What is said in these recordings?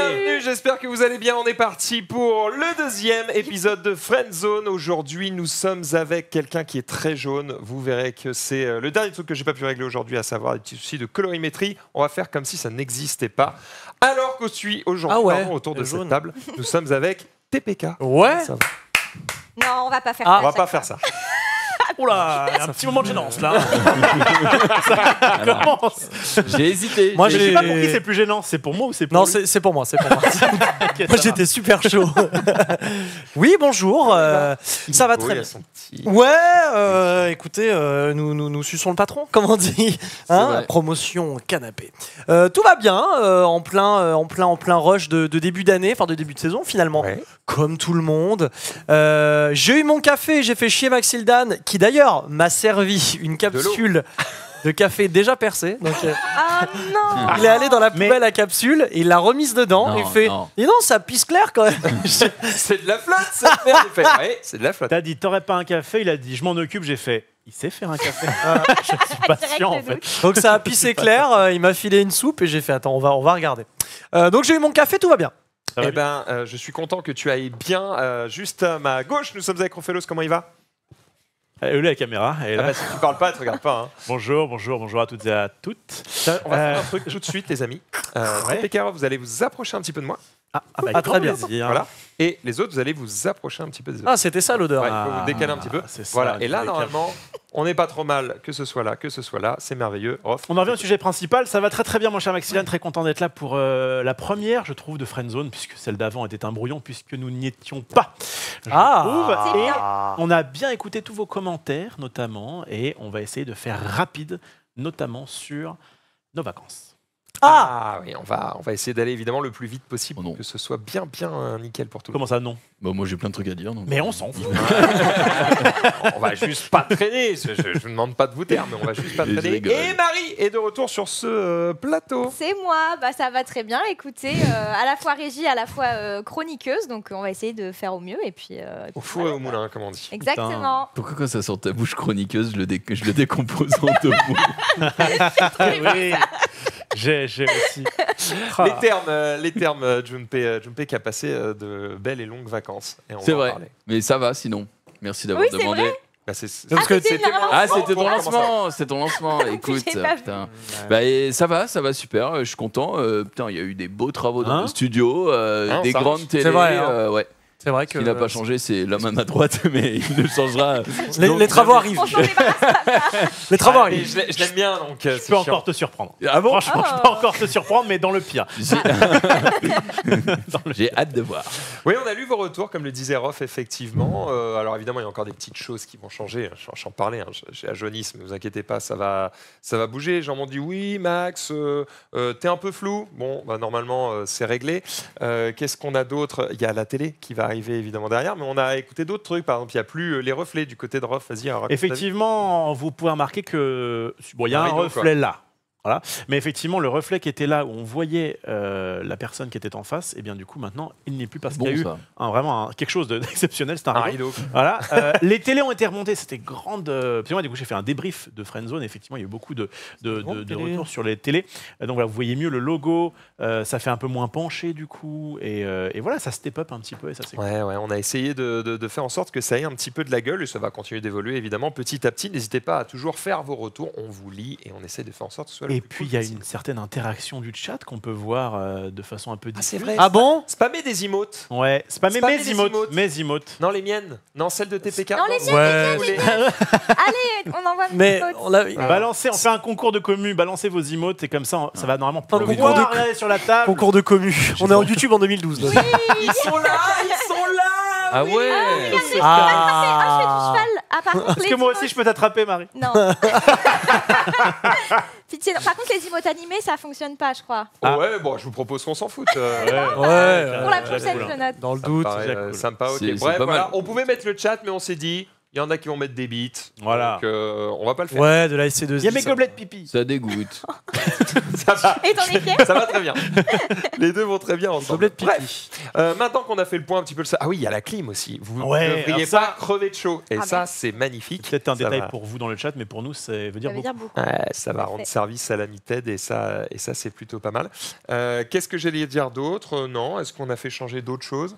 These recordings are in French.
bienvenue, j'espère que vous allez bien. On est parti pour le deuxième épisode de Friend Zone. Aujourd'hui, nous sommes avec quelqu'un qui est très jaune. Vous verrez que c'est euh, le dernier truc que j'ai pas pu régler aujourd'hui, à savoir des petits soucis de colorimétrie. On va faire comme si ça n'existait pas. Alors qu'au suis aujourd'hui, ah autour de cette table, nous sommes avec TPK. Ouais. Non, on va pas faire ah. ça. On va pas faire ça. Oh là, un petit moment de gênance là. commence. J'ai hésité. Moi, je sais pas pour qui c'est plus gênant. C'est pour moi ou c'est pour Non, c'est pour moi. C'est pour moi. moi, j'étais super chaud. oui, bonjour. Ah, euh, ça va très bien. Ouais, euh, écoutez, euh, nous, nous, nous suçons le patron, comme on dit. Hein, promotion canapé. tout va bien, en plein, en plein, en plein rush de, début d'année, enfin de début de saison finalement, comme tout le monde. j'ai eu mon café, j'ai fait chier Maxildan, qui d'ailleurs m'a servi une capsule de, café déjà percée. Euh, ah non Il est allé dans la poubelle à capsule, et il l'a remise dedans et il fait non. Et non, ça pisse clair quand même C'est de la flotte, ça C'est de la flotte. T'as dit T'aurais pas un café Il a dit Je m'en occupe, j'ai fait il sait faire un café. Ah. je suis patient en fait. Donc ça a pissé clair, euh, il m'a filé une soupe et j'ai fait attends, on va, on va regarder. Euh, donc j'ai eu mon café, tout va bien. eh ben, je suis content que tu ailles bien. juste à ma gauche, nous sommes avec Rofelos, comment il va elle est la caméra. Ah bah, si tu parles pas, tu ne regardes pas. Hein. bonjour, bonjour, bonjour à toutes et à toutes. On va euh. faire un truc tout de suite, les amis. Euh, vous allez vous approcher un petit peu de moi. Ah, ah, bah, ah, très bien. Hein. Voilà. Et les autres, vous allez vous approcher un petit peu des autres. Ah, c'était ça l'odeur. vous, ah, décaler un petit peu. voilà. Et là, normalement, on n'est pas trop mal, que ce soit là, que ce soit là, c'est merveilleux. On en revient au sujet principal. Ça va très très bien, mon cher Maxilian. Très content d'être là pour euh, la première, je trouve, de Friendzone, puisque celle d'avant était un brouillon, puisque nous n'y étions pas. ah, Et on a bien écouté tous vos commentaires, notamment, et on va essayer de faire rapide, notamment sur nos vacances. Ah, ah, oui, on va, on va essayer d'aller évidemment le plus vite possible, oh que ce soit bien, bien euh, nickel pour tout Comment le monde. Comment ça, non Bon bah, Moi, j'ai plein de trucs à dire. non. Mais euh, on s'en fout. on va juste pas traîner. Je, ne ne demande pas de vous taire, mais on va juste pas traîner. Et Marie est de retour sur ce euh, plateau. C'est moi, bah, ça va très bien. Écoutez, à la fois régie, à la fois chroniqueuse, donc on va essayer de faire au mieux. Et puis, au four et au moulin, comme on dit. Exactement. Pourquoi quand ça sort de ta bouche chroniqueuse, je le, je le décompose en deux mots J'ai aussi. les termes, euh, les termes euh, euh, Junpei, qui a passé de belles et longues vacances. C'est vrai. Mais ça va sinon. Merci d'avoir demandé. demandé. Vrai ah, c'était ah, ton lancement, C'est ton lancement. Écoute, putain. Bah, ça va, ça va super. Je suis content. putain, il y a eu des beaux travaux dans hein le studio, hein, des grandes télé. Vrai, hein. ouais. C'est vrai que. Il n'a pas changé, c'est la main à droite, mais il ne changera. les, travaux arrivent. les travaux ah, arrivent. je l'aime bien, donc. Euh, je peux encore te surprendre. Ah Franchement, je peux oh. encore te surprendre, mais dans le pire. J'ai hâte de voir. Oui, on a lu vos retours, comme le disait Rof, effectivement. Euh, alors évidemment, il y a encore des petites choses qui vont changer. Hein. J'en parlais, hein. j'ai à jaunisse, mais vous inquiétez pas, ça va, ça va bouger. jean m'ont dit oui, Max, tu euh, es t'es un peu flou. Bon, bah, normalement, c'est réglé. Qu'est-ce qu'on a d'autre Il y a la télé qui va arriver évidemment derrière, mais on a écouté d'autres trucs. Par exemple, il n'y a plus euh, les reflets du côté de Rof. Vas-y, Effectivement, vous pouvez remarquer que. Bon, il y a un, reflet là. Mais effectivement, le reflet qui était là où on voyait euh, la personne qui était en face, et eh bien du coup maintenant, il n'est plus parce qu'il y a eu vraiment quelque chose d'exceptionnel. C'est un, rideau. Voilà. Euh, les télés ont été remontées. C'était grande. Euh, du coup, j'ai fait un débrief de Friendzone. Effectivement, il y a eu beaucoup de, de, retours sur les télés. Donc voilà, vous voyez mieux le logo. ça fait un peu moins penché du coup. Et, voilà, ça step up un petit peu. Et ça, ouais, ouais, on a essayé de, faire en sorte que ça ait un petit peu de la gueule. Et ça va continuer d'évoluer évidemment petit à petit. N'hésitez pas à toujours faire vos retours. On vous lit et on essaie de faire en sorte que ce soit le et puis il y a une certaine interaction du chat qu'on peut voir euh, de façon un peu Ah, c'est vrai. Ah bon Spammer des emotes. Ouais, spammer, mes emotes, emotes. Non, les miennes. Non, celles de TPK. Non, les miennes, Allez, on envoie Mais emotes. on fait un concours de commu, balancez vos emotes et comme ça, ça va normalement Un concours de- commu. On est en YouTube en 2012. Ils sont là, ils sont là ah, ah ouais Ah, ah Parce que moi aussi, je peux t'attraper, Marie. Non. Par contre, les emotes animés, ça fonctionne pas, je crois. Ah, ah. Ouais, bon, je vous propose qu'on s'en foute. Euh. Ouais, Pour la prochaine, je dans le ça me doute. paraît, euh, sympa, ok. Bref, voilà, on pouvait mettre le chat, mais on s'est dit, il y en a qui vont mettre des bits. Voilà. Donc, on euh, on va pas le faire. Ouais, de la SC2. Il y a mes gobelets de pipi. Ça dégoûte. ça va. Et ton Ça va très bien. Les deux vont très bien ensemble. Gobelets de pipi. Bref, euh, maintenant qu'on a fait le point un petit peu, le... ah oui, il y a la clim aussi. Vous ne ça... pas crever de chaud. Et ah, ça, c'est magnifique. Peut-être un détail pour vous dans le chat, mais pour nous, ça veut dire ça beaucoup. ça va rendre service à l'Amited et ça, et ça c'est plutôt pas mal. Euh, qu'est-ce que j'allais dire d'autre Non. Est-ce qu'on a fait changer d'autres choses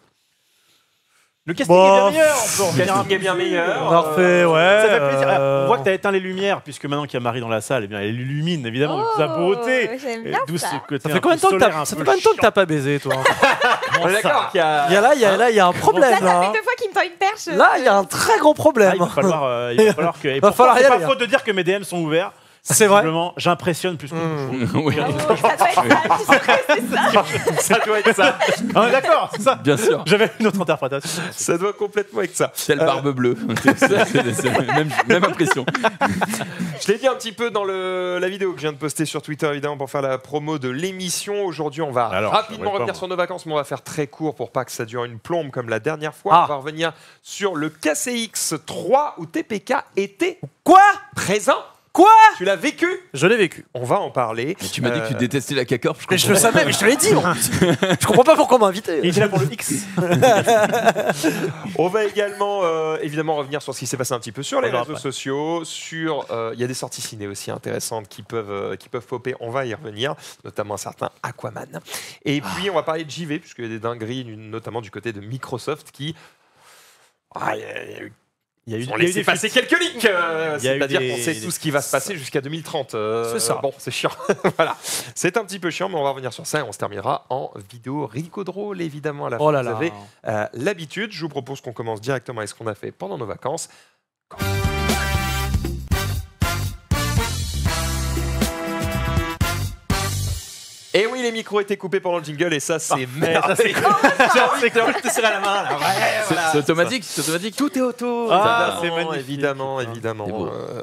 le casting bon, est bien meilleur. On casting est bien meilleur. Parfait, euh, ouais. Ça fait plaisir. On voit que euh, tu as éteint les lumières, puisque maintenant qu'il y a Marie dans la salle, eh bien, elle illumine évidemment oh, sa beauté. J'aime bien côté. Ça fait combien de temps que t'as pas baisé, toi hein On d'accord Il y a là, il y a, là, il y a un problème. Ça, ça fait hein. deux fois qu'il me tend une perche. Là, il y a un très gros problème. Ah, il va falloir. Euh, il va falloir que. Et falloir pas hein. faute de dire que mes DM sont ouverts. C'est vrai. J'impressionne plus que je oui. Ça doit être ça. Ah, D'accord, c'est ça. Bien sûr. J'avais une autre interprétation. Ça doit complètement être ça. C'est le barbe bleue. Euh. même, même, impression. Je l'ai dit un petit peu dans le, la vidéo que je viens de poster sur Twitter, évidemment, pour faire la promo de l'émission. Aujourd'hui, on va rapidement revenir sur nos vacances, mais on va faire très court pour pas que ça dure une plombe comme la dernière fois. Ah. On va revenir sur le KCX 3 où TPK était quoi présent Quoi Tu l'as vécu Je l'ai vécu. On va en parler. Mais tu m'as dit que tu euh, détestais la cacorpe. Je, je le savais, mais je te l'ai dit. je comprends pas pourquoi on m'a invité. Il était là pour le X. on va également, euh, évidemment, revenir sur ce qui s'est passé un petit peu sur les réseaux sociaux. Sur, euh, il y a des sorties ciné aussi intéressantes qui peuvent, qui peuvent popper. On va y revenir, notamment un certain Aquaman. Et ah. puis, on va parler de JV, puisqu'il y a des dingueries, notamment du côté de Microsoft, qui ah, on a quelques leaks, euh, c'est-à-dire qu'on tout ce qui va se passer jusqu'à 2030. Euh, c'est ça. Bon, c'est chiant. voilà. C'est un petit peu chiant, mais on va revenir sur ça et on se terminera en vidéo Rico drôle, évidemment, à la oh fin. vous avez euh, l'habitude. Je vous propose qu'on commence directement avec ce qu'on a fait pendant nos vacances. Et oui, les micros étaient coupés pendant le jingle et ça, c'est merde ah, c'est C'est Je te serrer la main. C'est automatique, c'est automatique. Tout est auto. Ah, c'est magnifique. Évidemment, hein. évidemment. Euh,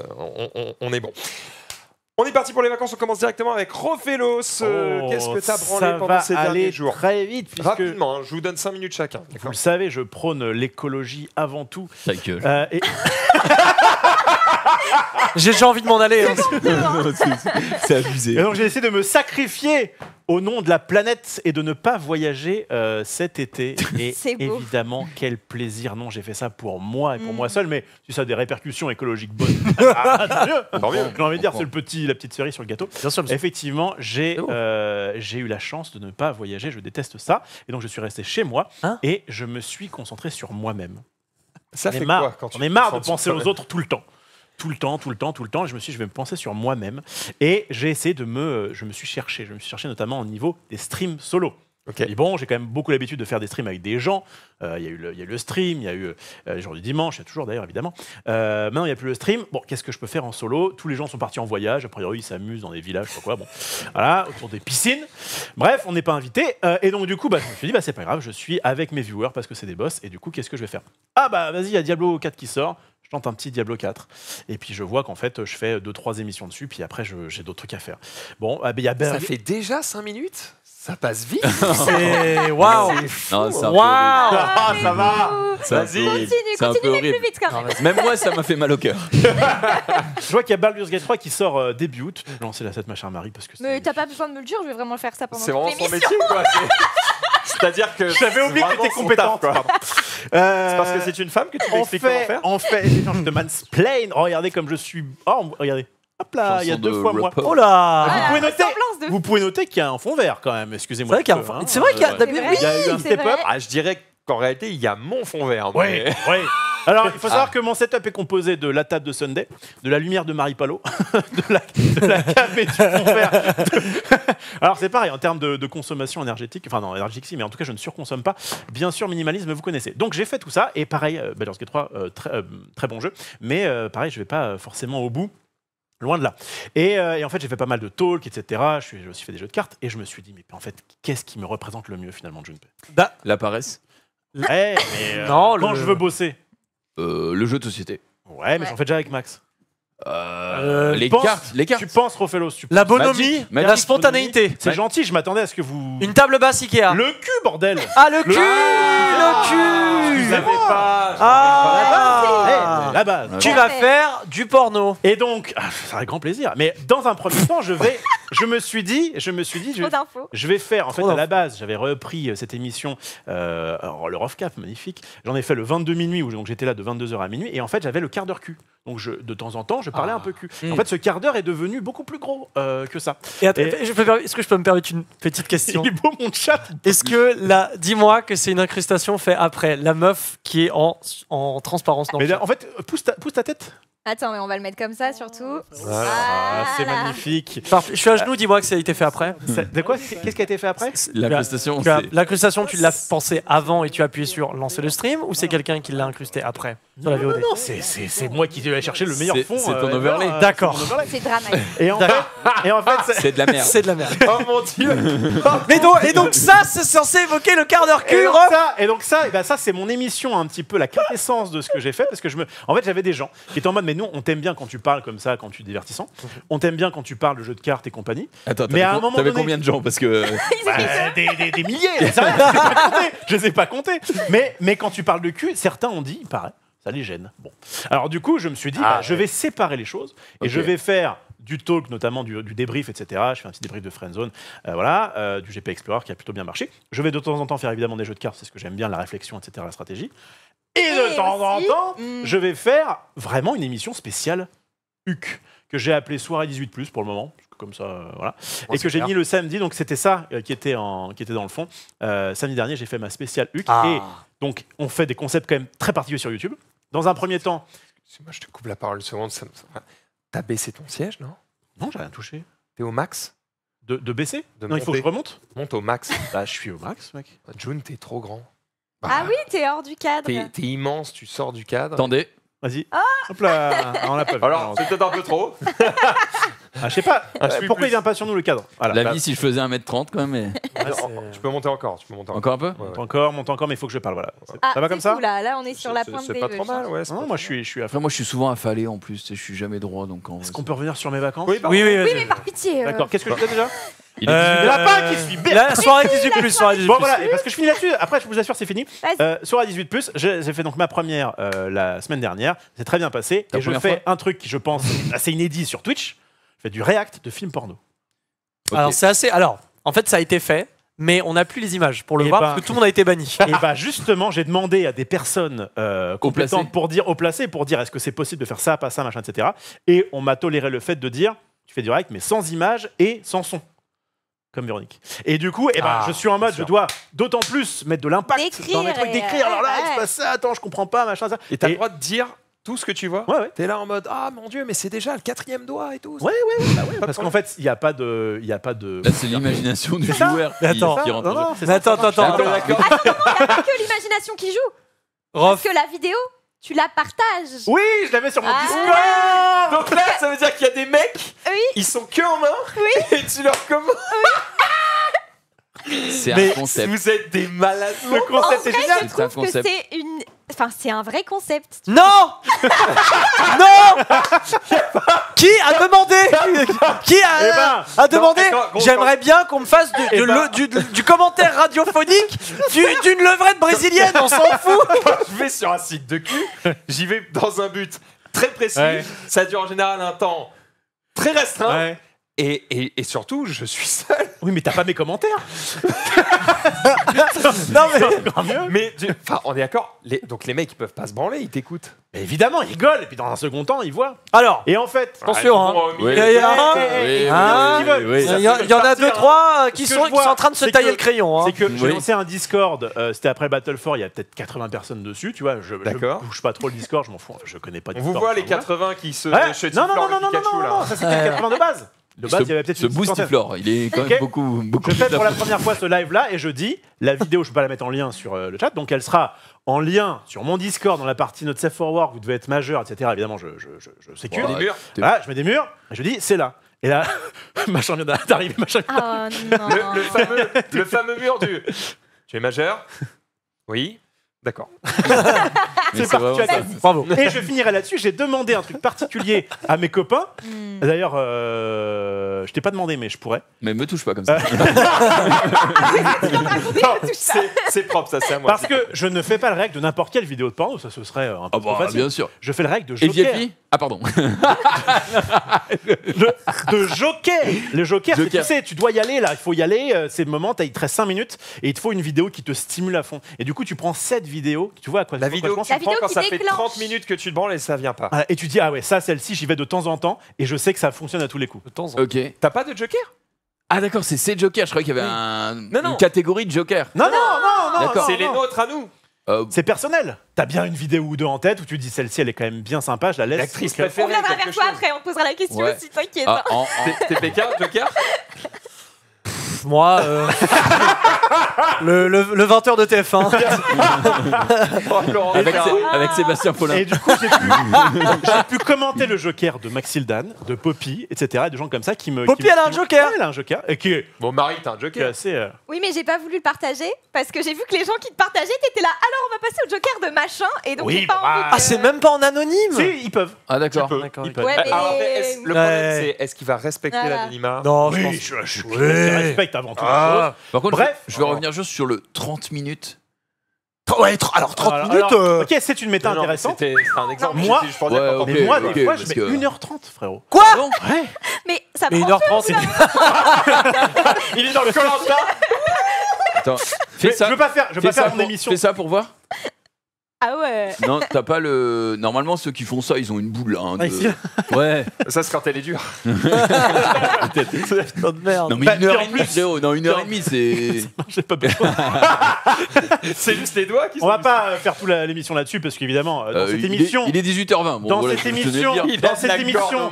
on, est bon. On est parti pour les vacances, on commence directement avec Rofelos. Euh, oh, qu'est-ce que t'as branlé pendant ces derniers jours Très vite, puisque rapidement. Hein, je vous donne 5 minutes chacun. Vous le savez, je prône l'écologie avant tout. Ta gueule. Euh, J'ai déjà envie de m'en aller. Hein. C'est abusé. Donc j'ai essayé de me sacrifier au nom de la planète et de ne pas voyager euh, cet été. Et évidemment, quel plaisir. Non, j'ai fait ça pour moi et pour moi mm. seul, mais si ça a des répercussions écologiques bonnes, ah, c'est mieux. J'ai envie de dire, c'est le petit, la petite cerise sur le gâteau. Bien sûr, Effectivement, euh, j'ai eu la chance de ne pas voyager. Je déteste ça. Et donc, je suis resté chez moi hein et je me suis concentré sur moi-même. Ça fait quoi quand on est marre de penser aux autres tout le temps tout le temps, tout le temps, tout le temps. je me suis je vais me penser sur moi-même. Et j'ai essayé de me. Euh, je me suis cherché. Je me suis cherché notamment au niveau des streams solo. OK. bon, j'ai quand même beaucoup l'habitude de faire des streams avec des gens. Euh, il y, y, a eu le stream, il y a eu aujourd'hui euh, le du dimanche, il y a toujours d'ailleurs évidemment. maintenant, il n'y a plus le stream. Bon, qu'est-ce que je peux faire en solo Tous les gens sont partis en voyage. A priori, ils s'amusent dans des villages, je sais pas quoi. Bon, voilà, autour des piscines. Bref, on n'est pas invité. et donc, du coup, bah, je me suis dit, bah, c'est pas grave, je suis avec mes viewers parce que c'est des boss. Et du coup, qu'est-ce que je vais faire Ah, bah, vas-y, il y a Diablo 4 qui sort je tente un petit Diablo 4. Et puis je vois qu'en fait, je fais 2-3 émissions dessus, puis après, j'ai d'autres trucs à faire. Bon, ah, ben, il y a Ça fait déjà 5 minutes ça passe vite. C'est waouh. Waouh. Ça va. Vas-y. Continue, continue plus vite quand même. Même moi, ça m'a fait mal au cœur. je vois qu'il y a Baldur's Gate 3 qui sort euh, début août. lancer la 7 ma chère Marie parce que. Mais t'as pas besoin de me le dire, je vais vraiment faire ça pendant. C'est vraiment son métier quoi C'est-à-dire que. J'avais oublié que t'étais compétente. Euh, c'est parce que c'est une femme que tu m'expliques comment faire En fait, je te mansplain. Oh, regardez comme je suis. Oh, regardez. Hop là, il y a deux fois moi. Oh là ah, Vous pouvez noter, vous pouvez noter qu'il y a un fond vert quand même. Excusez-moi. C'est vrai qu'il y a hein. C'est vrai qu'il y a. un step-up. Ah, je dirais qu'en réalité, il y a mon fond vert. Oui, oui. Alors, il faut ah. savoir que mon setup est composé de la table de Sunday, de la lumière de Marie Palo, de la, et du fond Alors, c'est pareil, en termes de, consommation énergétique, enfin, non, énergétique si, mais en tout cas, je ne surconsomme pas. Bien sûr, minimalisme, vous connaissez. Donc, j'ai fait tout ça, et pareil, euh, Baldur's Gate 3, euh, très, euh, très, bon jeu, mais pareil, je ne vais pas forcément au bout. Loin de là. Et, en fait, j'ai fait pas mal de talk, etc. Je j'ai aussi fait des jeux de cartes et je me suis dit, mais en fait, qu'est-ce qui me représente le mieux finalement, Junpei bah, La paresse. Eh, non, quand je veux bosser, euh, le jeu de société. Ouais, mais j'en fais déjà avec Max. Euh, les, cartes, les cartes, Tu penses, Rofelos La bonhomie, la spontanéité. C'est gentil, je m'attendais à ce que vous. Une table basse Ikea. Le cul, bordel Ah, le, cul, ah. Le cul ne savais pas. Ah, la base. Tu vas faire du porno. Et donc, ah, ça fait grand plaisir. Mais dans un premier temps, je vais. Je me suis dit, je me suis dit, je, je vais faire. En fait, à la base, j'avais repris euh, cette émission, euh, le Rough magnifique. J'en ai fait le 22 minuit, où donc j'étais là de 22h à minuit, et en fait, j'avais le quart d'heure cul. Donc, je, de temps en temps, je parlais un ah. peu cul. En fait, ce quart d'heure est devenu beaucoup plus gros euh, que ça. Et, Est-ce que je peux me permettre une petite question Il est beau mon chat Est-ce que la... Dis-moi que c'est une incrustation faite après, la meuf qui est en, en transparence dans En fait, euh, pousse ta, tête Attends, mais on va le mettre comme ça surtout. c'est magnifique. je suis à genoux, dis-moi que ça a été fait après. De quoi Qu'est-ce qui a été fait après L'incrustation. L'incrustation, tu l'as pensé avant et tu as appuyé sur lancer le stream ou c'est quelqu'un qui l'a incrusté après non, c'est moi qui vais chercher le meilleur fond. C'est ton overlay. D'accord. C'est Et en fait, c'est de la merde. C'est de la merde. Oh mon dieu. Oh, mais donc, et donc ça, c'est censé évoquer le quart d'heure cure. Et donc ça, et ben ça, c'est mon émission un petit peu la quintessence de ce que j'ai fait parce que je me, en fait, j'avais des gens qui étaient en mode, mais nous, on t'aime bien quand tu parles comme ça, quand tu es divertissant. On t'aime bien quand tu parles de jeux de cartes et compagnie. mais à un moment donné, combien de gens parce que bah, des, milliers. Je les ai pas compter. Mais mais quand tu parles de cul, certains ont dit, pareil ça les gêne. Bon. Alors du coup, je me suis dit, ah, bah, je vais séparer les choses et je vais faire du talk, notamment du, débrief, etc. Je fais un petit débrief de Friendzone, euh, voilà, euh, du GP Explorer qui a plutôt bien marché. Je vais de temps en temps faire évidemment des jeux de cartes, c'est ce que j'aime bien, la réflexion, etc., la stratégie. Et, de temps en temps, hmm. je vais faire vraiment une émission spéciale HUC que j'ai appelée soirée 18 pour le moment comme ça euh, voilà et que j'ai mis le samedi donc c'était ça qui était en qui était dans le fond samedi dernier j'ai fait ma spéciale HUC ah. et donc on fait des concepts quand même très particuliers sur YouTube dans un premier temps. Excuse-moi, je te coupe la parole une seconde. T'as baissé ton siège, non Non, j'ai rien touché. T'es au max de, baisser Non, il faut que je remonte Monte au max. Bah, je suis au max, mec. June, t'es trop grand. Ah oui, t'es hors du cadre. T'es immense, tu sors du cadre. Attendez. Vas-y. Ah Hop là, on l'a Alors, c'est peut-être un peu trop. Ah, je sais pas, ah, pourquoi il vient pas sur nous le cadre Voilà. la vie, si je faisais 1m30 quand même. Ah, euh, tu peux monter encore. Tu peux monter encore. Encore un peu encore, monte encore, mais il faut que je parle. Voilà. ça va comme ça fou, là. là, on est sur la pointe des. C'est pas trop mal, ouais. moi, je suis, je suis moi, je suis souvent affalé en plus. Je suis jamais droit. Est-ce qu'on peut revenir sur mes vacances Oui, oui, Oui, mais par pitié. Euh. D'accord, qu'est-ce que je fais déjà Il est 18 euh, Lapin qui suit, La soirée 18 plus, soirée 18 Bon voilà, parce que je finis là-dessus, après je vous assure c'est fini. soirée 18 plus, j'ai fait donc ma première la semaine dernière, c'est très bien passé. Et je fais un truc qui je pense assez inédit sur Twitch, fais du react de films porno. Alors, c'est assez. Alors, en fait, ça a été fait, mais on n'a plus les images pour le eh voir ben, parce que tout le monde a été banni. et eh bah ben, justement, j'ai demandé à des personnes euh, compétentes pour dire au placé, pour dire est-ce que c'est possible de faire ça, pas ça, machin, etc. Et on m'a toléré le fait de dire tu fais du React mais sans images et sans son. Comme Véronique. Et du coup, et eh ben, ah, je suis en mode, je dois d'autant plus mettre de l'impact dans mes trucs d'écrire. Alors là, il se passe ça, attends, je comprends pas, machin, ça. Et t'as le droit de dire tout ce que tu vois Ouais, ouais. T'es là en mode Ah mon dieu, mais c'est déjà le quatrième doigt et tout. Ouais, ouais, ouais, bah parce qu'en fait, il n'y a pas de. il Y a pas de... Là, c'est l'imagination du joueur qui, attends, attends rentre. attends attends, attends, attends. attends, attends. attends que l'imagination qui joue. Parce que la vidéo, tu la partages. Oui, je la mets sur mon ah. Discord. Donc là, ça veut dire qu'il y a des mecs, oui. ils sont que en mort, oui. et tu leur attends C'est un concept. Vous êtes des malades. Le concept en est vrai, génial. attends c'est une Enfin, c'est un vrai concept. Non Non Qui a demandé Qui a, eh ben, demandé eh, J'aimerais bien qu'on me fasse du, eh ben. commentaire radiophonique d'une levrette brésilienne, on s'en fout Je vais sur un site de cul, j'y vais dans un but très précis, ça dure en général un temps très restreint. Et, et, surtout, je suis seul. Oui, mais t'as pas mes commentaires Non, mais. mais enfin, on est d'accord. les- donc les mecs, ils peuvent pas se branler, ils t'écoutent. évidemment, ils rigolent et puis dans un second temps, ils voient. Alors, Et en fait, attention, hein. Il y, en a deux, trois euh, qui, sont, en train de se tailler le crayon. Hein. C'est que j'ai lancé un Discord, euh, c'était après Battle 4, il y a peut-être 80 personnes dessus, tu vois. Je, bouge pas trop le Discord, je m'en fous, je connais pas On vous voit les 80 qui se Non, non, non, non, non, non, non, non, ça c'était les 80 de base. Le base, il y avait peut-être ce boostiflore, il est quand même beaucoup, beaucoup. Je fais pour la première fois ce live-là et je dis la vidéo, je ne peux pas la mettre en lien sur euh, le chat, donc elle sera en lien sur mon Discord dans la partie notre Safe forward, vous devez être majeur, etc. Évidemment, je, je, je, je des murs. Voilà, je mets des murs et je dis c'est là. Et là, machin vient d'arriver, machin. oh, non. Le, fameux, le fameux mur du. Tu es majeur Oui. D'accord. c'est parti. Bravo. Et je finirai là-dessus. J'ai demandé un truc particulier à mes copains. Hmm. D'ailleurs, euh, je t'ai pas demandé, mais je pourrais. Mais me touche pas comme ça. Euh. c'est- propre, ça, c'est à moi. Parce que je ne fais pas le règle de n'importe quelle vidéo de porno, ça ce serait euh, un peu ah bah, Je fais le règle de Et ah pardon. le, de joker. Le joker, tu sais, tu dois y aller là, il faut y aller, euh, c'est le moment, as, il te minutes et il te faut une vidéo qui te stimule à fond. Et du coup, tu prends cette vidéo, tu vois à quoi la vidéo, ça fait 30 minutes que tu te branles et ça vient pas. Ah. et tu dis ah ouais, ça celle-ci, j'y vais de temps en temps et je sais que ça fonctionne à tous les coups. De temps en T'as pas de joker ah d'accord, c'est ces joker. je croyais qu'il y avait une catégorie de joker non, non, non, non C'est les nôtres à nous. Euh, C'est personnel. T'as bien une vidéo ou deux en tête où tu dis celle-ci, elle est quand même bien sympa, je la laisse. L'actrice euh, On reviendra vers toi après, on posera la question aussi, t'inquiète. t'es ah, pk en... TPK, moi, euh, le, le, 20h de TF1. avec, Sébastien Paulin. Et du coup, j'ai pu, commenter le Joker de Maxildan, de Poppy, etc. de gens comme ça qui me. Poppy, elle a un Joker. Elle a un Joker. Et qui Bon, Marie, t'as un joker. assez. Euh, oui, mais j'ai pas voulu le partager parce que j'ai vu que les gens qui te partageaient étaient là. Alors on va passer au Joker de machin et donc Oui, bah, Ah, c'est même pas en anonyme Si, ils peuvent. Ah d'accord. est-ce- le problème, c'est est-ce qu'il va respecter l'anonymat Non, je pense. je, je, avant tout. Ah. Par contre, Bref. Je, je vais revenir juste sur le 30 minutes. Ouais, alors 30 minutes. Euh. Ok, c'est une méta intéressante. C'était un exemple. Moi, je ouais, mais je mets 1h30, frérot. Quoi Mais ça mais 1h30, Il est dans le collant là. Attends, fais ça. Je vais pas faire, je veux pas faire mon émission. Fais ça pour voir. Ah ouais Non, t'as pas le. Normalement, ceux qui font ça, ils ont une boule. Hein, Ouais. Ça, c'est quand elle est dure. de merde. Non, mais une bah, heure et demie, une heure et demie, c'est. J'ai pas besoin. C'est juste les doigts qui On va pas faire toute l'émission là-dessus parce qu'évidemment, euh, dans euh, cette émission, Il est 18h20. dans cette émission, dans cette émission,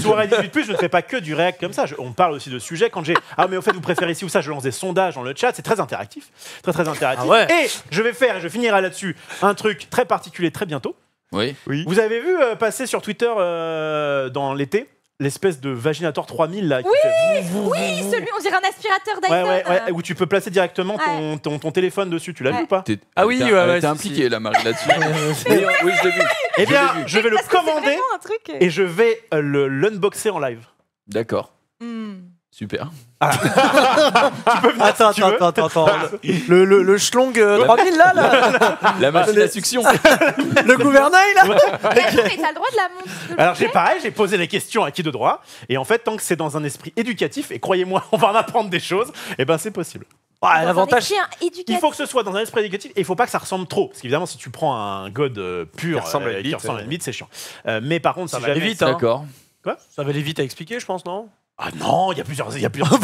soirée 18 je ne fais pas que du réact comme ça. on parle aussi de sujets. Quand j'ai ah mais au fait vous préférez ici ou ça, je lance des sondages dans le chat. C'est très interactif, très très interactif. Ah et je vais faire, et je finirai là-dessus un truc truc très particulier très bientôt. Oui. Vous avez vu euh, passer sur Twitter euh, dans l'été l'espèce de Vaginator 3000 là. Oui, oui, celui on dirait un aspirateur d'ailleurs. Ouais, ouais, ouais, où tu peux placer directement ton, téléphone dessus. Tu l'as vu ou pas Ah oui, t'es impliqué là, Marie là-dessus. oui, je l'ai vu. Eh bien, je vais le commander et je vais euh, le l'unboxer en live. D'accord. Mm. Super. Ah. tu peux attends, attends, attends, attends, Le, le, le schlong 3000 euh, là, là La machine à succion. le gouvernail là Mais t'as le droit de la montrer Alors j'ai pareil, j'ai posé les questions à qui de droit. Et en fait, tant que c'est dans un esprit éducatif, et croyez-moi, on va en apprendre des choses, et eh ben c'est possible. l'avantage, il faut que ce soit dans un esprit éducatif et il faut pas que ça ressemble trop. Parce qu'évidemment, si tu prends un god euh, pur qui ressemble euh, à une bite, c'est chiant. mais par contre, ça si va vite, hein. d'accord. Ça va aller vite à expliquer, je pense, non ah non, il y a plusieurs, oh, excuse-moi,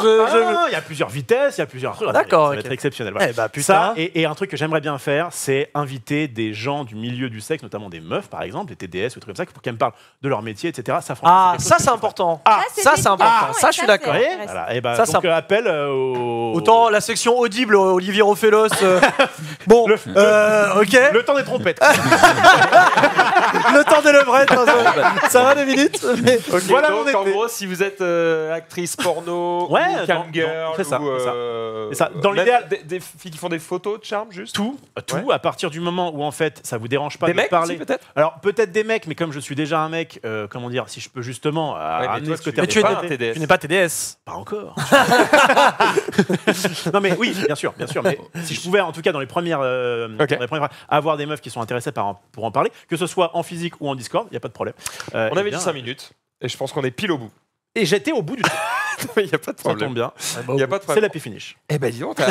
je- ah, il y a plusieurs vitesses, il y a plusieurs trucs. D'accord, Ça être exceptionnel. Eh bah, et, un truc que j'aimerais bien faire, c'est inviter des gens du milieu du sexe, notamment des meufs par exemple, des TDS ou des trucs comme ça, pour qu'elles me parlent de leur métier, etc. Ça, Ah, ça c'est important. Ah, ça, c'est important. ça, je suis d'accord. Et eh ben, bah, Ça, donc, euh, appel euh, au. Autant la section audible, Olivier Ophelos euh, bon, euh, ok. Le temps des trompettes. Le temps des levrettes, hein, ça, ça va deux minutes voilà donc, mon été. En gros, si vous êtes euh, actrice porno, ouais, ou camgirl, ça, euh, ça. Dans l'idéal, des, filles qui font des photos de charme, juste. Tout, euh, tout. À partir du moment où en fait, ça vous dérange pas des de mecs parler. peut-être. Alors peut-être des mecs, mais comme je suis déjà un mec, comment dire, si je peux justement Tu, n'es pas, TDS. Pas encore. non mais oui, bien sûr, bien sûr. Mais si je pouvais, en tout cas, dans les premières, avoir des meufs qui sont intéressées par, pour en parler, que ce soit en physique ou en Discord, il y a pas de problème. On avait eh dit 5 minutes et je pense qu'on est pile au bout. Et j'étais au bout du Il n'y a pas de problème. Ça tombe bien. Ah, il bah, y a pas de C'est la finish. Eh ben dis donc, t'as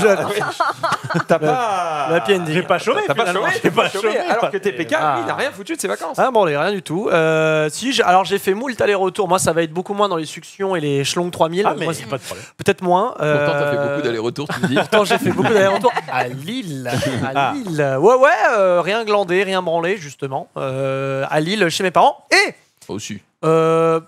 t'as pas. la ending. J'ai pas chômé. T'as pas pas Alors que TPK, ah. il n'a rien foutu de ses vacances. Ah bon, rien du tout. Euh, si, alors j'ai fait moult aller-retour. Moi, ça va être beaucoup moins dans les suctions et les schlongs 3000. Ah, c'est pas de problème. Peut-être moins. Euh... Pourtant, t'as fait beaucoup d'aller-retour, tu me dis. Pourtant, j'ai fait beaucoup d'aller-retour. À Lille. À ah. Lille. Ouais, ouais, euh, rien glandé, rien branlé, justement. Euh, à Lille, chez mes parents. Et. Aussi. Euh,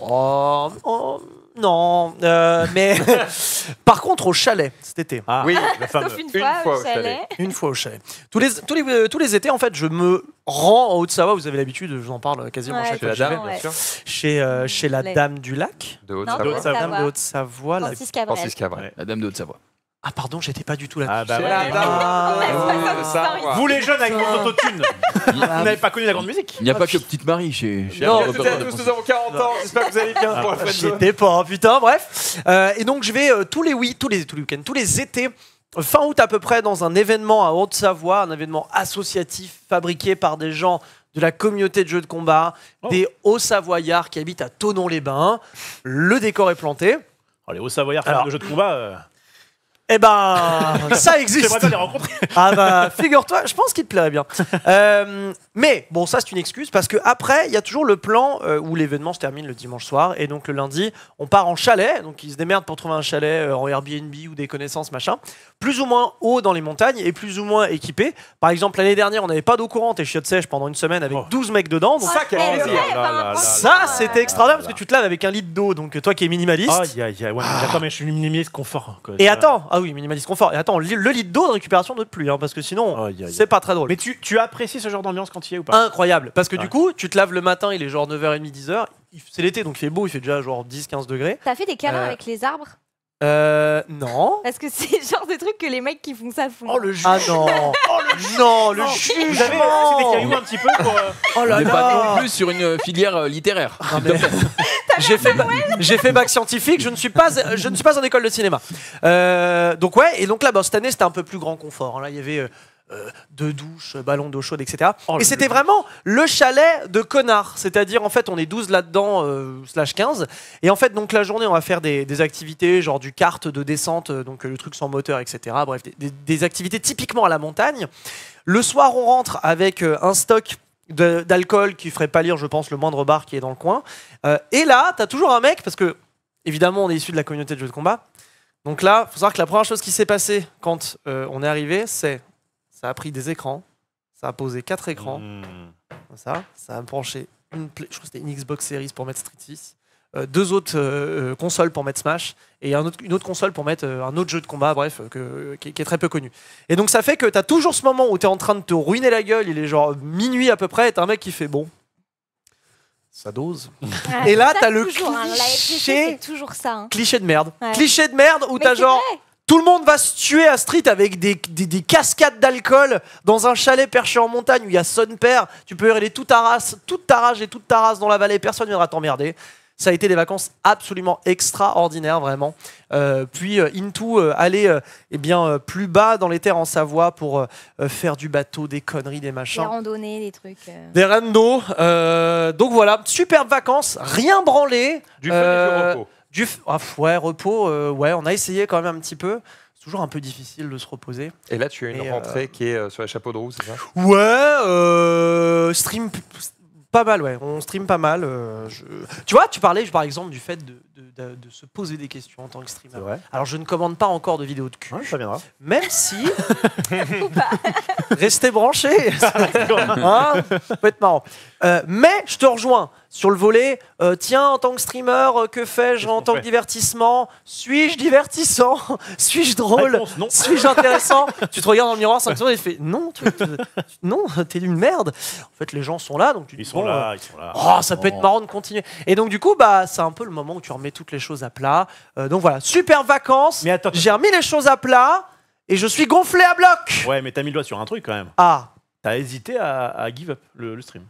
oh, oh, non, euh, mais par contre au chalet cet été. Ah, oui, une, fois, au chalet. Une fois au chalet. Tous les, tous, euh, étés, en fait, je me rends en Haute-Savoie. Vous avez l'habitude, je vous en parle quasiment chaque année. bien sûr. Chez, euh, la Dame du Lac. De Haute-Savoie. De Haute-Savoie. Francis La Dame de Haute-Savoie. Ah pardon, j'étais pas du tout là. Ah bah ah, Vous les jeunes avec vos autotunes, vous n'avez pas connu la grande musique. Il n'y a pas que Petite Marie chez. Non, nous avons 40 ans, j'espère que vous allez bien pour la ah, J'étais pas, putain, bref. Euh, et donc je vais euh, tous les oui, tous les, tous les week-ends, tous les étés, fin août à peu près, dans un événement à Haute-Savoie, un événement associatif fabriqué par des gens de la communauté de jeux de combat, oh. des Hauts-Savoyards qui habitent à Tonon-les-Bains. Le décor est planté. Oh, les hauts savoyards, fans de jeux de combat. Euh. Eh ben, ça existe. J'aimerais bien les rencontrer. ah bah, figure-toi, je pense qu'il te plairait bien. Euh, mais bon, ça c'est une excuse parce que après, il y a toujours le plan euh, où l'événement se termine le dimanche soir et donc le lundi, on part en chalet. Donc ils se démerdent pour trouver un chalet euh, en Airbnb ou des connaissances machin, plus ou moins haut dans les montagnes et plus ou moins équipé. Par exemple, l'année dernière, on n'avait pas d'eau courante et chiotte sèche pendant une semaine avec 12 mecs dedans. Donc, ça, ah, ça c'était extraordinaire parce que tu te laves avec un litre d'eau. Donc toi qui es minimaliste. Ah. mais je suis minimaliste confort. Hein, et attends ah oui, minimaliste confort. Et attends, le lit d'eau de récupération de pluie, hein, parce que sinon, c'est pas très drôle. Mais tu, apprécies ce genre d'ambiance quand il y est ou pas Incroyable, parce que du coup, tu te laves le matin, il est genre 9h30, 10h, c'est l'été, donc il fait beau, il fait déjà genre 10-15 degrés. T'as fait des câlins euh, avec les arbres euh, non. Parce que c'est le genre de truc que les mecs qui font ça font. Oh le jugement. Ah non. oh le Non, le jugement. Vous avez des cailloux un petit peu pour. Euh, oh là là. pas non plus sur une euh, filière euh, littéraire. J'ai fait, j'ai fait bac scientifique, je ne suis pas, je ne suis pas en école de cinéma. donc ouais, et donc là, bah, cette année, c'était un peu plus grand confort. Hein. Là, il y avait euh, de douche, euh, ballon d'eau chaude, etc. Oh, et c'était vraiment le chalet de connards. C'est-à-dire, en fait, on est 12 là-dedans, euh, slash 15. Et en fait, donc la journée, on va faire des, activités, genre du kart de descente, donc le truc sans moteur, etc. Bref, des, activités typiquement à la montagne. Le soir, on rentre avec un stock d'alcool qui ferait pâlir, je pense, le moindre bar qui est dans le coin. et là, t'as toujours un mec, parce que, évidemment, on est issu de la communauté de jeux de combat. Donc là, il faut savoir que la première chose qui s'est passée quand on est arrivé, c'est ça a pris des écrans, ça a posé quatre écrans, hmm. ça, ça a penché une, je crois que c'était une Xbox Series pour mettre Street 6, euh, deux autres euh, euh, consoles pour mettre Smash et autre, une autre console pour mettre un autre jeu de combat, bref, que, qui, est très peu connu. Et donc ça fait que tu as toujours ce moment où tu es en train de te ruiner la gueule, il est genre minuit à peu près, et t'as un mec qui fait bon. Ça dose. et là, t'as le toujours, hein, cliché, ça, hein. cliché de merde. Cliché de merde où t'as genre. Tout le monde va se tuer à Street avec des, cascades d'alcool dans un chalet perché en montagne où il y a son père. Tu peux hurler toute ta race, toute ta rage et toute ta race dans la vallée. Personne ne viendra t'emmerder. Ça a été des vacances absolument extraordinaires, vraiment. Euh, puis euh, Into euh, aller eh bien, plus bas dans les terres en Savoie pour faire du bateau, des conneries, des machins. Des randonnées, des trucs. Des randos. donc voilà, superbes vacances, rien branlé. Du du repos. Du ah, ouais, repos, euh, ouais, on a essayé quand même un petit peu. C'est toujours un peu difficile de se reposer. Et là, tu as une entrée euh, rentrée qui est euh, sur les chapeau de roue, c'est ça Ouais, stream pas mal, ouais. On stream pas mal. Tu vois, tu parlais par exemple du fait de, se poser des questions en tant que streamer. Alors, je ne commande pas encore de vidéos de cul. Ouais, ça viendra. Même si. Restez branchés Ça peut hein être marrant. Euh, mais je te rejoins sur le volet, euh, tiens, en tant que streamer, euh, que fais-je en tant que divertissement Suis-je divertissant Suis-je drôle Suis-je intéressant Tu te regardes dans le miroir 5 secondes et tu fais non, tu, tu, non, t'es une merde. En fait, les gens sont là, donc tu ils, sont là, ils sont là. Oh, ça peut être marrant de continuer. Et donc, du coup, bah, c'est un peu le moment où tu remets toutes les choses à plat. donc voilà, super vacances. J'ai remis les choses à plat et je suis gonflé à bloc. Ouais, mais t'as mis le doigt sur un truc quand même. Ah. T'as hésité à, give up le stream.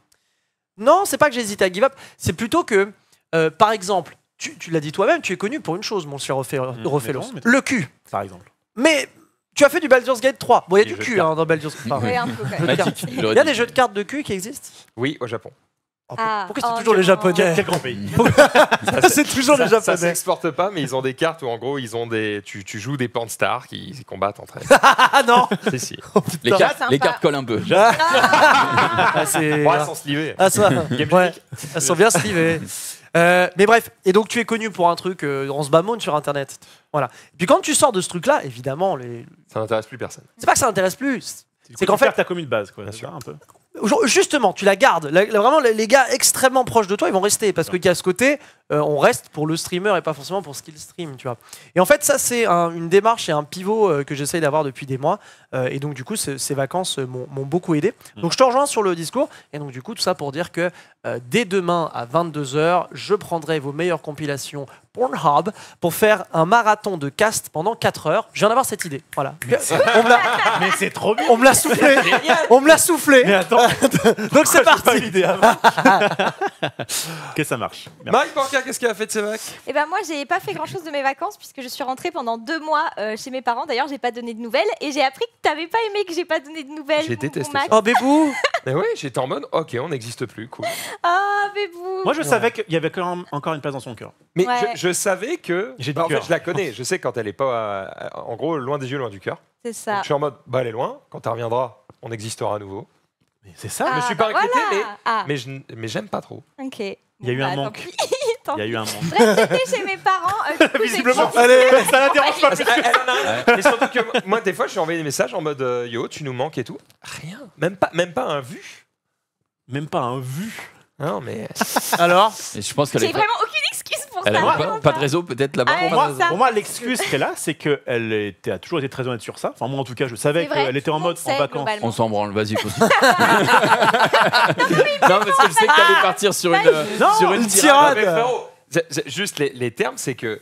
Non, c'est pas que j'hésite à give up. C'est plutôt que, euh, par exemple, tu, l'as dit toi-même, tu es connu pour une chose, mon cher mm, le cul. Par exemple. Mais tu as fait du Baldur's Gate 3. Bon, il y a du cul hein, dans Baldur's Gate. Il y a des jeux de cartes de cul qui existent Oui, au Japon. Ah, ah, pourquoi c'est toujours les Japonais grand pays C'est toujours les Japonais. Ça s'exporte pas, mais ils ont des cartes où en gros ils ont des. Tu, joues des panstars qui, qui combattent entre elles. ah non oh, les, cartes, les cartes collent un peu. ah, ah. sont ça. Elles sont bien slivées. Euh, mais bref, et donc tu es connu pour un truc, euh, on se bamoune sur internet. Voilà. Et puis quand tu sors de ce truc-là, évidemment. Ça n'intéresse plus personne. C'est pas que ça n'intéresse plus. C'est qu'en fait. Tu as commis de base, quoi, bien sûr, un peu. Justement, tu la gardes. vraiment, les gars extrêmement proches de toi, ils vont rester parce qu'il y a ce côté, euh, on reste pour le streamer et pas forcément pour ce qu'il stream, tu vois. Et en fait, ça, c'est une démarche et un pivot euh, que j'essaye d'avoir depuis des mois. Euh, et donc, du coup, ces vacances m'ont beaucoup aidé. Mm. Donc, je te rejoins sur le discours. Et donc, du coup, tout ça pour dire que dès demain à 22h, je prendrai vos meilleures compilations Pornhub pour faire un marathon de cast pendant 4 heures. Je viens d'avoir cette idée. Voilà. Mais c'est trop bien. On me l'a soufflé. On me l'a soufflé. Mais attends. donc, c'est parti. que ça marche. Merci qu'est-ce qu'elle a fait de ses vacances Eh ben moi, j'ai pas fait grand-chose de mes vacances puisque je suis rentrée pendant deux mois euh, chez mes parents. D'ailleurs, j'ai pas donné de nouvelles et j'ai appris que t'avais pas aimé que j'ai pas donné de nouvelles. J'ai détesté. ça. Oh bébou Mais oui, j'étais en mode, ok, on n'existe plus, cool. Oh ah, bébou. Moi, je savais qu'il y avait quand encore une place dans son cœur. Mais je, savais que. J'ai bah, en fait, je la connais. Je sais quand elle est pas. Euh, en gros, loin des yeux, loin du cœur. C'est ça. je suis en mode, bah, elle est loin. Quand elle reviendra, on existera à nouveau. C'est ça. je me suis ah, pas bah, inquiété, mais- ah. Mais je mais j'aime pas trop. ok. Il y a eu un bah, manque. Il y a eu un moment j'étais chez mes parents. Euh, coup, Visiblement, ça la dérange pas Elle en a Mais surtout que moi, des fois, je suis envoyé des messages en mode euh, Yo, tu nous manques et tout. Rien. Même pas, même pas un vu. Même pas un vu. Non, mais. Alors C'est vraiment elle pas, de réseau peut-être là-bas. Ah, pour moi, l'excuse qu'elle a, c'est qu'elle était- a toujours été très honnête sur ça. Enfin, moi en tout cas, je savais qu'elle était en mode en vacances. On s'en branle, vas-y. non, parce que je sais que t'allais partir sur une, tirade. juste les, termes, c'est que,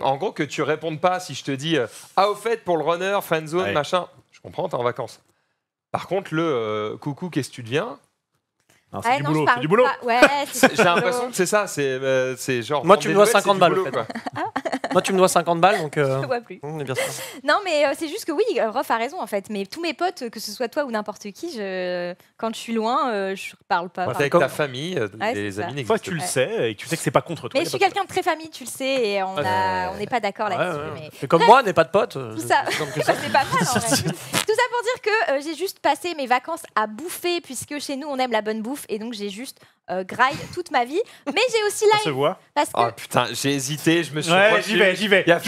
en gros, que tu répondes pas si je te dis euh, Ah, au fait, pour le runner, fanzone, machin. Je comprends, t'es en vacances. Par contre, le euh, coucou, qu'est-ce que tu deviens c'est du, boulot, du boulot. J'ai l'impression que c'est ça, c'est euh, genre. Moi, tu me dois 50 balles. en fait. Moi, tu me dois 50 balles, donc. Euh... vois plus. non, mais euh, c'est juste que oui, euh, Rof a raison en fait. Mais tous mes potes, que ce soit toi ou n'importe qui, je... quand je suis loin, je parle pas. avec ta famille, des les amis n'existent pas. tu le sais et tu sais que c'est pas contre toi. Mais je suis quelqu'un de très famille, tu le sais, et on n'est pas d'accord là-dessus. Comme moi, n'est pas de potes. c'est pas mal Tout ça pour dire que j'ai juste passé mes vacances à bouffer, puisque chez nous, on aime la bonne bouffe et donc, j'ai juste euh, toute ma vie. Mais j'ai aussi live. Parce oh, que... Oh putain, j'ai hésité, je me suis. j'y vais, j'y vais. Il a ah,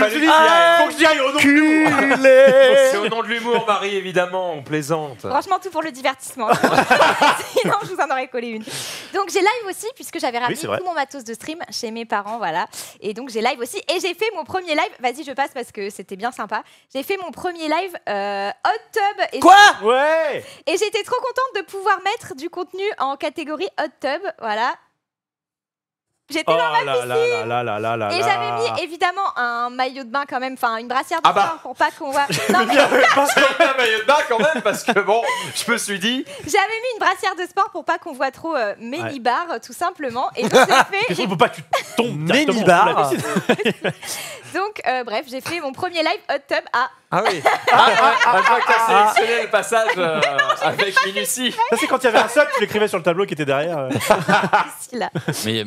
faut que j'y aille au nom de l'humour. Oh, c'est au nom de l'humour, Marie, évidemment, on plaisante. Franchement, tout pour le divertissement. Sinon, je vous en aurais collé une. Donc, j'ai live aussi, puisque j'avais ramené tout mon matos de stream chez mes parents, voilà. Et donc, j'ai live aussi. Et j'ai fait mon premier live. Vas-y, je passe parce que c'était bien sympa. J'ai fait mon premier live euh, tub. Et Quoi Ouais Et j'étais trop contente de pouvoir mettre du contenu en catégorie hot tub, voilà. J'étais oh dans ma piscine et j'avais mis évidemment un maillot de bain quand même, enfin une brassière de sport ah bah. pour pas qu'on voit. Non, mais... que... un maillot de bain quand même parce que bon, je me suis dit. J'avais mis une brassière de sport pour pas qu'on voit trop euh, Bar tout simplement et donc j'ai fait. faut pas que tu tombes Mélibar. donc euh, bref, j'ai fait mon premier live hot tub à ah oui ah, ah, ah, ah Je sélectionné le passage euh, avec Lucie. Ça, c'est quand il y avait un seul, tu l'écrivais sur le tableau qui était derrière. Euh. Mais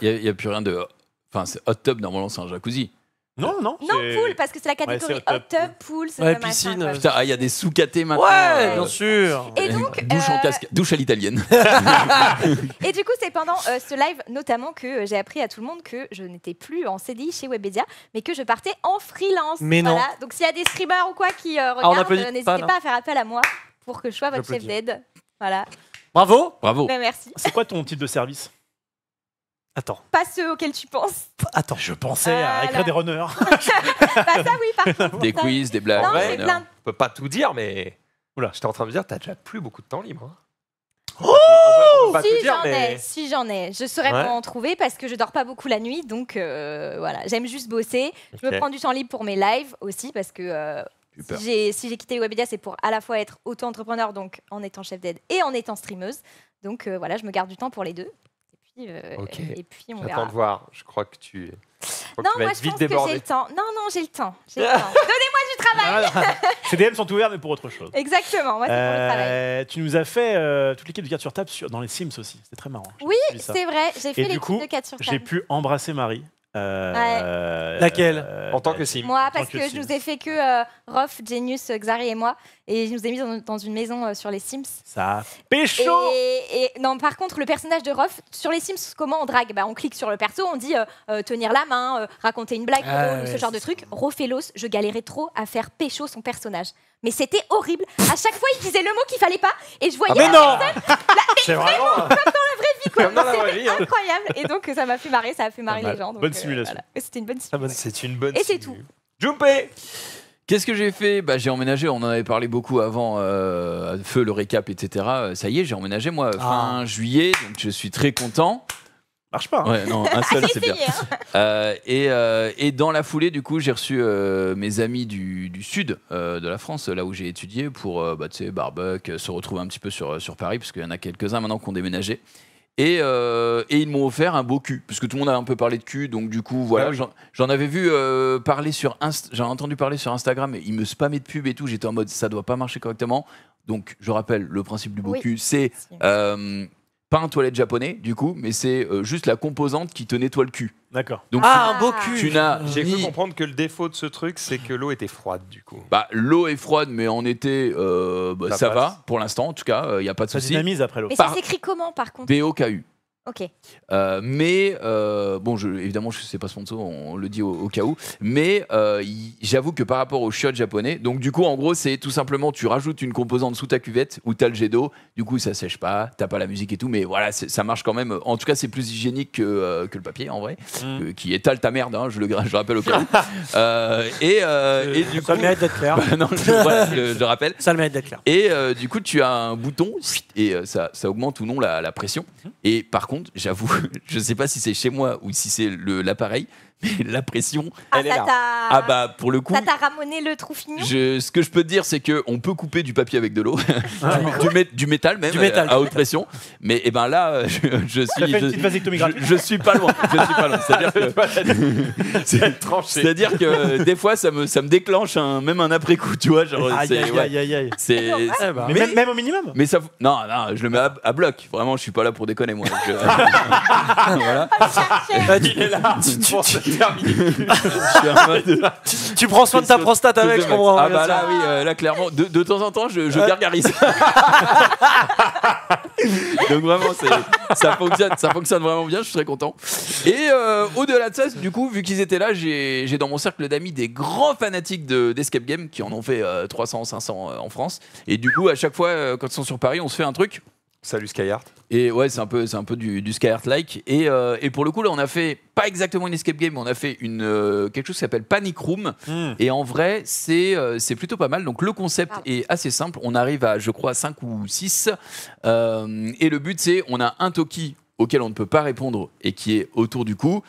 il n'y a, plus rien de. Enfin, c'est hot tub, normalement, c'est un jacuzzi. Non, non. Non, pool, parce que c'est la catégorie hot pool, c'est ouais, piscine. Putain, ah, il y a des sous-catés maintenant. Ouais, euh, bien sûr. Et donc, douche en euh, casque, douche à l'italienne. et du coup, c'est pendant euh, ce live notamment que j'ai appris à tout le monde que je n'étais plus en CDI chez Webedia, mais que je partais en freelance. Mais non. Donc, s'il y a des streamers ou quoi qui ah, regardent, n'hésitez pas, à faire appel à moi pour que je sois votre chef d'aide. Voilà. Bravo. Bravo. merci. C'est quoi ton type de service Attends. Pas ceux auxquels tu penses. Attends. Je pensais à ah écrire des runners. bah ça, oui, Des quiz, des blagues. Non, On peut pas tout dire, mais. Oula, j'étais en train de dire, t'as déjà plus beaucoup de temps libre. si j'en ai, si j'en ai, je saurais ouais. en trouver parce que je dors pas beaucoup la nuit, donc euh, voilà, j'aime juste bosser. Je me prends du temps libre pour mes lives aussi parce que euh, si j'ai quitté Webedia, c'est pour à la fois être auto-entrepreneur, donc en étant chef d'aide et en étant streameuse. Donc euh, voilà, je me garde du temps pour les deux puis, euh, et puis on de voir. Je crois que tu. non, que moi je pense que j'ai le temps. Non, non, j'ai le temps. Donnez-moi du travail. CDM sont ouverts, mais pour autre chose. Exactement, moi c'est pour le euh, travail. Tu nous as fait euh, toute l'équipe de 4 sur table dans les Sims aussi. c'est très marrant. Oui, c'est vrai. J'ai fait l'équipe de 4 sur table. J'ai pu embrasser Marie euh, Laquelle euh, En tant que Sims. Euh, moi, parce que, je nous ai fait que Rof, Genius, Xari et moi. Et je nous ai mis dans, une maison sur les Sims. Ça pécho et, Non, par contre, le personnage de Rof, sur les Sims, comment on drague bah, On clique sur le perso, on dit tenir la main, raconter une blague, ah ce genre de truc. Rofelos, je galérais trop à faire pécho son personnage mais c'était horrible. À chaque fois, il disait le mot qu'il fallait pas, et je voyais ah, mais la non bah, C'est vraiment, comme dans la vraie vie, quoi. C'était hein. incroyable. Et donc, ça m'a fait marrer, ça a fait marrer les gens. Donc, bonne euh, simulation. C'était une ah, bonne simulation. c'est une bonne. Et c'est tout. Jumpé. Qu'est-ce que j'ai fait bah, J'ai emménagé, on en avait parlé beaucoup avant, euh, feu, le récap, etc. Euh, ça y est, j'ai emménagé moi ah. fin juillet, donc je suis très content marche pas. Hein. Ouais, non, un seul, ah, c'est bien. Hein. Euh, et, euh, et, dans la foulée, du coup, j'ai reçu euh, mes amis du, du sud de la France, là où j'ai étudié, pour bah, barbecue, se retrouver un petit peu sur, sur Paris, parce qu'il y en a quelques-uns maintenant qui ont déménagé. Et, et ils m'ont offert un beau cul, parce que tout le monde a un peu parlé de cul, donc du coup, voilà, ah j'en avais vu parler sur j'en entendu parler sur Instagram, et ils me spammaient de pub et tout, j'étais en mode ça doit pas marcher correctement. Donc, je rappelle, le principe du beau cul, c'est pas un toilette japonais du coup, mais c'est euh, juste la composante qui te nettoie le cul. D'accord. Donc ah, un beau cul. J'ai cru comprendre que le défaut de ce truc, c'est que l'eau était froide du coup. Bah l'eau est froide, mais en été, euh, bah, ça, va pour l'instant. En tout cas, il euh, n'y a pas de souci. Ça dynamise après l'eau. Mais ça s'écrit comment par contre B-O-K-U. Ok. Euh, mais, euh, bon, je, évidemment, je sais pas sponsor, on le dit au, cas où. Mais euh, j'avoue que par rapport au shot japonais, donc du coup, en gros, c'est tout simplement, tu rajoutes une composante sous ta cuvette où t'as le jet d'eau, du coup, ça sèche pas, t'as pas la musique et tout, mais voilà, ça marche quand même. En tout cas, c'est plus hygiénique que, le papier, en vrai, mm. qui étale ta merde, hein, je le rappelle au cas où. et, et du ça coup, le mérite d'être clair. non, je, rappelle. Ça le mérite d'être clair. Et du coup, tu as un bouton et ça, ça augmente ou non la, pression. Mm. Et par contre, j'avoue, je ne sais pas si c'est chez moi ou si c'est l'appareil, la pression, ah, elle est là. Ah bah pour le coup. Ça t'a ramené le trou fini Ce que je peux te dire, c'est que on peut couper du papier avec de l'eau, ah, du, du, métal même, euh, à haute pression. Mais et eh ben là, je, euh, suis. Je, je, ah, je, suis pas loin. Je suis pas loin. C'est-à-dire que. C'est-à-dire que euh, des fois, ça me ça me déclenche un, même un après coup, tu vois, genre. Aïe, aïe, aïe, aïe. C'est. Eh ben. Mais, même, au minimum. Mais ça. Non, non, je le mets à, bloc. Vraiment, je suis pas là pour déconner moi. voilà. Tu, tu prends soin de ta prostate avec, je comprends. Ah bah là, oui, euh, là, clairement, de, temps en temps, je, euh. gargarise. Donc vraiment, ça fonctionne, ça fonctionne vraiment bien, je serais content. Et euh, au-delà de ça, du coup, vu qu'ils étaient là, j'ai dans mon cercle d'amis des grands fanatiques d'Escape Game qui en ont fait 300, 500 en France. Et du coup, à chaque fois, quand ils sont sur Paris, on se fait un truc. Salut Skyheart. Et ouais, c'est un peu, c'est un peu du, du Skyheart-like. Et, euh, et, pour le coup, là, on a fait pas exactement une escape game, mais on a fait une, euh, quelque chose qui s'appelle Panic Room. Hmm. Et en vrai, c'est, euh, c'est plutôt pas mal. Donc le concept ah. est assez simple. On arrive à, je crois, 5 ou 6. et le but, c'est on a un Toki auquel on ne peut pas répondre et qui est autour du cou.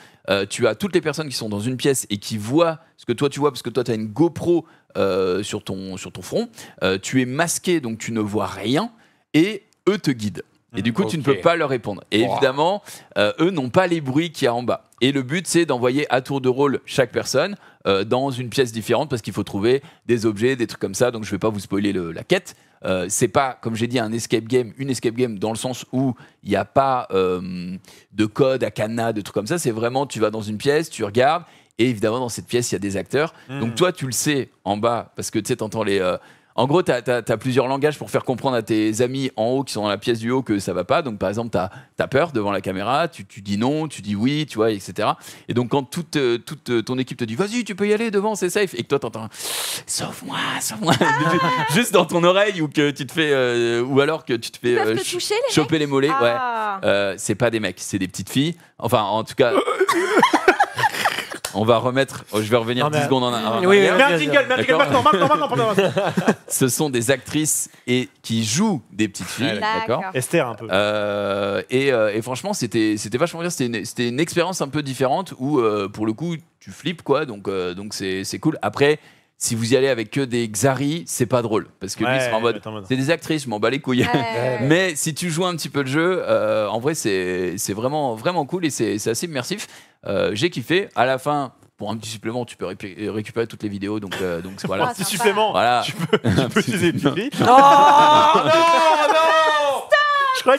tu as toutes les personnes qui sont dans une pièce et qui voient ce que toi tu vois, parce que toi tu as une GoPro sur, ton, sur ton front. tu es masqué, donc tu ne vois rien. Et eux te guident. Et du coup, tu ne peux pas leur répondre. Et évidemment, euh, eux n'ont pas les bruits qu'il y a en bas. Et le but, c'est d'envoyer à tour de rôle chaque personne euh, dans une pièce différente parce qu'il faut trouver des objets, des trucs comme ça. Donc, je ne vais pas vous spoiler la quête. Euh, c'est pas, comme j'ai dit, un escape game, une escape game dans le sens où il n'y a pas euh, de code à cana, de trucs comme ça. C'est vraiment, tu vas dans une pièce, tu regardes, et évidemment, dans cette pièce, il y a des acteurs. Hmm. Donc, toi, tu le sais en bas parce que tu sais, t'entends les en gros, tu as, plusieurs langages pour faire comprendre à tes amis en haut qui sont dans la pièce du haut que ça va pas. Donc, par exemple, tu as, peur devant la caméra, tu, dis non, tu dis oui, tu vois, etc. Et donc, quand toute, euh, toute euh, ton équipe te dit vas-y, tu peux y aller devant, c'est safe, et que toi, t'entends sauve-moi, sauve-moi, ah. juste dans ton oreille ou que tu te fais, euh, ou alors que tu te fais choper les mollets, ouais. Ah. c'est pas des mecs, c'est des petites filles. Enfin, en tout cas. On va remettre. Oh, je vais revenir 10 secondes en un. Oui, un jingle, un jingle maintenant, maintenant, maintenant, Ce sont des actrices et qui jouent des petites filles, d'accord. Esther, un peu. Euh, euh, et, franchement, c'était c'était vachement bien. C'était une, une expérience un peu différente où, euh, pour le coup, tu flippes quoi. Donc donc c'est c'est cool. Après, si vous y allez avec que des Xari, c'est pas drôle. Parce que lui, c'est en mode. C'est des actrices, je m'en bats les couilles. Mais si tu joues un petit peu le jeu, euh, en vrai, c'est vraiment, vraiment cool et c'est assez immersif. Euh, j'ai kiffé. À la fin. Pour un petit supplément, tu peux récupérer toutes les vidéos, donc, euh, donc voilà. Un petit ah, supplément, voilà. tu peux, tu peux oh, Non, non, non Je crois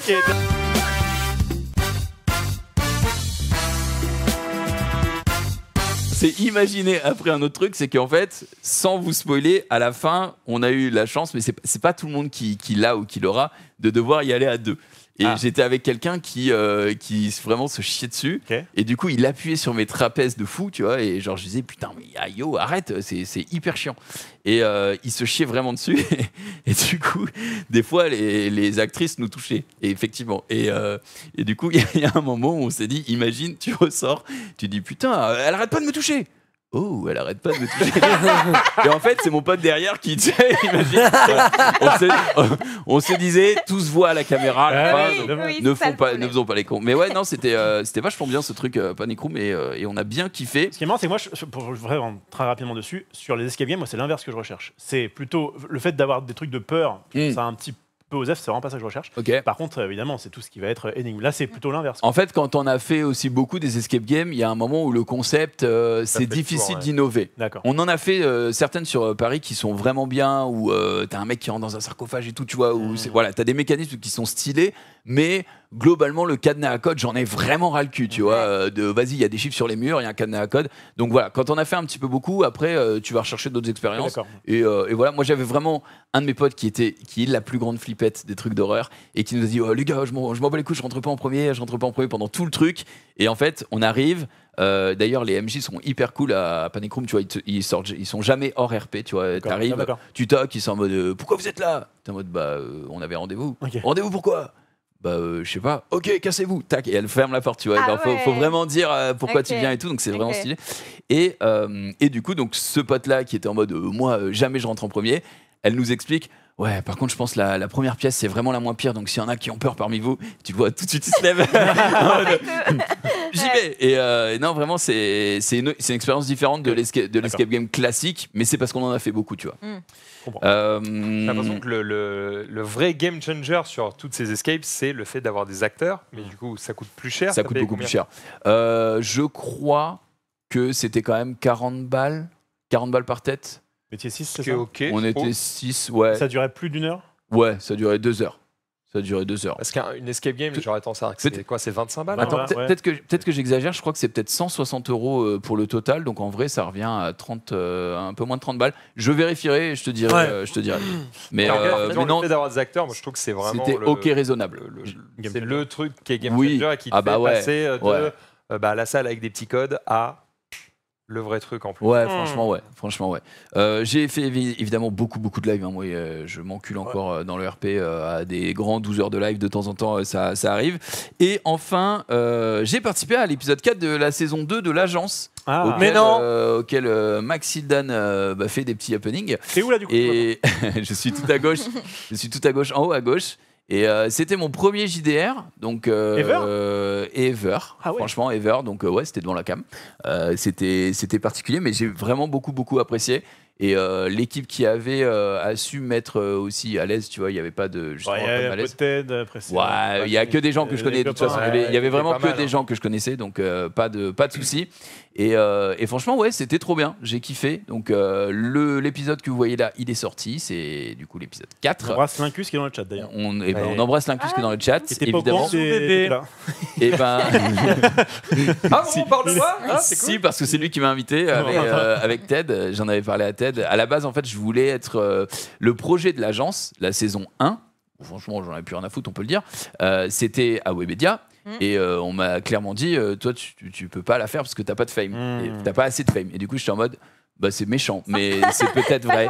c'est imaginer après un autre truc, c'est qu'en fait, sans vous spoiler, à la fin, on a eu la chance, mais c'est pas tout le monde qui, qui l'a ou qui l'aura, de devoir y aller à deux. Et ah. j'étais avec quelqu'un qui, euh, qui vraiment se chiait dessus. Et du coup, il appuyait sur mes trapèzes de fou, tu vois. Et genre, je disais, putain, mais ah, yo, arrête, c'est hyper chiant. Et euh, il se chiait vraiment dessus. et du coup, des fois, les, actrices nous touchaient. Et effectivement. Euh, et, du coup, il y, a un moment où on s'est dit, imagine, tu ressors, tu dis, putain, elle arrête pas de me toucher. Oh, elle arrête pas de me toucher. et en fait, c'est mon pote derrière qui, tu imagine. on, se, disait, tous voient à la caméra. ne, font pas, ne faisons pas les cons. Mais ouais, non, c'était euh, c'était vachement bien ce truc euh, Panic euh, et, on a bien kiffé. Ce qui est marrant, c'est que moi, je, pour vraiment très rapidement dessus, sur les escape games, moi, c'est l'inverse que je recherche. C'est plutôt le fait d'avoir des trucs de peur. Hmm. Ça a un petit peu c'est vraiment pas ça que je recherche. Par contre, évidemment, c'est tout ce qui va être énigme. Là, c'est plutôt l'inverse. En fait, quand on a fait aussi beaucoup des escape games, il y a un moment où le concept, euh, c'est difficile d'innover. On en a fait euh, certaines sur euh, Paris qui sont vraiment bien, où t'as un mec qui rentre dans un sarcophage et tout, tu vois, où mmh. voilà, t'as des mécanismes qui sont stylés, mais globalement, le cadenas à code, j'en ai vraiment ras le cul, tu vois. Euh, de vas-y, il y a des chiffres sur les murs, il y a un cadenas à code. Donc voilà, quand on a fait un petit peu beaucoup, après, euh, tu vas rechercher d'autres expériences. Euh, et, voilà, moi j'avais vraiment un de mes potes qui était qui est la plus grande flippette des trucs d'horreur et qui nous a dit oh, les gars, je m'en bats les couilles, je rentre pas en premier, je rentre pas en premier pendant tout le truc. Et en fait, on arrive. D'ailleurs, les MJ sont hyper cool à, Panicroom. tu vois, ils, ils, sortent, ils sont jamais hors RP, tu vois. T'arrives, tu toques, ils sont en mode pourquoi vous êtes là es en mode bah on avait rendez-vous. Rendez-vous pourquoi bah, euh, je sais pas, ok, cassez-vous, tac, et elle ferme la porte, tu vois. Ah faut, vraiment dire euh, pourquoi tu viens et tout, donc c'est vraiment stylé. Et, euh, et, du coup, donc ce pote-là qui était en mode, moi, jamais je rentre en premier, elle nous explique Ouais, par contre, je pense la, la première pièce, c'est vraiment la moins pire. Donc, s'il y en a qui ont peur parmi vous, tu vois, tout de suite, ils se lèvent. J'y vais. Et, euh, non, vraiment, c'est une, expérience différente de l'escape game classique, mais c'est parce qu'on en a fait beaucoup, tu vois. Donc, mm. J'ai euh, l'impression que le, vrai game changer sur toutes ces escapes, c'est le fait d'avoir des acteurs, mais du coup, ça coûte plus cher. Ça, coûte beaucoup plus cher. Euh, je crois que c'était quand même 40 balles, 40 balles par tête. Métier 6, ok. On était 6, ouais. Ça durait plus d'une heure Ouais, ça durait deux heures. Ça durait deux heures. Parce qu'une escape game, j'aurais tendance à C'était quoi C'est 25 balles Attends, peut-être que, que j'exagère, je crois que c'est peut-être 160 euros euh, pour le total, donc en vrai, ça revient à 30, euh, un peu moins de 30 balles. Je vérifierai, je te dirai. Euh, je te dirai. Mais, non, d'avoir des acteurs, moi je trouve que c'est vraiment. C'était ok raisonnable. c'est le truc qui est game changer et qui ah bah fait passer de bah, la salle avec des petits codes à le vrai truc en plus. Ouais, hmm. franchement, ouais. Franchement, ouais. Euh, j'ai fait évidemment beaucoup, beaucoup de live. Hein, moi, euh, je m'encule encore euh, dans le RP à des grands 12 heures de live de temps en temps, ça, ça, arrive. Et enfin, j'ai participé à l'épisode 4 de la saison 2 de l'agence. Ah. auquel, mais non. auquel Max Hildan bah, fait des petits happenings. C'est où là du coup Et je suis tout à gauche. je suis tout à gauche, en haut à gauche. Et euh, c'était mon premier JDR, donc euh, Ever, ah franchement Ever, donc euh, ouais, c'était devant la cam. c'était c'était particulier, mais j'ai vraiment beaucoup beaucoup apprécié. Et l'équipe qui avait a su mettre aussi à l'aise, tu vois, il n'y avait pas de. il ouais, il n'y a que des gens que je connais. De toute façon, il y avait vraiment que des hein. gens que je connaissais, donc pas de pas de souci. Euh, et, franchement, ouais, c'était trop bien. J'ai kiffé. Donc, euh, l'épisode que vous voyez là, il est sorti. C'est du coup l'épisode 4. On embrasse Lincus qui est dans le chat d'ailleurs. On, eh ben, embrasse Lincus qui est dans le chat. évidemment. Et eh ben. ah bon, parle de moi hein, Si, parce que c'est lui qui m'a invité euh, avec, euh, Ted. J'en avais parlé à Ted. À la base, en fait, je voulais être le projet de l'agence, la saison 1 franchement, j'en ai plus rien à foutre, on peut le dire. Euh, c'était à Webedia Mm. Et euh, on m'a clairement dit, euh, toi, tu, peux pas la faire parce que t'as pas de fame. Mm. T'as pas assez de fame. Et du coup, j'étais en mode, bah, c'est méchant, mais c'est peut-être vrai.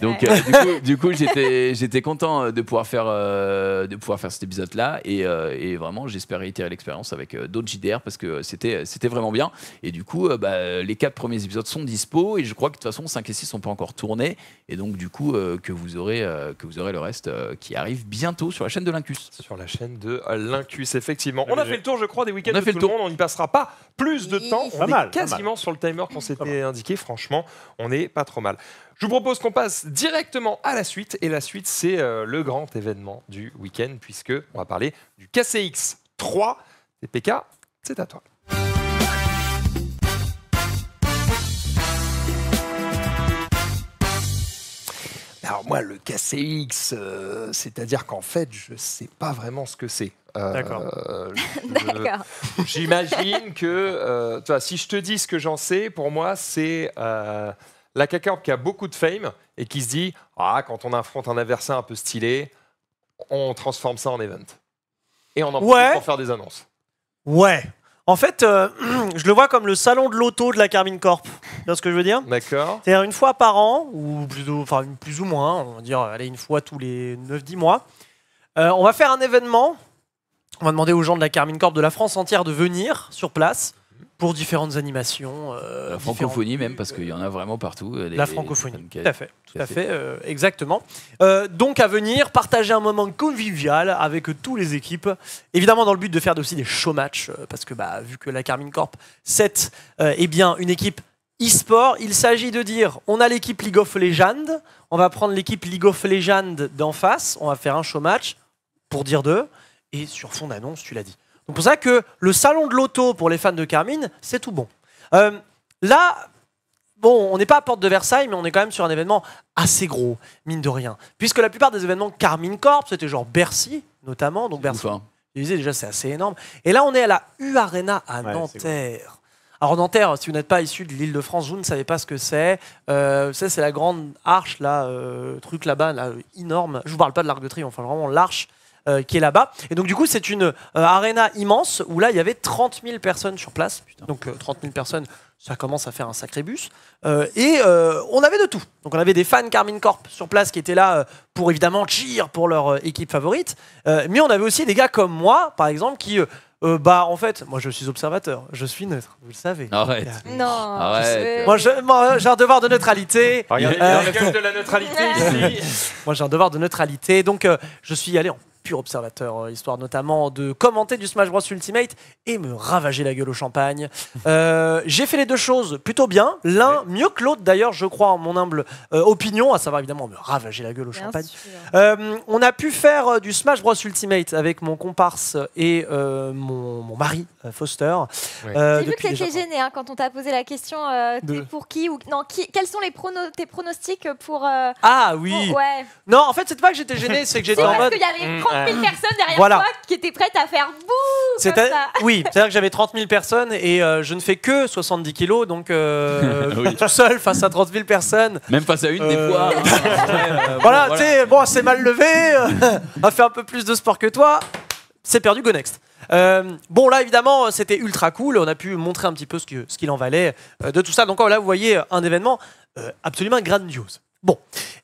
Donc euh, du coup, j'étais, j'étais content euh, de pouvoir faire, euh, de pouvoir faire cet épisode-là et, et vraiment j'espère réitérer l'expérience avec d'autres JDR parce que c'était, c'était vraiment bien. Et du coup, bah, les quatre premiers épisodes sont dispo et je crois que de toute façon 5 et 6 sont pas encore tournés et donc du coup que vous aurez que vous aurez le reste qui arrive bientôt sur la chaîne de l'Incus. Sur la chaîne de l'Incus, effectivement. On a fait le tour, je crois, des week-ends de fait tout le, tour. monde. On n'y passera pas plus de temps. on est quasiment sur le timer qu'on s'était indiqué, franchement on n'est pas trop mal. Je vous propose qu'on passe directement à la suite. Et la suite, c'est euh, le grand événement du week-end, puisqu'on va parler du KCX 3. TPK, c'est à toi. Alors moi, le KCX, euh, c'est-à-dire qu'en fait, je ne sais pas vraiment ce que c'est. Euh, euh, D'accord. J'imagine que, si je te dis ce que j'en sais, pour moi, c'est la cacorp qui a beaucoup de fame et qui se dit, ah, quand on affronte un adversaire un peu stylé, on transforme ça en event. Et on en profite pour faire des annonces. Ouais. En fait, euh, je le vois comme le salon de l'auto de la Carmine Corp. Tu vois ce que je veux dire D'accord. C'est-à-dire une fois par an, ou plus ou, plus ou moins, on va dire une fois tous les 9-10 mois, euh, on va faire un événement. On va demander aux gens de la Carmine Corp de la France entière de venir sur place pour différentes animations. Euh, la francophonie même, parce qu'il y en a euh, vraiment partout. Euh, la francophonie, tout à fait, tout à fait, exactement. donc à venir, partager un moment convivial avec toutes les équipes, évidemment dans le but de faire aussi des show match parce que bah, vu que la Carmine Corp 7 est bien une équipe e-sport, il s'agit de dire, on a l'équipe League of Legends, on va prendre l'équipe League of Legends d'en face, on va faire un show match pour dire deux, et sur fond d'annonce, tu l'as dit. C'est pour ça que le salon de l'auto pour les fans de Carmine, c'est tout bon. Euh, là, bon, on n'est pas à Porte de Versailles, mais on est quand même sur un événement assez gros, mine de rien. Puisque la plupart des événements Carmine Corp, c'était genre Bercy, notamment. Donc Bercy, disais déjà, c'est assez énorme. Et là, on est à la U Arena à Nanterre. Alors Nanterre, si vous n'êtes pas issu de l'île de France, vous ne savez pas ce que c'est. Euh, c'est la grande arche, là, euh, truc là-bas, là, énorme. Je vous parle pas de l'Arc de Triomphe, enfin, vraiment l'arche euh, qui est là-bas. Et donc, du coup, c'est une euh, arena immense où là, il y avait 30 000 personnes sur place. Donc, 30 euh, 000 personnes, ça commence à faire un sacré bus. et on avait de tout. Donc, on avait des fans Carmine Corp sur place qui étaient là pour évidemment cheer pour leur équipe favorite. mais on avait aussi des gars comme moi, par exemple, qui. bah en fait, moi je suis observateur, je suis neutre, vous le savez. Non. Moi j'ai un devoir de neutralité. Ah, de la neutralité ici. moi j'ai un devoir de neutralité, donc je suis allé en observateur, euh, histoire notamment de commenter du Smash Bros Ultimate et me ravager la gueule au champagne. Euh, j'ai fait les deux choses plutôt bien, l'un mieux que l'autre d'ailleurs, je crois, en mon humble euh, opinion, à savoir évidemment me ravager la gueule au champagne. on a pu faire du Smash Bros Ultimate avec mon comparse et mon, mari, Foster. J'ai vu que t'étais gêné hein, quand on t'a posé la question pour qui ou non, quels sont les tes pronostics pour. ah oui Non, en fait, c'est pas que j'étais gêné, c'est que j'étais en mode. 30 euh, 000 personnes derrière voilà. toi qui étaient prêtes à faire bouh comme ça. Oui, c'est-à-dire que j'avais 30 000 personnes et euh, je ne fais que 70 kilos, donc euh, tout seul face à 30 000 personnes. Même face à une des poires. Hein. voilà, tu sais, bon, c'est mal levé, On fait un peu plus de sport que toi, c'est perdu, go next. bon, là, évidemment, c'était ultra cool. On a pu montrer un petit peu ce qu'il ce en valait de tout ça. Donc oh, là, vous voyez un événement absolument grandiose. Bon,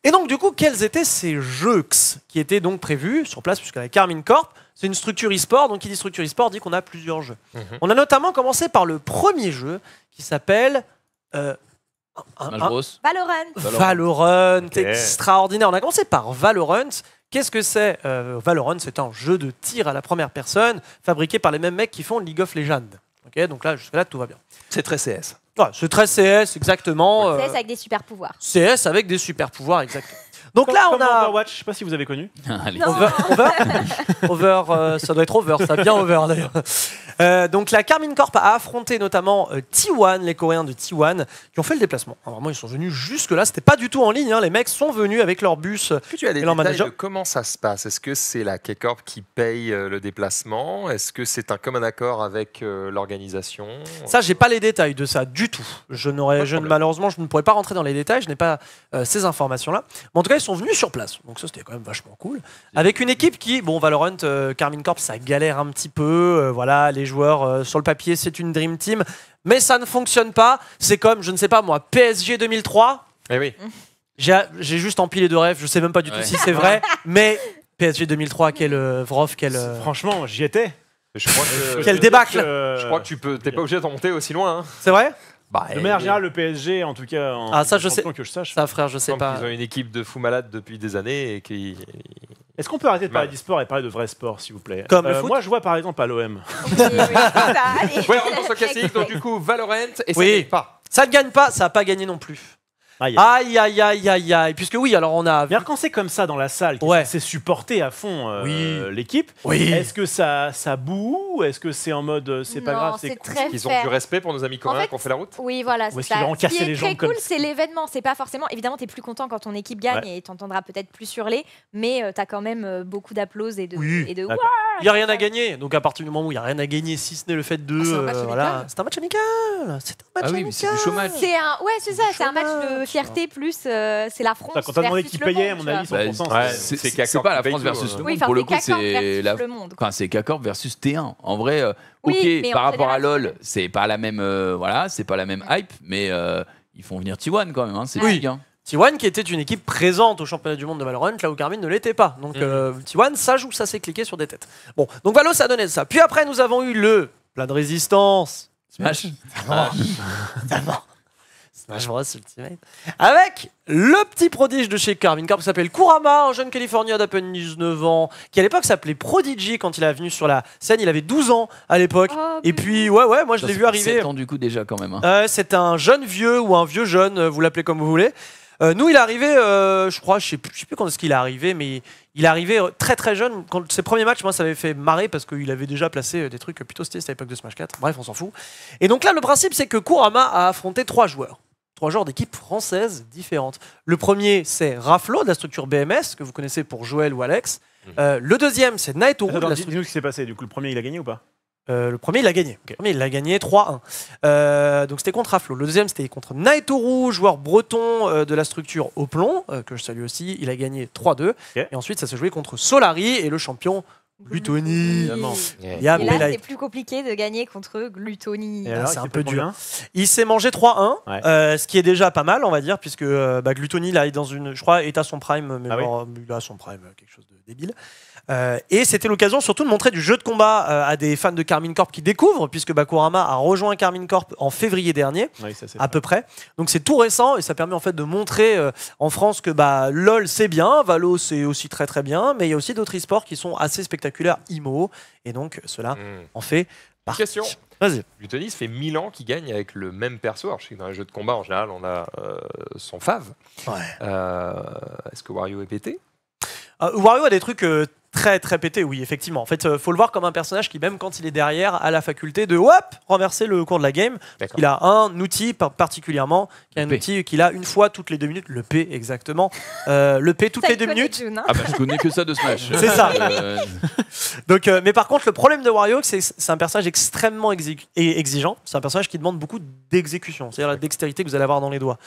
et donc, du coup, quels étaient ces jeux qui étaient donc prévus sur place, puisque la Carmine Corp, c'est une structure e-sport, donc qui dit structure e-sport dit qu'on a plusieurs jeux. Mhm. On a notamment commencé par le premier jeu qui s'appelle. Euh, Valorant. Valorant, extraordinaire. On a commencé par Valorant. Qu'est-ce que c'est euh, Valorant, c'est un jeu de tir à la première personne fabriqué par les mêmes mecs qui font League of Legends. donc là, jusque-là, tout va bien. C'est très CS. Ouais, ah, ce CS, exactement. CS euh, avec des super pouvoirs. CS avec des super pouvoirs, exactement. Donc là, on a. Overwatch, je sais pas si vous avez connu. Over, over, euh, ça doit être over, ça bien over d'ailleurs. Euh, donc la Carmine Corp a affronté notamment euh, T1, les Coréens de T1, qui ont fait le déplacement. vraiment, ils sont venus jusque-là, c'était pas du tout en ligne. Hein. Les mecs sont venus avec leur bus et leur manager. comment ça se passe Est-ce que c'est la K-Corp qui paye le déplacement Est-ce que c'est un commun accord avec l'organisation Ça, j'ai pas les détails de ça du tout. Je n'aurais, malheureusement, je ne pourrais pas rentrer dans les détails. Je n'ai pas ces informations-là. Mais en tout cas, sont venus sur place. Donc ça, c'était quand même vachement cool. Avec une équipe qui, bon, Valorant, euh, Carmine Corp, ça galère un petit peu. Euh, voilà, les joueurs euh, sur le papier, c'est une Dream Team. Mais ça ne fonctionne pas. C'est comme, je ne sais pas moi, PSG 2003. Eh oui. J'ai juste empilé deux rêves, je sais même pas du tout si c'est vrai. mais PSG 2003, quel Vrof, quel. Franchement, j'y étais. Je crois que, quel débâcle! Je crois que tu peux, t'es pas obligé d'en monter aussi loin. Hein. C'est vrai? de bah, manière le PSG, en tout cas, en ah, ça, je sais. que je sache, ça, frère, je sais pas. Ils ont une équipe de fous malade depuis des années et qui. Est-ce qu'on peut arrêter de parler bah. d'e-sport et parler de vrai sport, s'il vous plaît euh, Moi, je vois par exemple à l'OM. Ouais, on pense au classique, donc du coup, Valorant, et ça oui. pas. Ça ne gagne pas, ça n'a pas gagné non plus. Aïe aïe aïe aïe aïe Puisque oui, alors on a. Mais quand c'est comme ça dans la salle, ouais. c'est supporté à fond euh, l'équipe. Oui. Est-ce que ça, ça boue Est-ce que c'est en mode euh, c'est pas grave C'est très Ils ont du respect pour nos amis coréens qu'on fait, la route Oui, voilà. C'est Ce qui est très cool, c'est l'événement. C'est pas forcément. Évidemment, t'es plus content quand ton équipe gagne et t'entendras peut-être plus hurler, mais tu euh, t'as quand même beaucoup d'applaudissements et de. il y a rien à gagner. Donc à partir du moment où il y a rien à gagner, si ce n'est le fait de. Ah, c'est un match amical. C'est un match amical. C'est un match ah amical. C'est ouais, c'est ça. C'est un match fierté plus euh, c'est la France. Quand t'as demandé qui payait, à mon avis, bah, c'est pas la France versus euh. le monde. Pour le coup, c'est Enfin, c'est k versus T1. En vrai, euh, ok, par rapport à LoL, c'est pas la même. Voilà, c'est pas la même hype, mais ils font venir T1 quand même. Hein, c'est oui. Hein. T1 qui était une équipe présente au championnat du monde de Valorant, là où Carmine ne l'était pas. Donc mhm. T1, ça joue, ça s'est cliqué sur des têtes. Bon, donc Valo, ça donnait ça. Puis après, nous avons eu le plein de résistance. Smash. Smash. Smash Bros Ultimate. Avec le petit prodige de chez Carvin Corp qui s'appelle Kurama, un jeune Californien d'à peine 19 ans, qui à l'époque s'appelait Prodigy quand il est venu sur la scène. Il avait 12 ans à l'époque. Oh, et puis, ouais, ouais, moi je l'ai vu arriver. du coup déjà quand même. Hein. c'est un jeune vieux ou un vieux jeune, vous l'appelez comme vous voulez. Euh, nous, il est arrivé, euh, je crois, je sais, plus, je sais plus quand est-ce qu'il est arrivé, mais il est arrivé euh, très très jeune. Quand ses premiers matchs, moi, ça m'avait fait marrer parce qu'il avait déjà placé des trucs plutôt stylés, à l'époque de Smash 4. Bref, on s'en fout. Et donc là, le principe, c'est que Kurama a affronté trois joueurs trois genres d'équipes françaises différentes. Le premier, c'est Raflo de la structure BMS, que vous connaissez pour Joël ou Alex. Mhm. Euh, le deuxième, c'est Night Roux. dites nous ce qui s'est passé. Du coup, le premier, il a gagné ou pas euh, le premier, il a gagné. premier, il a gagné 3-1. Euh, donc c'était contre Raflo. Le deuxième, c'était contre Roux, joueur breton de la structure Oplon, que je salue aussi. Il a gagné 3-2. Et ensuite, ça se jouait contre Solari et le champion Glutonie. Et là, c'est plus compliqué de gagner contre Glutoni c'est un peu dur. Il s'est mangé 3-1, euh, ce qui est déjà pas mal, on va dire, puisque euh, bah, là, est dans une, je est à son prime, mais ah son prime, quelque chose de débile. Euh, et c'était l'occasion surtout de montrer du jeu de combat euh, à des fans de Carmine Corp qui découvrent, puisque Bakurama a rejoint Carmine Corp en février dernier, à peu près. Donc c'est tout récent et ça permet en fait de montrer euh, en France que bah, LOL c'est bien, Valo c'est aussi très très bien, mais il y a aussi d'autres e-sports qui sont assez spectaculaires, IMO, et donc cela hmm. en fait partie. Question. Vas-y. Lutonis fait 1000 ans qu'il gagne avec le même perso. Alors, je sais que dans les jeux de combat, en général, on a son fave. Est-ce que Wario est pété Wario a des trucs très très pété, oui, effectivement. En fait, euh, faut le voir comme un personnage qui, même quand il est derrière, a la faculté de hop, renverser le cours de la game. Il a un outil particulièrement, qui un outil qu'il a une fois toutes les deux minutes, le P exactement, euh, le P toutes les deux minutes. Hein. ah bah je connais que ça de Smash. c'est ça. Euh, Donc, mais par contre, le problème de Wario, c'est c'est un personnage extrêmement exigeant. C'est un personnage qui demande beaucoup d'exécution, c'est-à-dire la dextérité que vous allez avoir dans les doigts.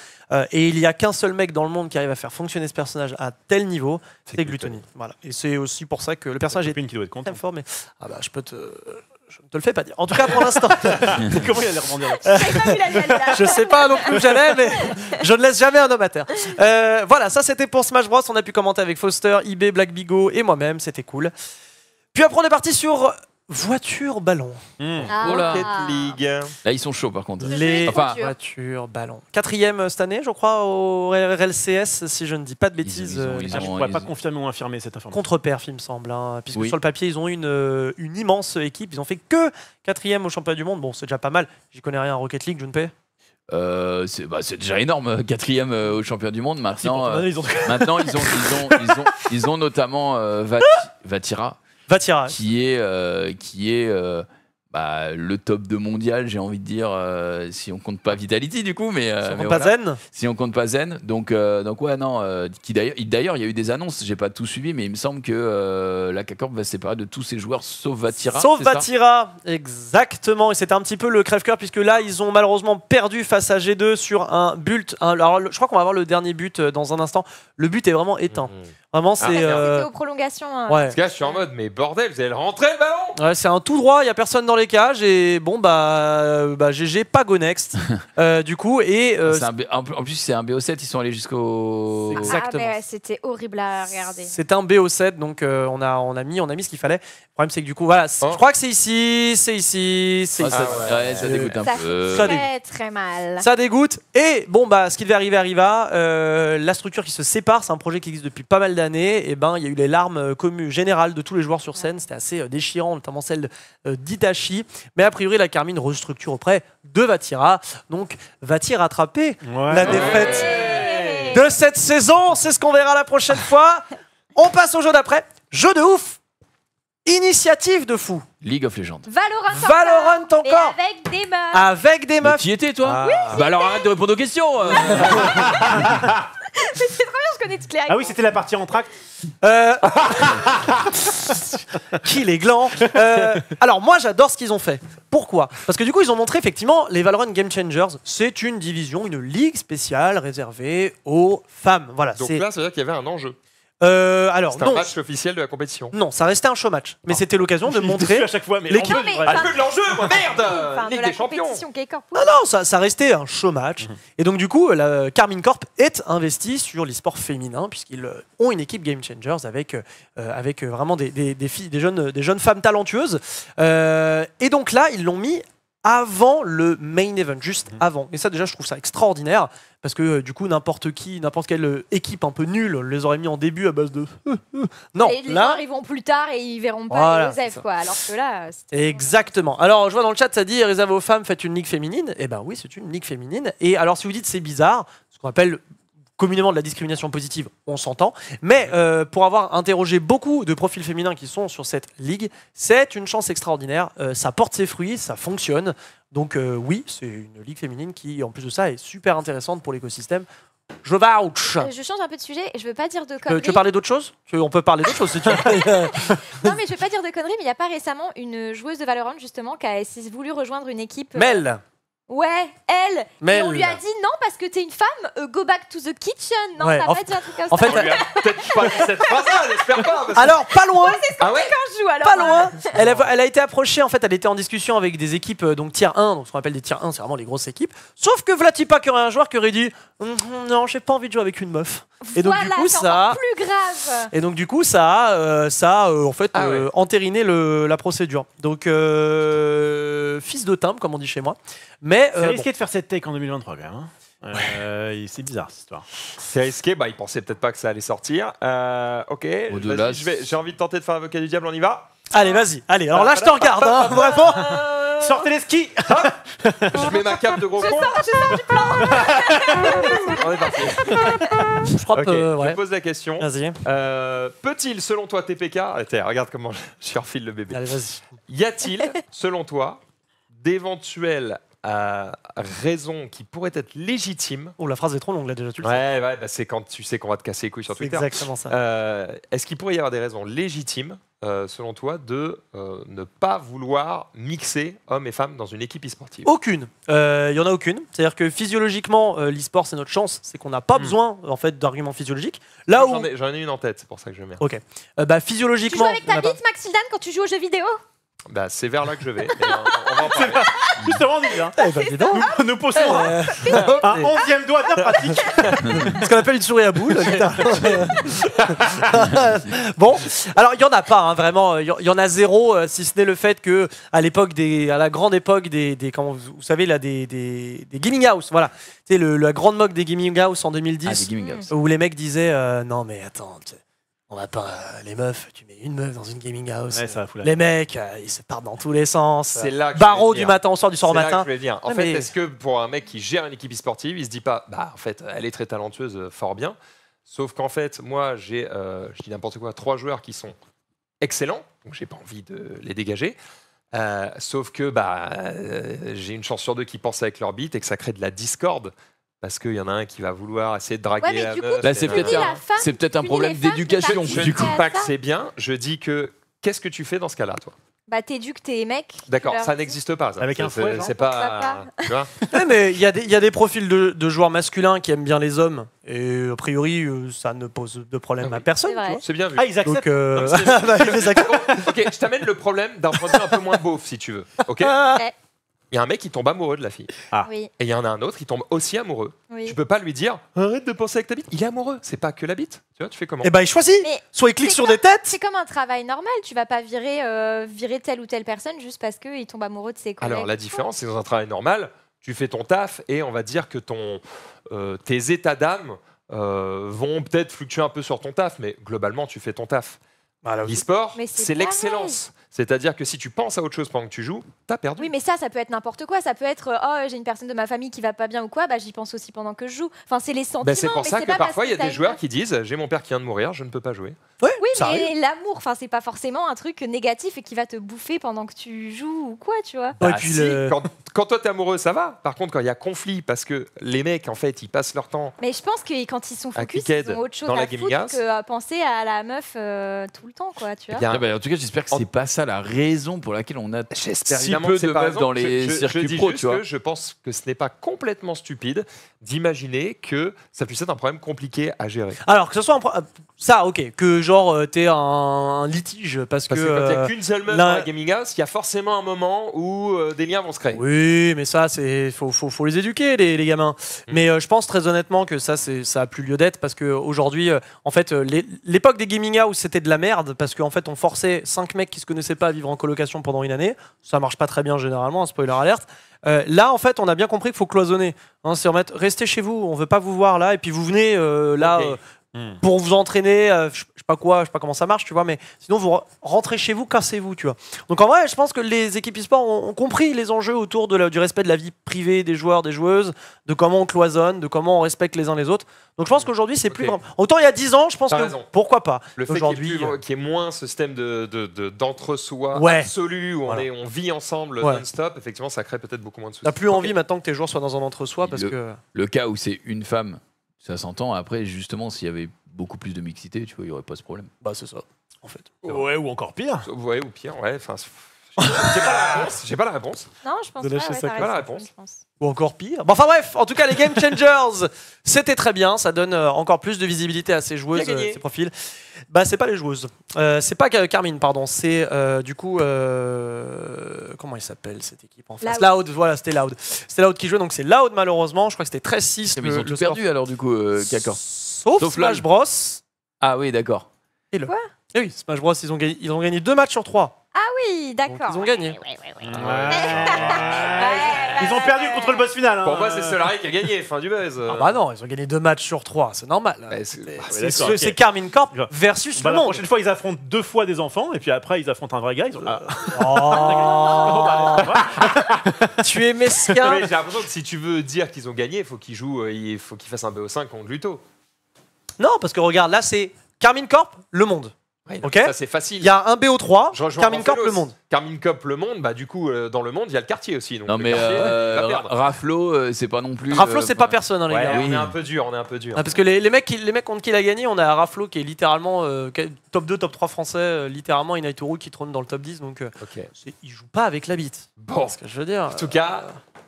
et il n'y a qu'un seul mec dans le monde qui arrive à faire fonctionner ce personnage à tel niveau, c'est Gluttony. Voilà. Et c'est aussi pour pour ça que le personnage est doit être très fort. Mais ah bah, je peux te ne te le fais pas dire. En tout cas, pour l'instant. Comment il a Je sais pas non plus où j'allais, mais je ne laisse jamais un homme à terre. Euh, voilà, ça c'était pour Smash Bros. On a pu commenter avec Foster, IB, Black Bigot et moi-même. C'était cool. Puis après, on est parti sur Voiture ballon. Hmm. Ah. Rocket League. Là, ils sont chauds par contre. Les voitures ballon. Quatrième euh, cette année, je crois, au RLCS, si je ne dis pas de bêtises. Euh, je ne pourrais pas confirmer ou infirmer cette information. Contre-perf, il me semble. Hein, puisque sur le papier, ils ont une, euh, une immense équipe. Ils ont fait que quatrième au championnat du monde. Bon, c'est déjà pas mal. J'y connais rien à Rocket League, je ne paie. Bah, c'est déjà énorme, quatrième au championnat du monde. Ah, maintenant, ils ont... ils ont, ils notamment Vatira Vatira. Qui est, euh, qui est euh, bah, le top de mondial, j'ai envie de dire, euh, si on compte pas Vitality du coup. Mais, si on compte pas Zen Si on compte pas Zen. Donc, donc ouais, non. D'ailleurs, il y a eu des annonces, j'ai pas tout suivi, mais il me semble que la CACORP va se séparer de tous ses joueurs sauf Vatira. Sauf Vatira, exactement. Et c'était un petit peu le crève-coeur, puisque là, ils ont malheureusement perdu face à G2 sur un but. alors, je crois qu'on va avoir le dernier but dans un instant. Le but est vraiment éteint. Mhm. Vraiment, ah. c'est. Euh, aux prolongations. En tout cas, je suis en mode, mais bordel, vous allez rentrer le ballon c'est un tout droit, il n'y a personne dans les cages et bon bah, GG bah, pas go next euh, du coup et euh, en plus- c'est un BO7, ils sont allés jusqu'au. Ah, exactement. c'était horrible à regarder. c'est un BO7 donc on a on a mis on a mis ce qu'il fallait. Le problème c'est que du coup voilà, oh. je crois que c'est ici, c'est ici, c'est ça, ah, ouais. ça dégoûte un fait très très mal. Ça dégoûte et bon bah ce qui devait arriver arriva. Euh, la structure qui se sépare, c'est un projet qui existe depuis pas mal et eh ben, il y a eu les larmes euh, communes générales de tous les joueurs sur scène. C'était assez euh, déchirant, notamment celle euh, d'Itachi. Mais a priori, la Carmine restructure auprès de Vatira. Donc, va t rattraper la défaite de cette saison C'est ce qu'on verra la prochaine fois. On passe au jeu d'après. Jeu de ouf Initiative de fou. League of Legends. Valorant, Valorant encore. avec des meufs. Avec des meufs. étais toi ah. bah, de répondre aux questions. c'est trop bien, je connais Ah oui, c'était la partie en tract. Euh... Qui les glands euh, Alors moi j'adore ce qu'ils ont fait. Pourquoi Parce que du coup ils ont montré effectivement les Valorant Game Changers. C'est une division, une ligue spéciale réservée aux femmes. Voilà. Donc là, ça veut dire qu'il y avait un enjeu. Euh, alors, non. officiel de la compétition. Non, ça restait un show match, mais ah. c'était l'occasion de montrer à chaque fois, l'équipe. de l'enjeu, merde champions Non, non, ça, restait un show match. Mhm. Et donc, du coup, la Carmine Corp est investie sur l'e-sport féminin, puisqu'ils euh, ont une équipe Game Changers avec, euh, avec vraiment des, filles, des jeunes, des jeunes femmes talentueuses. et donc là, ils l'ont mis avant le main event, juste mhm. avant. Et ça, déjà, je trouve ça extraordinaire parce que euh, du coup, n'importe qui, n'importe quelle euh, équipe un peu nulle les aurait mis en début à base de euh, non. Et là, ils vont plus tard et ils verront pas Joseph, quoi. Alors que là, exactement. Alors, je vois dans le chat, ça dit réserve aux femmes, faites une ligue féminine. Eh ben oui, c'est une ligue féminine. Et alors, si vous dites c'est bizarre, ce qu'on appelle communément de la discrimination positive, on s'entend. Mais euh, pour avoir interrogé beaucoup de profils féminins qui sont sur cette ligue, c'est une chance extraordinaire. Euh, ça porte ses fruits, ça fonctionne. Donc euh, oui, c'est une ligue féminine qui, en plus de ça, est super intéressante pour l'écosystème. Je vouch. Je change un peu de sujet et je veux pas dire de conneries. tu veux parler d'autre chose On peut parler d'autre chose si tu veux. non, mais je veux pas dire de conneries, mais il n'y a pas récemment une joueuse de Valorant justement qui a voulu rejoindre une équipe. Mel Ouais, elle. on lui a dit non parce que t'es une femme, euh, go back to the kitchen. Non, ça va être un truc comme en fait, peut-être pas cette phrase j'espère pas. Alors, pas loin, Ah joue alors. pas loin. Elle a, été approchée, en fait, elle était en discussion avec des équipes euh, donc tier 1, donc ce qu'on appelle des tiers 1, c'est vraiment les grosses équipes. Sauf que Vlatipak aurait un joueur qui aurait dit hum, hum, non, j'ai pas envie de jouer avec une meuf. Et donc du Voilà, coup c'est ça, plus grave. et donc du coup ça, a, euh, ça en fait Ah entériné le- la procédure. Donc fils de timbre, comme on dit chez moi. Mais mais, c'est euh, risqué de faire cette take en 2023 quand même. Hein. Euh, c'est bizarre cette histoire. C'est risqué, bah, ils pensait peut-être pas que ça allait sortir. Euh, ok, j'ai envie de tenter de faire avocat du diable, on y va Allez, vas-y, allez, alors là je te regarde, hein, vraiment Sortez les skis Je mets ma cape de gros je con. Sors, je sors du plan On est parti. Je crois que. Ouais. Je pose la question. Vas-y. peut-il, selon toi, TPK. regarde comment je, je refile le bébé. Allez, vas-y. Y a-t-il, selon toi, d'éventuels à raison qui pourrait être légitime. Oh, la phrase est trop longue là déjà, tu le ouais, sais. Ouais, bah, c'est quand tu sais qu'on va te casser les couilles sur Twitter. Exactement ça. Euh, est-ce qu'il pourrait y avoir des raisons légitimes, euh, selon toi, de euh, ne pas vouloir mixer hommes et femmes dans une équipe e-sportive Aucune. Il n'y en a aucune. C'est-à-dire que physiologiquement, l'e-sport, c'est notre chance. C'est qu'on n'a pas hmm. besoin en fait d'arguments physiologiques. Là où... J'en ai, une en tête, c'est pour ça que je mets. Ok. bah, physiologiquement. Tu joues avec ta bite, Max quand tu joues aux jeux vidéo bah, c'est vers là que je vais. Et on, va en parler. Justement, hein. eh, bah, on Nous, posons hein. euh. un- onzième doigt de la pratique. Ce qu'on appelle une souris à boules. bon, alors il y en a pas, hein, vraiment. Il y- en a zéro, euh, si ce n'est le fait que à l'époque des, à la grande époque des, des vous, savez des, des, des gaming house, voilà. C'est la grande moque des gaming house en 2010 ah, où les mecs disaient euh, non mais attends, tu on va pas. Euh, les meufs, tu mets une meuf dans une gaming house. les mecs, euh, ils se partent dans tous les sens. C'est là Barreau du matin au soir, du soir au matin. Là je dire. En fait, est-ce que pour un mec qui gère une équipe sportive il se dit pas, bah en fait, elle est très talentueuse, euh, fort bien. Sauf qu'en fait, moi, j'ai, je dis n'importe quoi, trois joueurs qui sont excellents, donc j'ai pas envie de les dégager. sauf que bah, j'ai une chance sur deux qui pense avec leur beat et que ça crée de la discorde parce qu'il y en a un qui va vouloir essayer de draguer la meuf. Bah, Là, c'est peut-être un, problème d'éducation. Je ne dis pas que c'est bien, je dis que qu'est-ce que tu fais dans ce cas-là, toi bah t'éduques tes mecs. D'accord, ça n'existe pas. Avec un c'est pas. mais il y, a des profils de, joueurs masculins qui aiment bien les hommes et a priori euh, ça ne pose de problème ah à personne. C'est bien vu. Ah ils acceptent. Donc, euh, bah, ok, je t'amène le problème d'un produit un peu moins beau, si tu veux. Ok il y a un mec qui tombe amoureux de la fille. Ah. Oui. Et il y en a un autre qui tombe aussi amoureux. Je ne peux pas lui dire arrête de penser avec ta bite. Il est amoureux, c'est pas que la bite. Tu vois, tu fais comment Eh ben il choisit. Soit il clique sur des têtes. C'est comme un travail normal. Tu vas pas virer euh, virer telle ou telle personne juste parce que il tombe amoureux de ses collègues. Alors la différence, c'est dans un travail normal, tu fais ton taf et on va dire que ton euh, tes états d'âme euh, vont peut-être fluctuer un peu sur ton taf, mais globalement tu fais ton taf. Bah, L'e-sport, c'est l'excellence. C'est-à-dire que si tu penses à autre chose pendant que tu joues, t'as perdu. Oui, mais ça, ça peut être n'importe quoi. Ça peut être euh, oh j'ai une personne de ma famille qui va pas bien ou quoi, bah j'y pense aussi pendant que je joue. Enfin, c'est les bah, sentiments. c'est pour ça que parfois il y a des joueurs qui disent j'ai mon père qui vient de mourir, je ne peux pas jouer. oui, mais l'amour, enfin c'est pas forcément un truc négatif et qui va te bouffer pendant que tu joues ou quoi, tu vois. Bah, quand, toi t'es amoureux, ça va. Par contre, quand il y a conflit, parce que les mecs en fait ils passent leur temps. Mais je pense que quand ils sont focus, ils autre chose dans la que à penser à la meuf euh, tout le temps, quoi. Tu eh vois. Ah bah, en tout cas, j'espère que c'est pas ça la raison pour laquelle on a bah, si peu de meufs dans les circuits pro, tu vois. je pense que ce n'est pas complètement stupide d'imaginer que ça puisse être un problème compliqué à gérer. Alors que ce soit un euh, ça, ok, que genre euh, t'es un litige parce, que, quand n'y a euh, qu'une seule meuf dans la gaming house, il y a forcément un moment où des liens vont se créer. Oui, mais ça, c'est faut, faut, les éduquer les, gamins. Mm. Mais je pense très honnêtement que ça, c'est ça a plus lieu d'être parce qu'aujourd'hui, en fait, l'époque des gaming où c'était de la merde parce qu'en fait on forçait cinq mecs qui se connaissaient c'est pas, vivre en colocation pendant une année. Ça marche pas très bien généralement, hein, spoiler alerte. Euh, là, en fait, on a bien compris qu'il faut cloisonner. Hein, c'est en restez chez vous, on veut pas vous voir là, et puis vous venez euh, là euh, Hmm. Pour vous entraîner, euh, je, sais pas quoi, je sais pas comment ça marche, tu vois, mais sinon vous rentrez chez vous, cassez-vous, tu vois. Donc en vrai, je pense que les équipes e-sport ont, compris les enjeux autour de du respect de la vie privée des joueurs, des joueuses, de comment on cloisonne, de comment on respecte les uns les autres. Donc je pense qu'aujourd'hui, c'est plus. Autant il y a 10 ans, je pense que. Pourquoi pas Le fait qu'il y, ait, euh, moins ce système de, d'entre-soi absolu où on, vit ensemble non-stop, effectivement, ça crée peut-être beaucoup moins de soucis. T'as plus envie maintenant que tes joueurs soient dans un entre-soi parce que. Le cas où c'est une femme ça s'entend. Après, justement, s'il y avait beaucoup plus de mixité, tu vois, il n'y aurait pas ce problème. Bah, c'est ça, en fait. Ouais, ou encore pire. Ouais, ou pire, ouais. Enfin, j'ai pas la réponse. pas la réponse. Non, je pense pas. la réponse. Ou encore pire. Bon, enfin bref, en tout cas, les Game Changers, c'était très bien. Ça donne euh, encore plus de visibilité à ces joueuses, euh, ces profils. Bah, c'est pas les joueuses. Euh, c'est pas Carmine, pardon. C'est du coup. comment il s'appelle cette équipe en face Loud. voilà, c'était Loud. C'est Loud qui jouait, donc c'est Loud malheureusement. Je crois que c'était 13-6. ils ont perdu alors du coup, euh, Sauf, Smash Bros. Ah oui, d'accord. Et le. Eh oui, Smash Bros, ils ont, gagné, ils ont gagné deux matchs sur trois oui, d'accord. ils ont gagné. Ils ont perdu contre le boss final. Hein. Pour moi, c'est Solari qui a gagné, fin du buzz. Ah bah non, ils ont gagné deux matchs sur trois, c'est normal. Ah bah c'est- Carmine Corp versus bah, le monde. prochaine fois, ils affrontent deux fois des enfants, et puis après, ils affrontent un vrai gars. Ah. Ah. Oh. tu es mesquin. J'ai l'impression que si tu veux dire qu'ils ont gagné, il faut qu'ils jouent, euh, il faut qu'ils fassent un BO5 contre Luto. Non, parce que regarde, là c'est Carmine Corp, le monde. Ça, c'est facile. Il y a un BO3, Carmine Cup le monde. Carmine Cup le monde, bah, du coup, euh, dans le monde, il y a le quartier aussi. Donc non, mais euh, Raflo, euh, c'est pas non plus. Raflo, c'est pas personne, hein, les gars. On est un peu dur, on est un peu dur. Ah, parce que les, mecs, les mecs contre qui il a gagné, on a Raflo qui est littéralement top 2, top 3 français, littéralement, et qui trône dans le top 10. Donc, Ok. il joue pas avec la bite. Bon. Ce que je veux dire. En tout cas,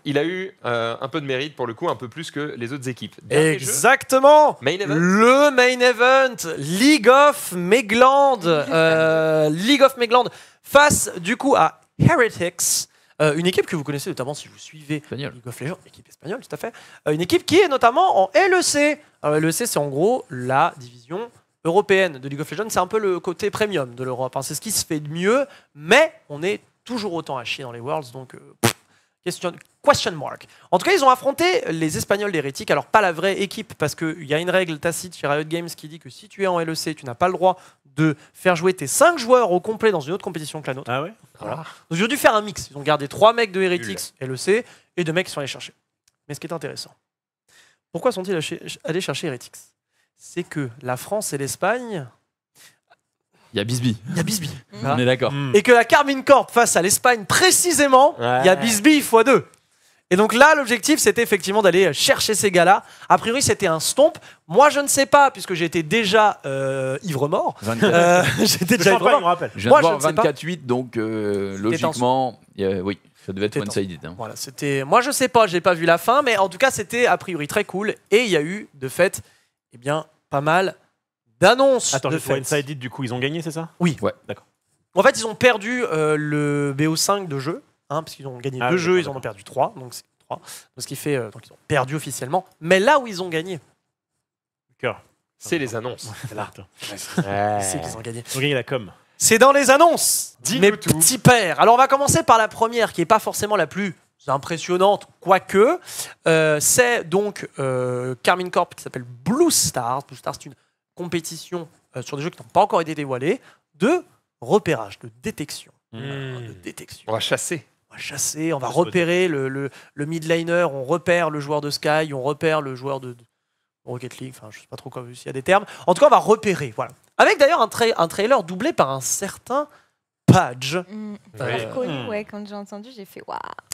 il a eu euh, un peu de mérite pour le coup, un peu plus que les autres équipes. Exactement Le main event League of Megland League of Megland euh, face du coup à Heretics. Euh, une équipe que vous connaissez notamment si vous suivez League of Legends, équipe espagnole tout à fait. une équipe qui est notamment en LEC. Alors LEC c'est en gros la division européenne de League of Legends, c'est un peu le côté premium de l'Europe. Hein. C'est ce qui se fait de mieux, mais on est toujours autant à chier dans les Worlds, donc question, Question mark. En tout cas, ils ont affronté les Espagnols d'Hérétiques, Alors, pas la vraie équipe, parce qu'il y a une règle tacite chez Riot Games qui dit que si tu es en LEC, tu n'as pas le droit de faire jouer tes 5 joueurs au complet dans une autre compétition que la nôtre. Ah ouais ils ont dû faire un mix. Ils ont gardé 3 mecs de Hérétiques LEC et 2 mecs qui sont allés chercher. Mais ce qui est intéressant, pourquoi sont-ils allés chercher Hérétiques C'est que la France et l'Espagne il y a Bisbee. Il y a Bisbee. On est d'accord. Et que la Carmine Corp face à l'Espagne, précisément, il y a Bisbee x2. Et donc là, l'objectif, c'était effectivement d'aller euh, chercher ces gars-là. A priori, c'était un stomp. Moi, je ne sais pas, puisque j'étais déjà euh, ivre-mort. Euh, j'étais déjà ivre-mort. Je Moi, je ne 24-8, donc euh, logiquement, oui. Ça devait être one-sided. Hein. Voilà, c'était. Moi, je ne sais pas, j'ai pas vu la fin, mais en tout cas, c'était a priori très cool. Et il y a eu, de fait, eh bien, pas mal d'annonces. Attends, de one-sided, du coup, ils ont gagné, c'est ça Oui. Ouais. D'accord. En fait, ils ont perdu le BO5 de jeu hein, qu'ils ont gagné ah deux jeux, ils en ont perdu trois, donc c'est trois. ce qui fait, euh, donc ils ont perdu officiellement. Mais là où ils ont gagné, c'est les annonces. Là. c'est qu'ils ont gagné. Ils ont gagné la com. C'est dans les annonces, Dis mes petits pères. Alors on va commencer par la première, qui n'est pas forcément la plus impressionnante, quoique. Euh, c'est donc euh, Carmine Corp qui s'appelle Blue Stars. Blue Stars, c'est une compétition euh, sur des jeux qui n'ont pas encore été dévoilés de repérage, de détection. Hmm. De détection. On va chasser on va chasser, on va repérer le, le, midliner, on repère le joueur de Sky, on repère le joueur de, Rocket League, enfin je sais pas trop s'il y a des termes. En tout cas, on va repérer, voilà. Avec d'ailleurs un, un, trailer doublé par un certain Page. Mm. Mm. j'ai entendu, j'ai fait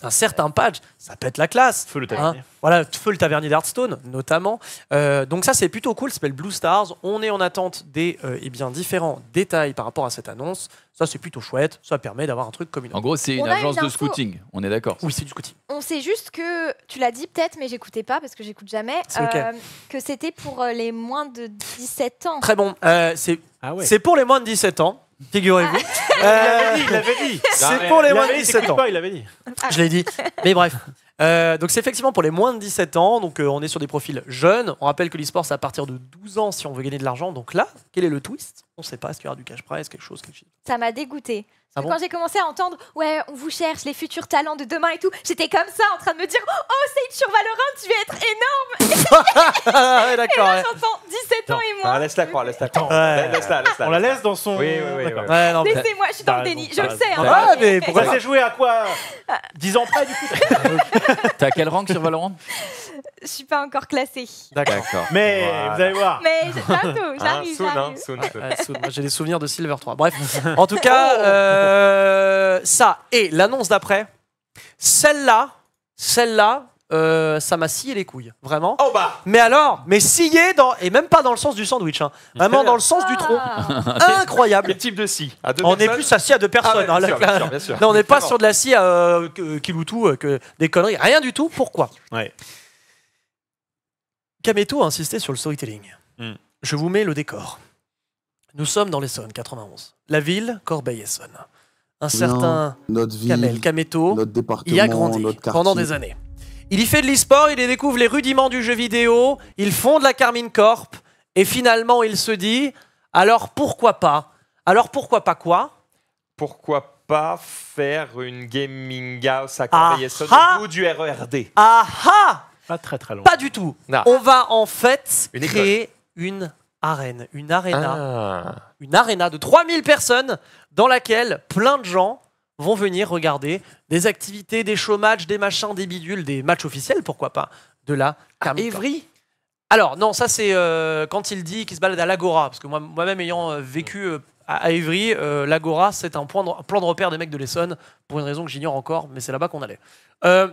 Un certain Page, ça pète la classe. Feu le hein. tavernier. voilà, Feu le tavernier d'Hearthstone, notamment. Euh, donc ça, c'est plutôt cool. Ça s'appelle Blue Stars. On est en attente des euh, eh bien, différents détails par rapport à cette annonce. Ça, c'est plutôt chouette. Ça permet d'avoir un truc comme une En gros, c'est une agence de scouting. On est d'accord. Oui, c'est du scouting. On sait juste que, tu l'as dit peut-être, mais j'écoutais pas parce que j'écoute jamais, euh, que c'était pour les moins de 17 ans. Très bon. Ah c'est pour les moins de 17 ans figurez-vous. Ah. Euh, il l'avait dit. C'est pour les moins de 17 ans. il l'avait dit. Ah. Je l'ai dit. Mais bref. Euh, donc c'est effectivement pour les moins de 17 ans, donc euh, on est sur des profils jeunes. On rappelle que l'e-sport c'est à partir de 12 ans si on veut gagner de l'argent. Donc là, quel est le twist On ne sait pas, est-ce qu'il y aura du cash prize, quelque chose, quelque chose. Ça m'a dégoûté quand j'ai commencé à entendre ouais on vous cherche les futurs talents de demain et tout, j'étais comme ça en train de me dire oh c'est sur Valorant tu vas être énorme. Et là j'entends 17 ans et bah, moi laisse-la croire, laisse-la croire. la laisse On la laisse dans son. Oui, oui, oui. Laissez-moi, je suis dans le déni, je le bah, sais. Hein, ah mais pourquoi c'est joué à quoi 10 euh. ans près du coup. T'as quel rang sur Valorant je suis pas encore classée. D'accord. Mais vous allez voir. Mais bientôt, j'arrive. j'ai des souvenirs de Silver 3. Bref, en tout cas, oh. euh, ça et l'annonce d'après, celle-là, celle-là, euh, ça m'a scié les couilles, vraiment. Oh bah. Mais alors, mais scié dans et même pas dans le sens du sandwich, hein. vraiment dans le sens du tronc. Ah. Incroyable. Quel type de scie On n'est plus à scie à deux personnes. bien sûr, Non, on n'est pas sur de la scie à euh, Kiloutou, que des conneries, rien du tout. Pourquoi ouais. Kameto a insisté sur le storytelling. Hmm. Je vous mets le décor. Nous sommes dans l'Essonne, 91. La ville, Corbeil-Essonne. Un certain notre ville, Kamel notre département, y a grandi pendant des années. Il y fait de l'e-sport, il y découvre les rudiments du jeu vidéo, il fonde la Carmine Corp, et finalement il se dit alors pourquoi pas Alors pourquoi pas quoi Pourquoi pas faire une gaming house à Corbeil-Essonne du RERD Ah ah pas très très loin. Pas du tout. Ah. On va en fait créer une arène, une arène, ah. une arena de 3000 personnes dans laquelle plein de gens vont venir regarder des activités, des showmatchs, des machins, des bidules, des matchs officiels, pourquoi pas, de la Évry. Ah, Alors non, ça c'est euh, quand il dit qu'il se balade à l'Agora, parce que moi-même ayant euh, vécu euh, à Évry, l'Agora, c'est un, un plan de repère des mecs de l'Essonne, pour une raison que j'ignore encore, mais c'est là-bas qu'on allait. Euh,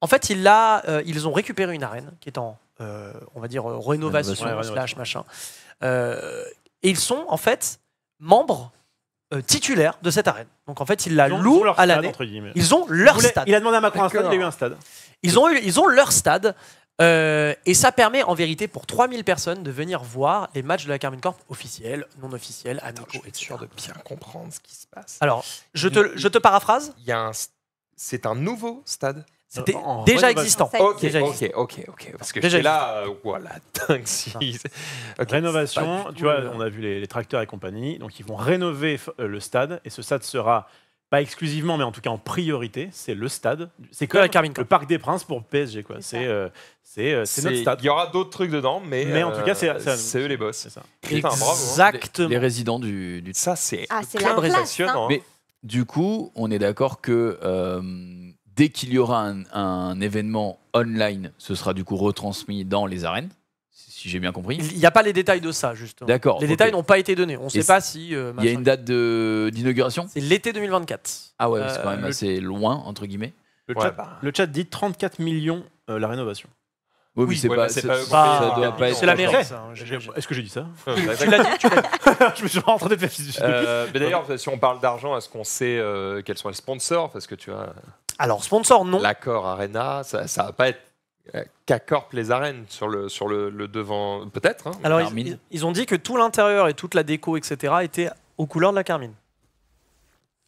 en fait, euh, ils ont récupéré une arène qui est en, euh, on va dire, euh, rénovation, machin. et ils sont, en fait, membres titulaires de cette arène. Donc, en fait, ils la louent à l'année. Ils ont leur stade. Il a demandé à Macron un stade, il a eu un stade. Ils ont, ils leur stade. et ça permet en vérité pour 3000 personnes de venir voir les matchs de la Carmine Corp officiels, non officiels, amicaux. Je sûr de bien comprendre ce qui se passe. Alors, je te, je te paraphrase c'est un nouveau stade c'était déjà existant. Ok, déjà ok, ok, Parce que là, euh, voilà, dingue. rénovation, tu vois, euh. on a vu les, tracteurs et compagnie. Donc, ils vont rénover euh, le stade. Et ce stade sera, pas exclusivement, mais en tout cas en priorité, c'est le stade. C'est que Le Parc des Princes pour PSG, quoi. C'est c'est notre stade. Il y aura d'autres trucs dedans, mais. Mais en tout cas, c'est eux les boss. C'est ça. Hein. Exactement. Les, résidents du, Ça, c'est ah, impressionnant. Hein. Mais du coup, on est d'accord que dès qu'il y aura un, événement online, ce sera du coup retransmis dans les arènes, si j'ai bien compris. Il n'y a pas les détails de ça, justement. D'accord. Les détails n'ont pas été donnés. On ne sait pas si. Euh, il y a une date d'inauguration C'est l'été 2024. Ah ouais, c'est quand euh, même assez loin, entre guillemets. Le, bah. chat, dit 34 millions euh, la rénovation. Oui, oui, c'est pas. C'est la mairie. Est-ce que j'ai dit ça euh, bah, Je me suis train de faire Mais d'ailleurs, si on parle d'argent, est-ce qu'on sait euh, quels sont les sponsors Parce que tu as. Alors, sponsor, non. L'accord Arena, ça ne va pas être Corp les arènes sur le, sur le, devant, peut-être. Hein. Alors, ils, ont dit que tout l'intérieur et toute la déco, etc., était aux couleurs de la carmine.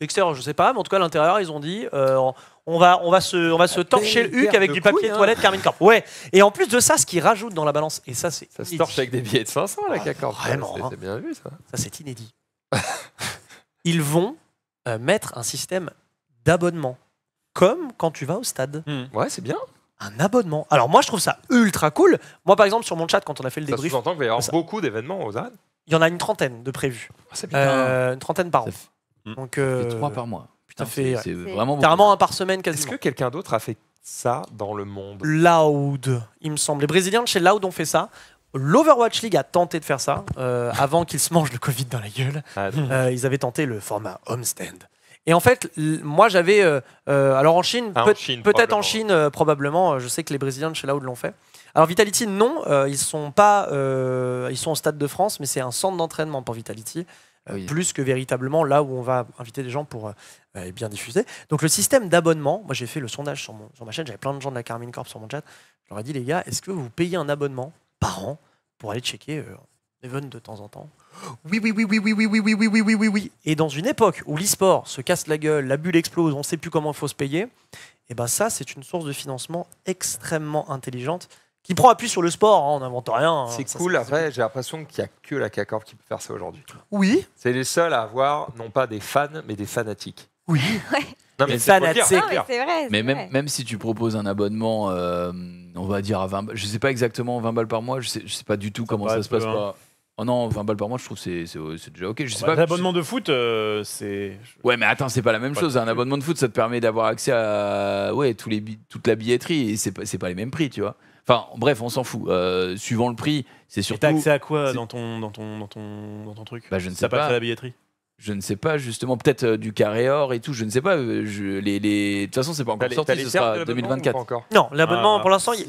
L'extérieur, je ne sais pas, mais en tout cas, l'intérieur, ils ont dit euh, on va, on va se, on va se torcher le huc avec du papier de toilette hein. Carmine Corp. Ouais. Et en plus de ça, ce qu'ils rajoute dans la balance, et ça c'est. Ça se torche avec des billets de 500 la ah, Vraiment. Hein. C'est bien vu ça. Ça c'est inédit. Ils vont euh, mettre un système d'abonnement, comme quand tu vas au stade. Hmm. Ouais, c'est bien un abonnement. Alors moi, je trouve ça ultra cool. Moi, par exemple, sur mon chat, quand on a fait le débrief, ça sous-entend qu'il va y avoir beaucoup d'événements aux ânes. Il y en a une trentaine de prévus. Ah, euh, une trentaine par an. Donc euh, trois par mois c'est vraiment un par semaine quasiment. Est-ce que quelqu'un d'autre a fait ça dans le monde Loud, il me semble. Les Brésiliens de chez Loud ont fait ça. L'Overwatch League a tenté de faire ça euh, avant qu'ils se mangent le Covid dans la gueule. Ah euh, ils avaient tenté le format homestand. Et en fait, moi j'avais. Euh, alors en Chine, ah, peut-être en Chine, probablement, je sais que les Brésiliens de chez Loud l'ont fait. Alors Vitality, non, ils, sont pas, ils sont au Stade de France, mais c'est un centre d'entraînement pour Vitality plus que véritablement là où on va inviter des gens pour bien diffuser. Donc le système d'abonnement, moi j'ai fait le sondage sur, ma chaîne, j'avais plein de gens de la Carmine Corp sur mon chat, j'aurais dit les gars, est-ce que vous payez un abonnement par an pour aller checker event de temps en temps oui, oui, oui, oui, oui, oui, oui, oui, oui, oui, oui, oui, Et dans une époque où l'e-sport se casse la gueule, la bulle explose, on ne sait plus comment il faut se payer, et ben ça, c'est une source de financement extrêmement intelligente qui prend appui sur le sport, hein, on n'invente rien. Hein, c'est cool, après j'ai l'impression qu'il n'y a que la CACOR qui peut faire ça aujourd'hui. Oui. C'est les seuls à avoir, non pas des fans, mais des fanatiques. Oui. mais c'est vrai. Mais même, même si tu proposes un abonnement, euh, on va dire à 20 balles, je sais pas exactement 20 balles par mois, je sais, sais pas du tout comment ça se passe. Hein. Oh non, 20 balles par mois, je trouve c'est déjà ok. Je sais pas. L'abonnement bah, de foot, euh, c'est. Ouais, mais attends, c'est pas la même chose. Un abonnement de foot, ça te permet d'avoir accès à ouais tous les toute la billetterie et c'est pas, pas les mêmes prix, tu vois. Enfin, bref, on s'en fout. Euh, suivant le prix, c'est surtout. T'as accès à quoi dans ton, dans, ton, dans, ton, dans ton truc bah, Je ne sais pas. pas la billetterie je ne sais pas, justement, peut-être euh, du carré or et tout, je ne sais pas. Euh, je, les, les... De toute façon, c'est pas encore sorti, ce sera 2024. non, l'abonnement, ah, pour l'instant, il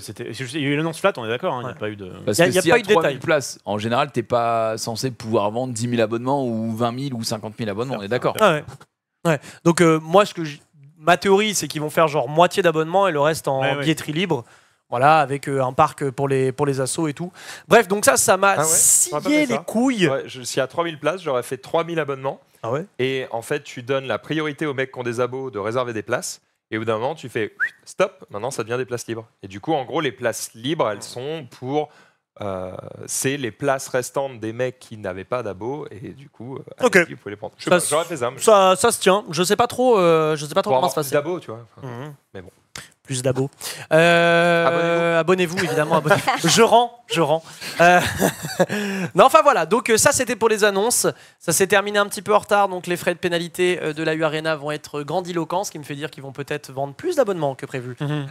c'était. Il y a eu l'annonce flat, on est d'accord, hein, il n'y a pas eu de. Parce il n'y a, pas eu de place. en général, tu pas censé pouvoir vendre 10 000 abonnements ou 20 000 ou 50 000 abonnements, on est d'accord. Ah ah ouais. Donc, moi, ce que ma théorie, c'est qu'ils vont faire genre moitié d'abonnements et le reste en billetterie libre. Voilà, avec euh, un parc pour les, pour les assos et tout. Bref, donc ça, ça m'a ah scié les couilles. Ouais, je, y à 3000 places, j'aurais fait 3000 abonnements. Ah et en fait, tu donnes la priorité aux mecs qui ont des abos de réserver des places. Et au bout d'un moment, tu fais stop, maintenant ça devient des places libres. Et du coup, en gros, les places libres, elles sont pour. Euh, c'est les places restantes des mecs qui n'avaient pas d'abo et du coup euh, vous les prendre. J'aurais fait ça, ça, se tient. Je sais pas trop. je sais pas trop pour comment se tu vois. Mhm. Mais bon plus d'abos. Euh, abonnez-vous. évidemment. je rends, je rends. Euh, non, enfin voilà. Donc euh, ça, c'était pour les annonces. Ça s'est terminé un petit peu en retard. Donc les frais de pénalité de la U Arena vont être grandiloquents, ce qui me fait dire qu'ils vont peut-être vendre plus d'abonnements que prévu. Mhm.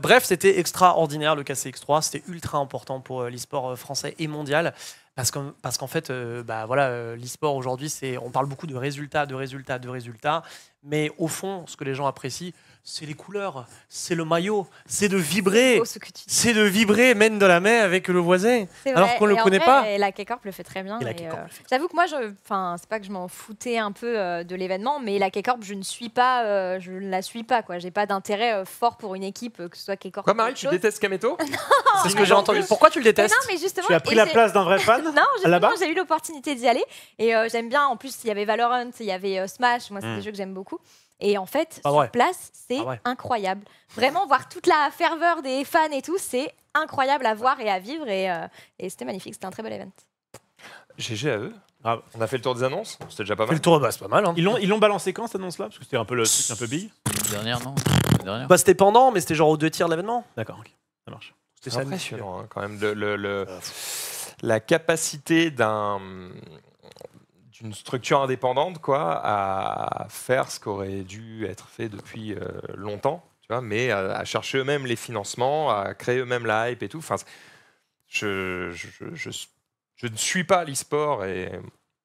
bref, c'était extraordinaire le KCX3. C'était ultra important pour l'e-sport français et mondial. Parce qu'en fait, bah, voilà, l'e-sport aujourd'hui, c'est on parle beaucoup de résultats, de résultats, de résultats, mais au fond, ce que les gens apprécient, c'est les couleurs, c'est le maillot, c'est de vibrer. Oh, c'est de vibrer, mène de la main avec le voisin, alors qu'on ne le connaît pas. Et la K-Corp le fait très bien. Euh, j'avoue que moi, enfin, c'est pas que je m'en foutais un peu euh, de l'événement, mais la K-Corp, je ne suis pas, euh, je la suis pas, quoi. J'ai pas d'intérêt fort pour une équipe, que ce soit K-Corp. Marie, tu détestes Kameto C'est ce que j'ai entendu. Pourquoi tu le détestes Non, tu as pris la place d'un vrai fan. non, j'ai eu l'opportunité d'y aller et j'aime bien. En plus, il y avait Valorant, il y avait Smash. Moi, c'est des hmm. jeux que j'aime beaucoup. Et en fait, sur place, c'est incroyable. Vraiment, voir toute la ferveur des fans et tout, c'est incroyable à voir et à vivre. Et, euh, c'était magnifique, c'était un très bel event. GG à eux. Ah, on a fait le tour des annonces, c'était déjà pas mal. le tour, bah, c'est pas mal. Hein. Ils l'ont, ils l'ont balancé quand cette annonce-là Parce que c'était un peu le truc un peu bille. Dernière, non Dernière. Bah, c'était pendant, mais c'était genre aux deux tiers de l'événement. D'accord, ok, ça marche. C'était impressionnant, hein, quand même, le, la capacité d'un une structure indépendante quoi, à faire ce qu'aurait dû être fait depuis euh, longtemps, tu vois, mais à, chercher eux-mêmes les financements, à créer eux-mêmes la hype et tout. Enfin, je, je, je, ne suis pas l'e-sport et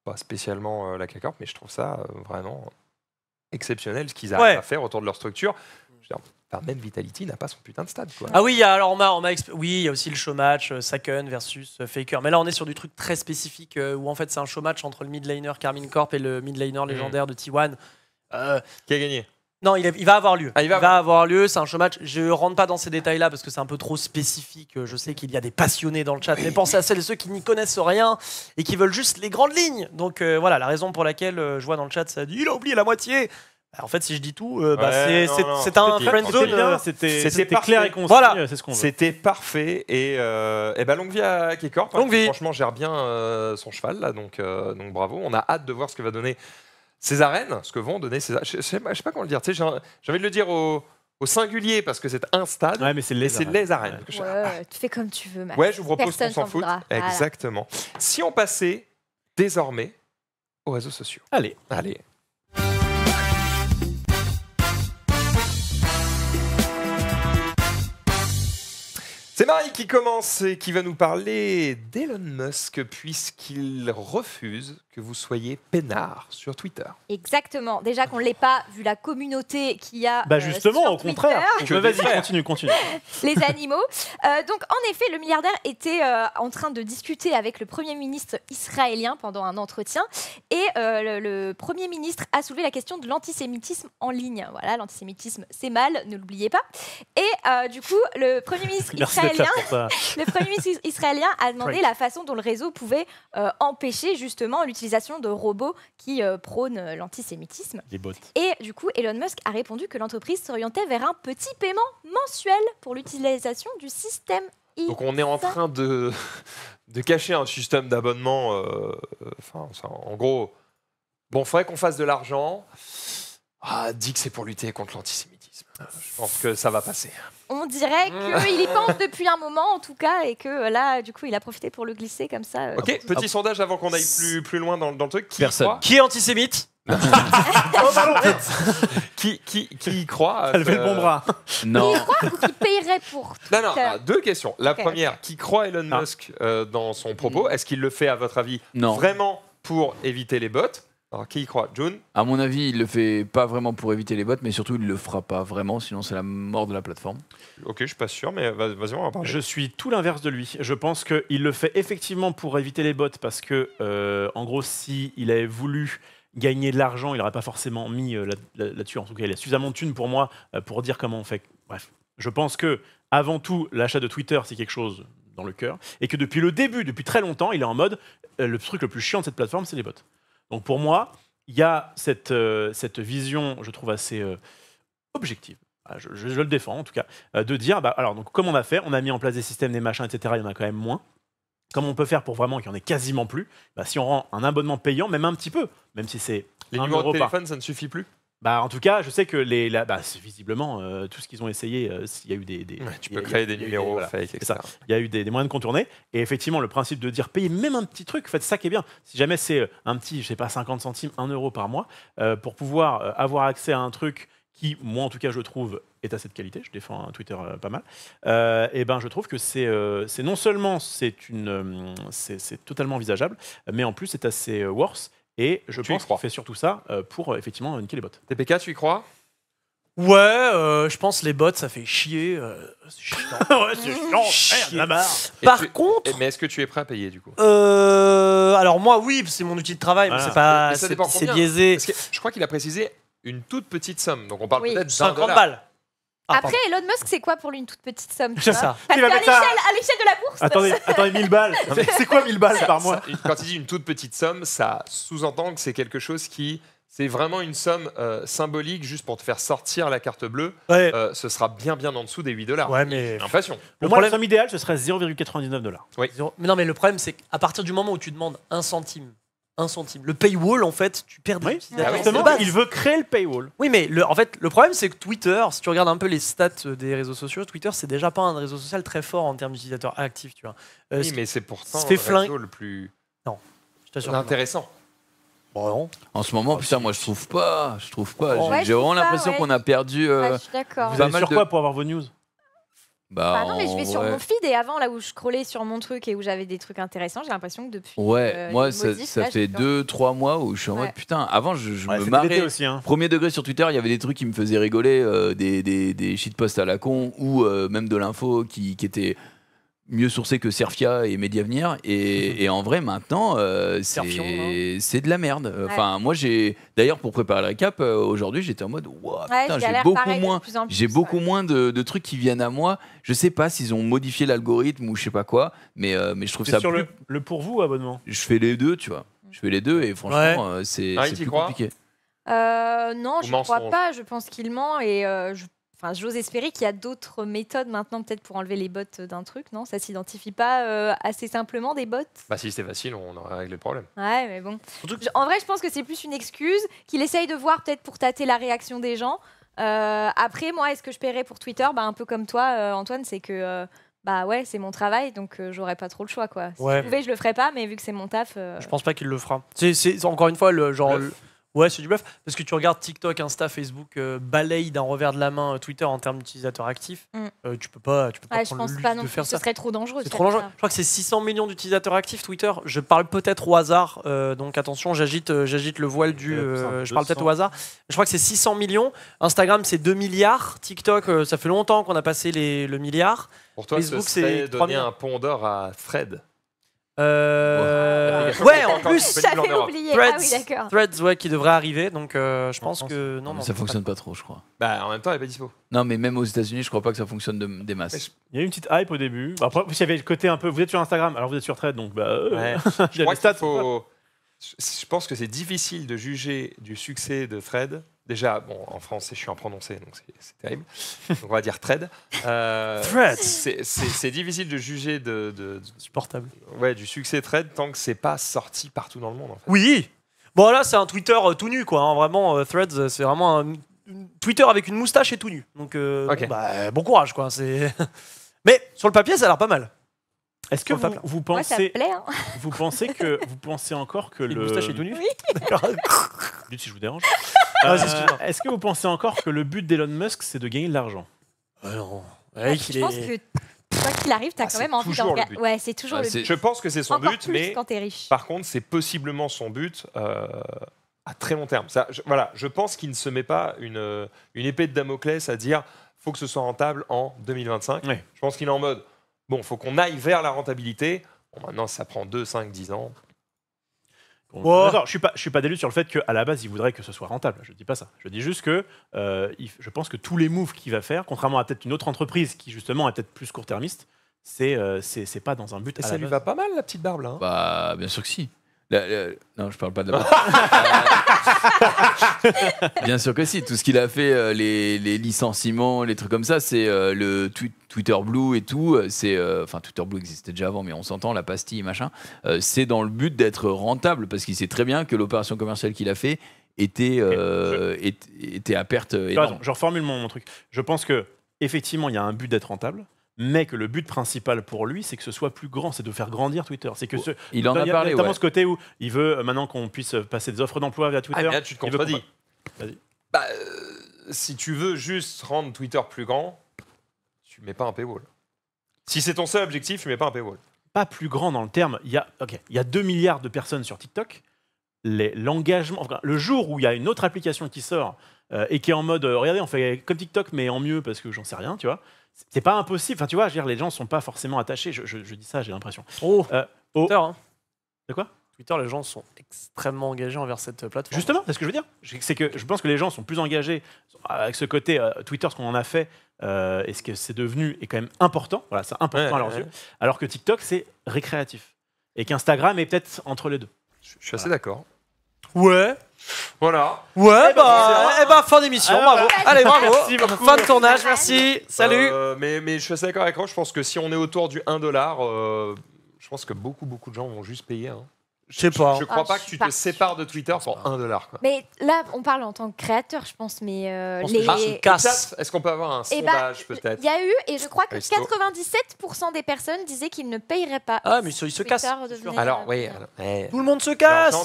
pas spécialement euh, la CACORP, mais je trouve ça euh, vraiment exceptionnel ce qu'ils arrivent à faire autour de leur structure même Vitality n'a pas son putain de stade. Ah oui, alors oui, il y a aussi le showmatch match euh, Saken versus euh, Faker. Mais là, on est sur du truc très spécifique euh, où en fait, c'est un showmatch entre le mid Carmine Corp et le mid mmh. légendaire de T1. Qui a gagné non, il, va avoir lieu. Ah, il va, avoir lieu. C'est un show match. Je rentre pas dans ces détails-là parce que c'est un peu trop spécifique. Je sais qu'il y a des passionnés dans le chat, mais pensez à celles et ceux qui n'y connaissent rien et qui veulent juste les grandes lignes. Donc voilà, la raison pour laquelle je vois dans le chat, ça dit il a oublié la moitié. En fait, si je dis tout, euh, bah, c'est un friendzone. C'était clair et concis. Euh, c'est ce qu'on C'était parfait. Et, euh, et bah, longue à franchement, gère bien euh, son cheval, là, donc, donc bravo. On a hâte de voir ce que va donner ces arènes, ce que vont donner ces arènes. Je, ne sais, pas comment le dire. J'ai envie de le dire au singulier parce que c'est un stade. Ouais, mais c'est les, les, arènes. tu fais comme tu veux. Max. Ouais, je vous propose qu'on s'en fout. Exactement. Si on passait désormais aux réseaux sociaux. Allez. Allez. C'est Marie qui commence et qui va nous parler d'Elon Musk puisqu'il refuse que vous soyez peinard sur Twitter. Exactement. Déjà qu'on ne l'est pas, vu la communauté qu'il y a. Bah euh, justement, au contraire. vas-y, continue, continue. Les animaux. Euh, donc, en effet, le milliardaire était euh, en train de discuter avec le Premier ministre israélien pendant un entretien. Et le, Premier ministre a soulevé la question de l'antisémitisme en ligne. Voilà, l'antisémitisme, c'est mal, ne l'oubliez pas. Et du coup, le Premier ministre israélien, le Premier ministre israélien a demandé la façon dont le réseau pouvait empêcher justement l'utilisation de robots qui euh, prônent euh, l'antisémitisme. Et du coup, Elon Musk a répondu que l'entreprise s'orientait vers un petit paiement mensuel pour l'utilisation du système donc on est en train de, de cacher un système d'abonnement. Euh, enfin, en gros, bon, faudrait qu'on fasse de l'argent. Ah, dit que c'est pour lutter contre l'antisémitisme. Je pense que ça va passer on dirait mm. qu'il y pense depuis un moment, en tout cas, et que euh, là, du coup, il a profité pour le glisser comme ça. Euh, ok, petit sondage avant qu'on aille plus, plus loin dans, le truc. Qui qui est antisémite oh, qui, y croit Elle fait le euh, bon bras. Non. Qui y croit ou qui paierait pour Non, non, ah, deux questions. La première, qui croit Elon Musk dans son propos mm. Est-ce qu'il le fait, à votre avis, non. vraiment pour éviter les bots alors, qui y croit June À mon avis, il ne le fait pas vraiment pour éviter les bots, mais surtout, il le fera pas vraiment, sinon c'est la mort de la plateforme. Ok, je suis pas sûr, mais vas-y, on va parler. Je suis tout l'inverse de lui. Je pense qu'il le fait effectivement pour éviter les bots, parce que, euh, en gros, s'il il avait voulu gagner de l'argent, il n'aurait pas forcément mis euh, la là-dessus. en tout cas, il a suffisamment de thunes pour moi euh, pour dire comment on fait. Bref, je pense que, avant tout, l'achat de Twitter, c'est quelque chose dans le cœur, et que depuis le début, depuis très longtemps, il est en mode le truc le plus chiant de cette plateforme, c'est les bots. Donc pour moi, il y a cette vision, je trouve, assez objective ah, je, le défends en tout cas, euh, de dire, bah, alors donc comme on a fait, on a mis en place des systèmes, des machins, etc., il y en a quand même moins. comme on peut faire pour vraiment qu'il n'y en ait quasiment plus bah, Si on rend un abonnement payant, même un petit peu, même si c'est. Les numéros de téléphone, ça ne suffit plus bah, en tout cas, je sais que les, bah, visiblement, euh, tout ce qu'ils ont essayé, euh, s'il il y a eu des. tu peux créer des numéros Il y a eu des, moyens de contourner. Et effectivement, le principe de dire payer même un petit truc, faites ça qui est bien. Si jamais c'est un petit, je sais pas, 50 centimes, 1 euro par mois, pour pouvoir avoir accès à un truc qui, moi en tout cas, je trouve, est à cette qualité, je défends un hein, Twitter euh, pas mal, euh, et eh ben je trouve que c'est euh, c'est non seulement c'est une euh, c'est totalement envisageable, mais en plus c'est assez worse. Et je pense qu'il fait surtout ça pour effectivement niquer les bots. TPK, tu y crois Ouais, je pense les bots, ça fait chier. c'est chiant. c'est mmh, chiant. Chier. Merde, Par contre. Mais est-ce que tu es prêt à payer du coup euh, Alors moi, oui, c'est mon outil de travail, mais c'est C'est biaisé. je crois qu'il a précisé une toute petite somme. Donc on parle peut-être d'un 50 ah, Après, Elon Musk, c'est quoi pour lui une toute petite somme C'est ça. à l'échelle de la bourse, Attendez, attendez, 1000 balles. C'est quoi 1000 balles par mois Quand il dit une toute petite somme, ça sous-entend que c'est quelque chose qui. C'est vraiment une somme euh, symbolique juste pour te faire sortir la carte bleue. Euh, ce sera bien, bien en dessous des 8 dollars. ouais mais. le Pour moi, problème- idéal, ce serait 0,99 dollars. Mais non, mais le problème, c'est qu'à partir du moment où tu demandes un centime un Le paywall, en fait, tu perds ah il veut créer le paywall. Oui, mais le, en fait, le problème, c'est que Twitter, si tu regardes un peu les stats euh, des réseaux sociaux, Twitter, c'est déjà pas un réseau social très fort en termes d'utilisateurs actifs, tu vois. Euh, oui, mais c'est pourtant le réseau le plus... Non, je Intéressant. Bah en ce moment, bah putain, moi je trouve pas, je trouve pas. J'ai vraiment l'impression qu'on a perdu. Euh, ah, vous avez sur quoi pour avoir vos news bah, bah, non, mais je vais sur mon feed et avant, là où je scrollais sur mon truc et où j'avais des trucs intéressants, j'ai l'impression que depuis. Ouais, euh, moi, ça, fait 2-3 mois où je suis en mode putain, avant, je, me marrais. Aussi, hein. Premier degré sur Twitter, il y avait des trucs qui me faisaient rigoler, euh, des, des, des, shitposts à la con ou euh, même de l'info qui, qui était mieux sourcé que Serfia et Mediavenir. Et, mhm. et en vrai, maintenant, euh, hein. c'est de la merde. Enfin, moi, j'ai d'ailleurs pour préparer la récap euh, aujourd'hui, j'étais en mode, j'ai beaucoup moins, j'ai beaucoup moins de, trucs qui viennent à moi. Je sais pas s'ils ont modifié l'algorithme ou je sais pas quoi, mais euh, mais je trouve ça. le, pour vous abonnement. Je fais les deux, tu vois. Je fais les deux et franchement, c'est compliqué. non, je ne crois pas. Je pense qu'il ment et je Enfin, j'ose espérer qu'il y a d'autres méthodes maintenant, peut-être pour enlever les bottes d'un truc, non Ça s'identifie pas euh, assez simplement des bottes Bah si c'était facile, on aurait réglé le problème. Ouais, mais bon. En vrai, je pense que c'est plus une excuse qu'il essaye de voir peut-être pour tâter la réaction des gens. Euh, après, moi, est-ce que je paierais pour Twitter bah, Un peu comme toi, euh, Antoine, c'est que bah ouais, c'est mon travail, donc j'aurais pas trop le choix quoi. Si ouais. je pouvais, je le ferais pas, mais vu que c'est mon taf. Je pense pas qu'il le fera. C'est encore une fois le genre. Le... Ouais, c'est du bluff. Parce que tu regardes TikTok, Insta, Facebook, euh, d'un revers de la main euh, Twitter en termes d'utilisateurs actifs. Mm. Euh, tu peux pas, tu peux pas prendre le de faire ça. Ce serait trop dangereux. Je crois que c'est 600 millions d'utilisateurs actifs Twitter. Je parle peut-être au hasard. Euh, donc attention, j'agite, j'agite le voile du. je parle peut-être au hasard. Je crois que c'est 600 millions. Instagram, c'est 2 milliards. TikTok, ça fait longtemps qu'on a passé le milliard. Pour toi, Facebook, c'est donner un pont d'or à Fred euh... Ouais, en plus, Threads, ah oui, Threads, ouais, qui devrait arriver, donc euh, je pense que non. ça fonctionne pas, trop, je crois. Bah, en même temps, elle est pas dispo. Non, mais même aux États-Unis, je crois pas que ça fonctionne des masses. Il y a eu une petite hype au début. Bah, après, vous y le côté un peu. Vous êtes sur Instagram, alors vous êtes sur Threads, donc bah. Euh, ouais. je, je pense que c'est difficile de juger du succès de Threads Déjà, bon, en français, je suis en prononcé, donc c'est terrible. on va dire trade. Euh, c'est difficile de juger de, supportable. Ouais, du succès trade tant que c'est pas sorti partout dans le monde. Oui. Bon là, c'est un Twitter euh, tout nu, quoi. Hein. Vraiment, euh, Threads, euh, c'est vraiment un Twitter avec une moustache et tout nu. Donc, bah, bon courage, quoi. Mais sur le papier, ça a l'air pas mal. Est-ce que vous, pensez, hein. vous pensez que vous pensez encore que le, est si je vous dérange. Ah, euh, est-ce que vous pensez encore que le but d'Elon Musk c'est de gagner de l'argent ah ah, je pense que qu'il arrive, t'as quand même envie d'en Ouais, c'est toujours le Je pense que c'est son but, mais par contre, c'est possiblement son but. Euh, à très long terme. Ça, voilà, je pense qu'il ne se met pas une, euh, une épée de Damoclès à dire faut que ce soit rentable en 2025. Je pense qu'il est en mode Bon, il faut qu'on aille vers la rentabilité. maintenant, ça prend 2, 5, 10 ans. je suis je suis pas délu sur le fait qu'à la base, il voudrait que ce soit rentable. Je dis pas ça. Je dis juste que euh, je pense que tous les moves qu'il va faire, contrairement à peut-être une autre entreprise qui justement est peut-être plus court-termiste, c'est n'est euh, c'est pas dans un but. Et ça lui va pas mal la petite barbe là. Hein bah, bien sûr que si. Non, je parle pas de euh, Bien sûr que si. Tout ce qu'il a fait, euh, les, licenciements, les trucs comme ça, c'est euh, le Twitter Blue et tout. C'est enfin Twitter Blue existait déjà avant, mais on s'entend la pastille, machin. c'est dans le but d'être rentable parce qu'il sait très bien que l'opération commerciale qu'il a fait était était à perte. je reformule mon, truc. Je pense que effectivement, il y a un but d'être rentable mais que le but principal pour lui, c'est que ce soit plus grand, c'est de faire grandir Twitter. C'est que oh, ce, il en a, parlé, notamment ce côté où il veut euh, maintenant qu'on puisse euh, passer des offres d'emploi via Twitter. Ah, là, tu te contredis. Vas-y. Bah, euh, si tu veux juste rendre Twitter plus grand, tu mets pas un paywall. Si c'est ton seul objectif, tu mets pas un paywall. Pas plus grand dans le terme. Il y a, ok, il y a 2 milliards de personnes sur TikTok l'engagement, le jour où il y a une autre application qui sort euh, et qui est en mode, euh, regardez, on fait comme TikTok, mais en mieux parce que j'en sais rien, tu vois. C'est pas impossible. Enfin, tu vois, je veux dire, les gens sont pas forcément attachés. Je, je, dis ça, j'ai l'impression. Oh, euh, Twitter, hein. quoi Twitter, les gens sont extrêmement engagés envers cette plateforme. Justement, c'est ce que je veux dire. C'est que je pense que les gens sont plus engagés avec ce côté Twitter, ce qu'on en a fait et ce que c'est devenu est quand même important. Voilà, c'est important à leurs yeux. Alors que TikTok, c'est récréatif. Et qu'Instagram est peut-être entre les deux. Je, suis assez d'accord. Ouais. Voilà. Ouais, eh ben, bah, bah, fin d'émission, ah, bravo. Bah, Allez, bravo. fin de tournage, merci. Salut. Euh, mais, mais je suis assez d'accord avec toi. je pense que si on est autour du 1 dollar, euh, je pense que beaucoup, beaucoup de gens vont juste payer. Hein. Je sais pas. Je, crois ah, pas que tu te sépares de Twitter pour 1 dollar. Mais là, on parle en tant que créateur, je pense, mais euh, les. Est-ce qu'on peut avoir un eh ben, sondage peut-être Il y a eu, et je crois que 97% des personnes disaient qu'ils ne payeraient pas. Ah, mais ils se, cassent. Alors, oui. Tout le monde se casse.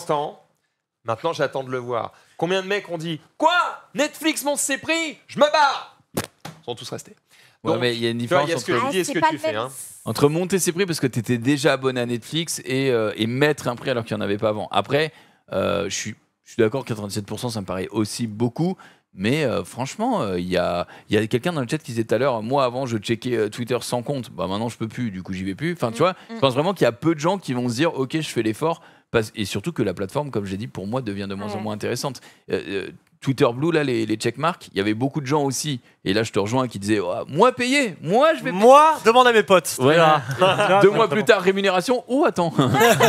Maintenant, j'attends de le voir. Combien de mecs ont dit Quoi Netflix monte ses prix Je me barre Ils sont tous restés. il y a une différence entre, tu fais. Hein. Entre monter ses prix parce que tu étais déjà abonné à Netflix euh, et, mettre un prix alors qu'il n'y en avait pas avant. Après, euh, je suis, je suis d'accord, 97%, ça me paraît aussi beaucoup. Mais euh, franchement, il y a, y a quelqu'un dans le chat qui disait tout à l'heure, moi avant je checkais Twitter sans compte, bah maintenant je peux plus, du coup j'y vais plus. Enfin tu mm, vois, je mm. pense vraiment qu'il y a peu de gens qui vont se dire, ok je fais l'effort et surtout que la plateforme, comme j'ai dit, pour moi, devient de moins en moins intéressante. Euh, euh, Twitter Blue, là, les, les checkmarks, il y avait beaucoup de gens aussi. Et là, je te rejoins qui disaient ah, Moi payé, moi je vais. Moi, demande à mes potes. Deux mois plus tard, rémunération. Oh, attends.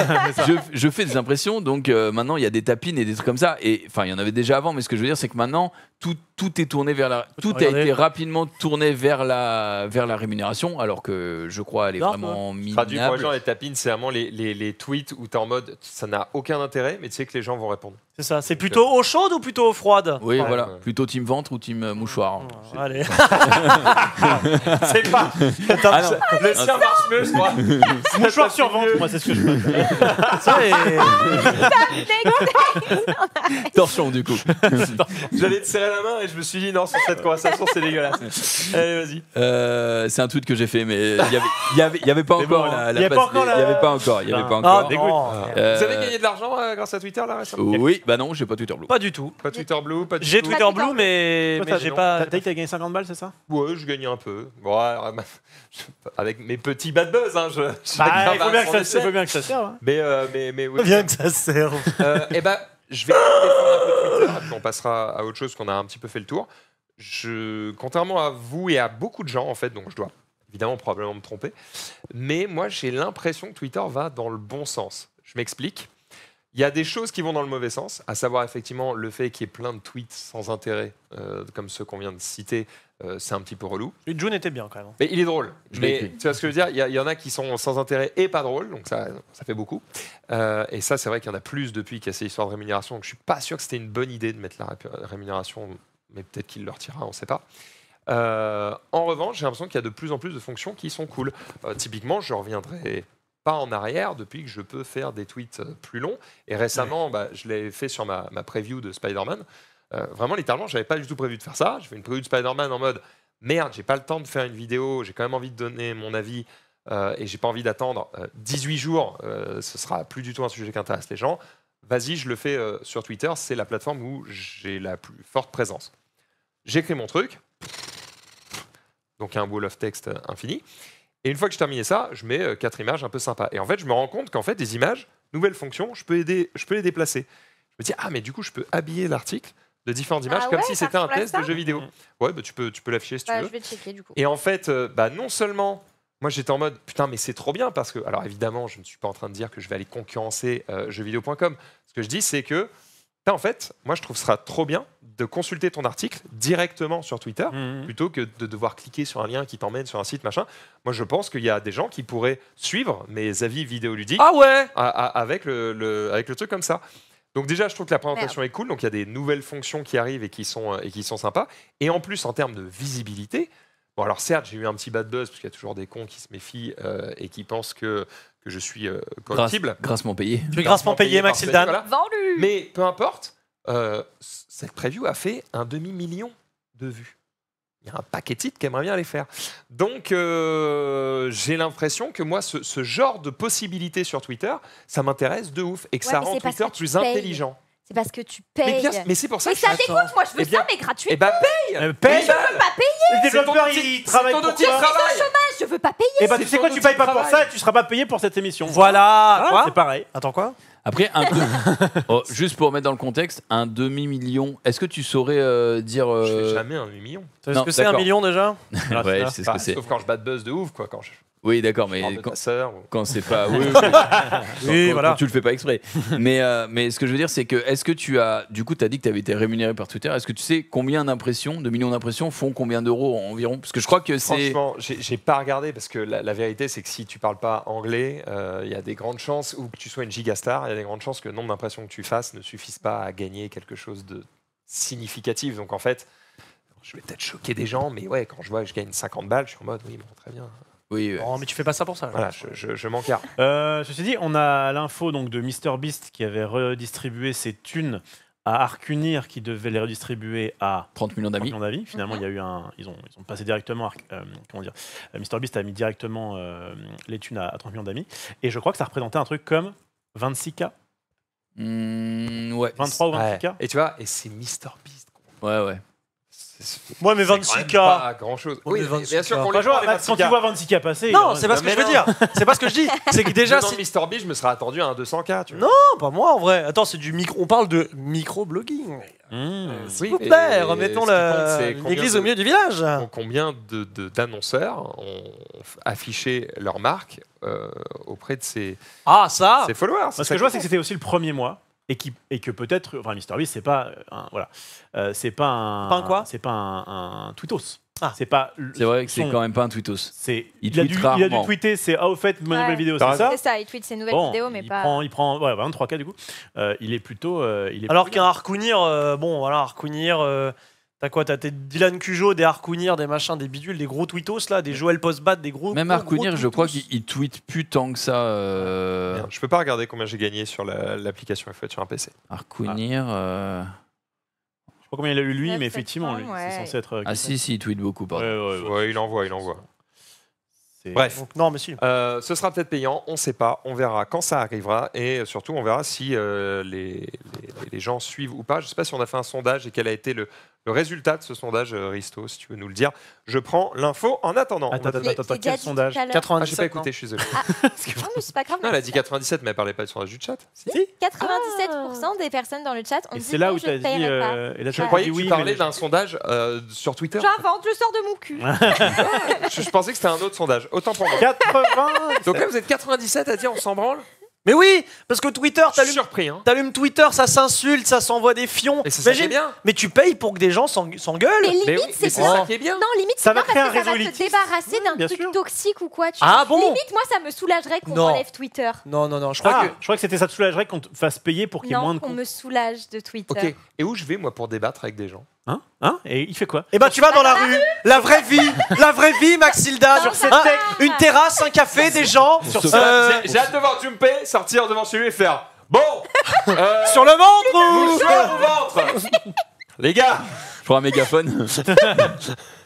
je, fais des impressions, donc euh, maintenant, il y a des tapines et des trucs comme ça. Et enfin, il y en avait déjà avant, mais ce que je veux dire, c'est que maintenant, tout, est tourné vers la, tout a été rapidement tourné vers la, vers la rémunération, alors que je crois elle est vraiment minable. Traduit pour les gens, tapines, c'est vraiment les, les, tweets où t'es en mode ça n'a aucun intérêt, mais tu sais que les gens vont répondre. C'est ça. C'est plutôt euh, eau chaude ou plutôt eau froide Oui, voilà. Plutôt team ventre ou team euh, mouchoir. Hein. allez. c'est pas. Attends, le sien marche mieux, moi. mouchoir sur ventre, moi, c'est ce que je veux. Torchon, du coup. J'allais te serrer et je me suis dit non, sur cette conversation, c'est dégueulasse. Allez, vas-y. Euh, c'est un tweet que j'ai fait, mais il n'y avait, y pas encore bon, la. Hein. Il n'y avait pas encore. Il Y avait ah, pas encore. Ah. Vous avez euh, gagné de l'argent euh, grâce à Twitter là récemment Oui, bah non, j'ai pas Twitter Blue. Pas du tout. Pas Twitter Blue, pas J'ai Twitter Blue, mais, mais j'ai pas. T'as gagné 50 balles, c'est ça Ouais, je gagnais un peu. avec mes petits bad buzz, hein, je. je bah, il faut bien que ça serve. Mais, mais, Bien que ça serve. Eh ben, je vais un peu on passera à autre chose, qu'on a un petit peu fait le tour. Je, contrairement à vous et à beaucoup de gens, en fait, donc je dois évidemment probablement me tromper, mais moi j'ai l'impression que Twitter va dans le bon sens. Je m'explique. Il y a des choses qui vont dans le mauvais sens, à savoir effectivement le fait qu'il y ait plein de tweets sans intérêt, euh, comme ceux qu'on vient de citer, euh, c'est un petit peu relou. Le June était bien quand même. Mais il est drôle. mais tu vois ce que je veux dire il y, en a qui sont sans intérêt et pas drôles, donc ça, ça fait beaucoup. Euh, et ça, c'est vrai qu'il y en a plus depuis qu'il y a ces histoires de rémunération, donc je suis pas sûr que c'était une bonne idée de mettre la rémunération, mais peut-être qu'il le retirera, on ne sait pas. en revanche, j'ai l'impression qu'il y a de plus en plus de fonctions qui sont cool. typiquement, je reviendrai pas en arrière depuis que je peux faire des tweets euh, plus longs. Et récemment, bah, je l'ai fait sur ma, ma preview de Spider-Man. Euh, vraiment, littéralement, je n'avais pas du tout prévu de faire ça. Je fais une preview de Spider-Man en mode merde, j'ai pas le temps de faire une vidéo, j'ai quand même envie de donner mon avis euh, et j'ai pas envie d'attendre 18 jours, ce sera plus du tout un sujet qui intéresse les gens. Vas-y, je le fais sur Twitter, c'est la plateforme où j'ai la plus forte présence. J'écris mon truc, donc un wall of text infini. Et une fois que j'ai terminé ça, je mets euh, quatre images un peu sympas. Et en fait, je me rends compte qu'en fait, des images, nouvelles fonctions, je peux, aider, je peux les déplacer. Je me dis, ah, mais du coup, je peux habiller l'article de différentes images, ah comme si c'était un test de jeu vidéo. Ouais, bah, tu peux, tu peux l'afficher si tu veux. Je vais checker, du coup. Et en fait, euh, bah, non seulement moi j'étais en mode putain mais c'est trop bien parce que alors évidemment je ne suis pas en train de dire que je vais aller concurrencer euh, jeuxvideo.com. Ce que je dis c'est que en fait moi je trouve ça trop bien de consulter ton article directement sur Twitter mmh, mmh. plutôt que de devoir cliquer sur un lien qui t'emmène sur un site machin. Moi, je pense qu'il y a des gens qui pourraient suivre mes avis vidéoludiques ah ouais avec, le, avec le truc comme ça. Donc déjà, je trouve que la présentation est cool. Donc il y a des nouvelles fonctions qui arrivent et qui sont, euh, et qui sont sympas. Et en plus, en termes de visibilité, bon alors certes, j'ai eu un petit bad buzz parce qu'il y a toujours des cons qui se méfient euh, et qui pensent que, que je suis euh, Grâce mon grassement payé. grassement payé, payé Max Vendu. Mais peu importe. Euh, cette preview a fait un demi-million de vues. Il y a un paquet de titres qui aimeraient bien les faire. Donc, euh, j'ai l'impression que moi, ce, genre de possibilités sur Twitter, ça m'intéresse de ouf et que ça rend Twitter plus intelligent. C'est parce que tu payes. Mais, c'est pour ça mais que ça t'écoute, moi je veux eh ça, mais gratuit. Et eh bah ben, paye Paye mais Je peux pas payer Les développeurs, ils travaillent pour quoi je veux pas payer. Et eh bah, ben, tu sais quoi, tu payes pas pour ça et tu seras pas payé pour cette émission. Voilà. Hein, c'est pareil. Attends, quoi après, un oh, juste pour mettre dans le contexte, un demi-million. Est-ce que tu saurais euh, dire. Euh, je fais jamais un demi-million. Tu ce que c'est un million déjà Ouais, je ah, ce que c'est. Sauf quand je bats buzz de ouf, quoi. Quand Oui, d'accord, mais quand, c'est pas. Oui, voilà. Quand tu le fais pas exprès. mais, euh, mais ce que je veux dire, c'est que est-ce que tu as. Du coup, tu as dit que tu avais été rémunéré par Twitter. Est-ce que tu sais combien d'impressions, de millions d'impressions, font combien d'euros environ Parce que je crois que c'est. Franchement, j'ai pas parce que la, vérité, c'est que si tu parles pas anglais, euh, il y a des grandes chances, ou que tu sois une gigastar, il y a des grandes chances que le nombre d'impressions que tu fasses ne suffisent pas à gagner quelque chose de significatif. Donc en fait, je vais peut-être choquer des gens, mais ouais, quand je vois que je gagne 50 balles, je suis en mode, oui, très bien. Oui, oh, mais tu fais pas ça pour ça. Voilà, je, je, je m'en euh, ceci dit, on a l'info donc de Mister Beast qui avait redistribué ses thunes à Arcunir qui devait les redistribuer à 30 millions d'amis Finalement, il y a mhm. eu un, ils ont, ils ont passé directement, euh, comment dire, euh, MrBeast a mis directement euh, les thunes à, 30 millions d'amis. Et je crois que ça représentait un truc comme 26K. Mmh, ouais. 23 ou 26K. Et tu vois, et c'est MrBeast. Ouais, ouais. Moi mais 26K. Pas grand chose. Oui, bien sûr qu'on les joue. Quand tu vois 26K passer. Non, c'est pas ce que je veux dire. C'est pas ce que je dis. C'est que déjà. Si Mister B, je me serais attendu à un 200K. Tu vois. Non, pas moi en vrai. Attends, c'est du micro. On parle de micro-blogging. Hmm. Euh, S'il vous plaît, remettons l'église au milieu du village. Combien d'annonceurs ont affiché leur marque euh, auprès de ces ah, ça followers Parce que je vois, c'est que c'était aussi le premier mois et, et que peut-être, enfin, Mister Beast, c'est pas, euh, un, voilà, euh, c'est pas un, pas un quoi C'est pas un, tweetos. Ah. C'est pas. C'est vrai que c'est quand même pas un tweetos. C'est. Il, a dû, il a dû tweeter. C'est ah au fait ma nouvelle vidéo, c'est ça. C'est ça. Il tweet ses nouvelles vidéos, mais il pas. Prend, il prend. Ouais, 3 k du coup. Euh, il est plutôt. il est Alors qu'un Harkounir, bon voilà, Harkounir T'as quoi T'as des Dylan Cujo, des Harkounir, des machins, des bidules, des gros tweetos là, des Joël Postbat, des gros. Même Harkounir, je crois qu'il tweet plus tant que ça. Euh, je peux pas regarder combien j'ai gagné sur l'application la, sur un PC. Harkounir. Ah. Euh, je sais pas combien il a eu lui, mais effectivement, c'est censé être. Euh, ah si, si, il tweet beaucoup, Ouais, il envoie, il envoie. Bref. non, mais ce sera peut-être payant, on ne sait pas, on verra quand ça arrivera et surtout on verra si les, les, gens suivent ou pas. Je ne sais pas si on a fait un sondage et quel a été le, le résultat de ce sondage, euh, Risto, si tu veux nous le dire. Je prends l'info en attendant. Attends, attends, attends, quel sondage 97. Ah, j'ai pas écouté, je suis désolé. Ah, non, c'est pas grave. elle a dit 97, mais elle parlait pas du sondage du chat. 97% des personnes dans le chat ont dit c'est là où tu as dit, euh, et là, je croyais que tu parlais d'un sondage euh, sur Twitter. J'invente, je sors de mon cul. je, pensais que c'était un autre sondage. Autant pour moi. Donc là, vous êtes 97 à dire on s'en branle mais oui, parce que Twitter, hein. t'allumes, Twitter, ça s'insulte, ça s'envoie des fions. Mais tu payes pour que des gens s'engueulent. Mais limite, c'est ça Non, limite, c'est Ça va parce que ça va te débarrasser d'un truc toxique ou quoi. Ah bon Limite, moi, ça me soulagerait qu'on enlève Twitter. Non, non, non, je crois ah. que. Je crois que c'était ça te soulagerait qu'on te fasse payer pour qu'il y ait moins de qu'on me soulage de Twitter. Ok. Et où je vais moi pour débattre avec des gens Hein Hein Et il fait quoi Eh ben tu vas dans la rue, la vraie vie, la vraie vie, Maxilda. Sur cette ah, une terrasse, un café, des gens. Sur euh, J'ai- hâte de voir Dumpe sortir devant celui et faire Bon euh, Sur le ventre ou- ventre Les gars, Je prends un mégaphone.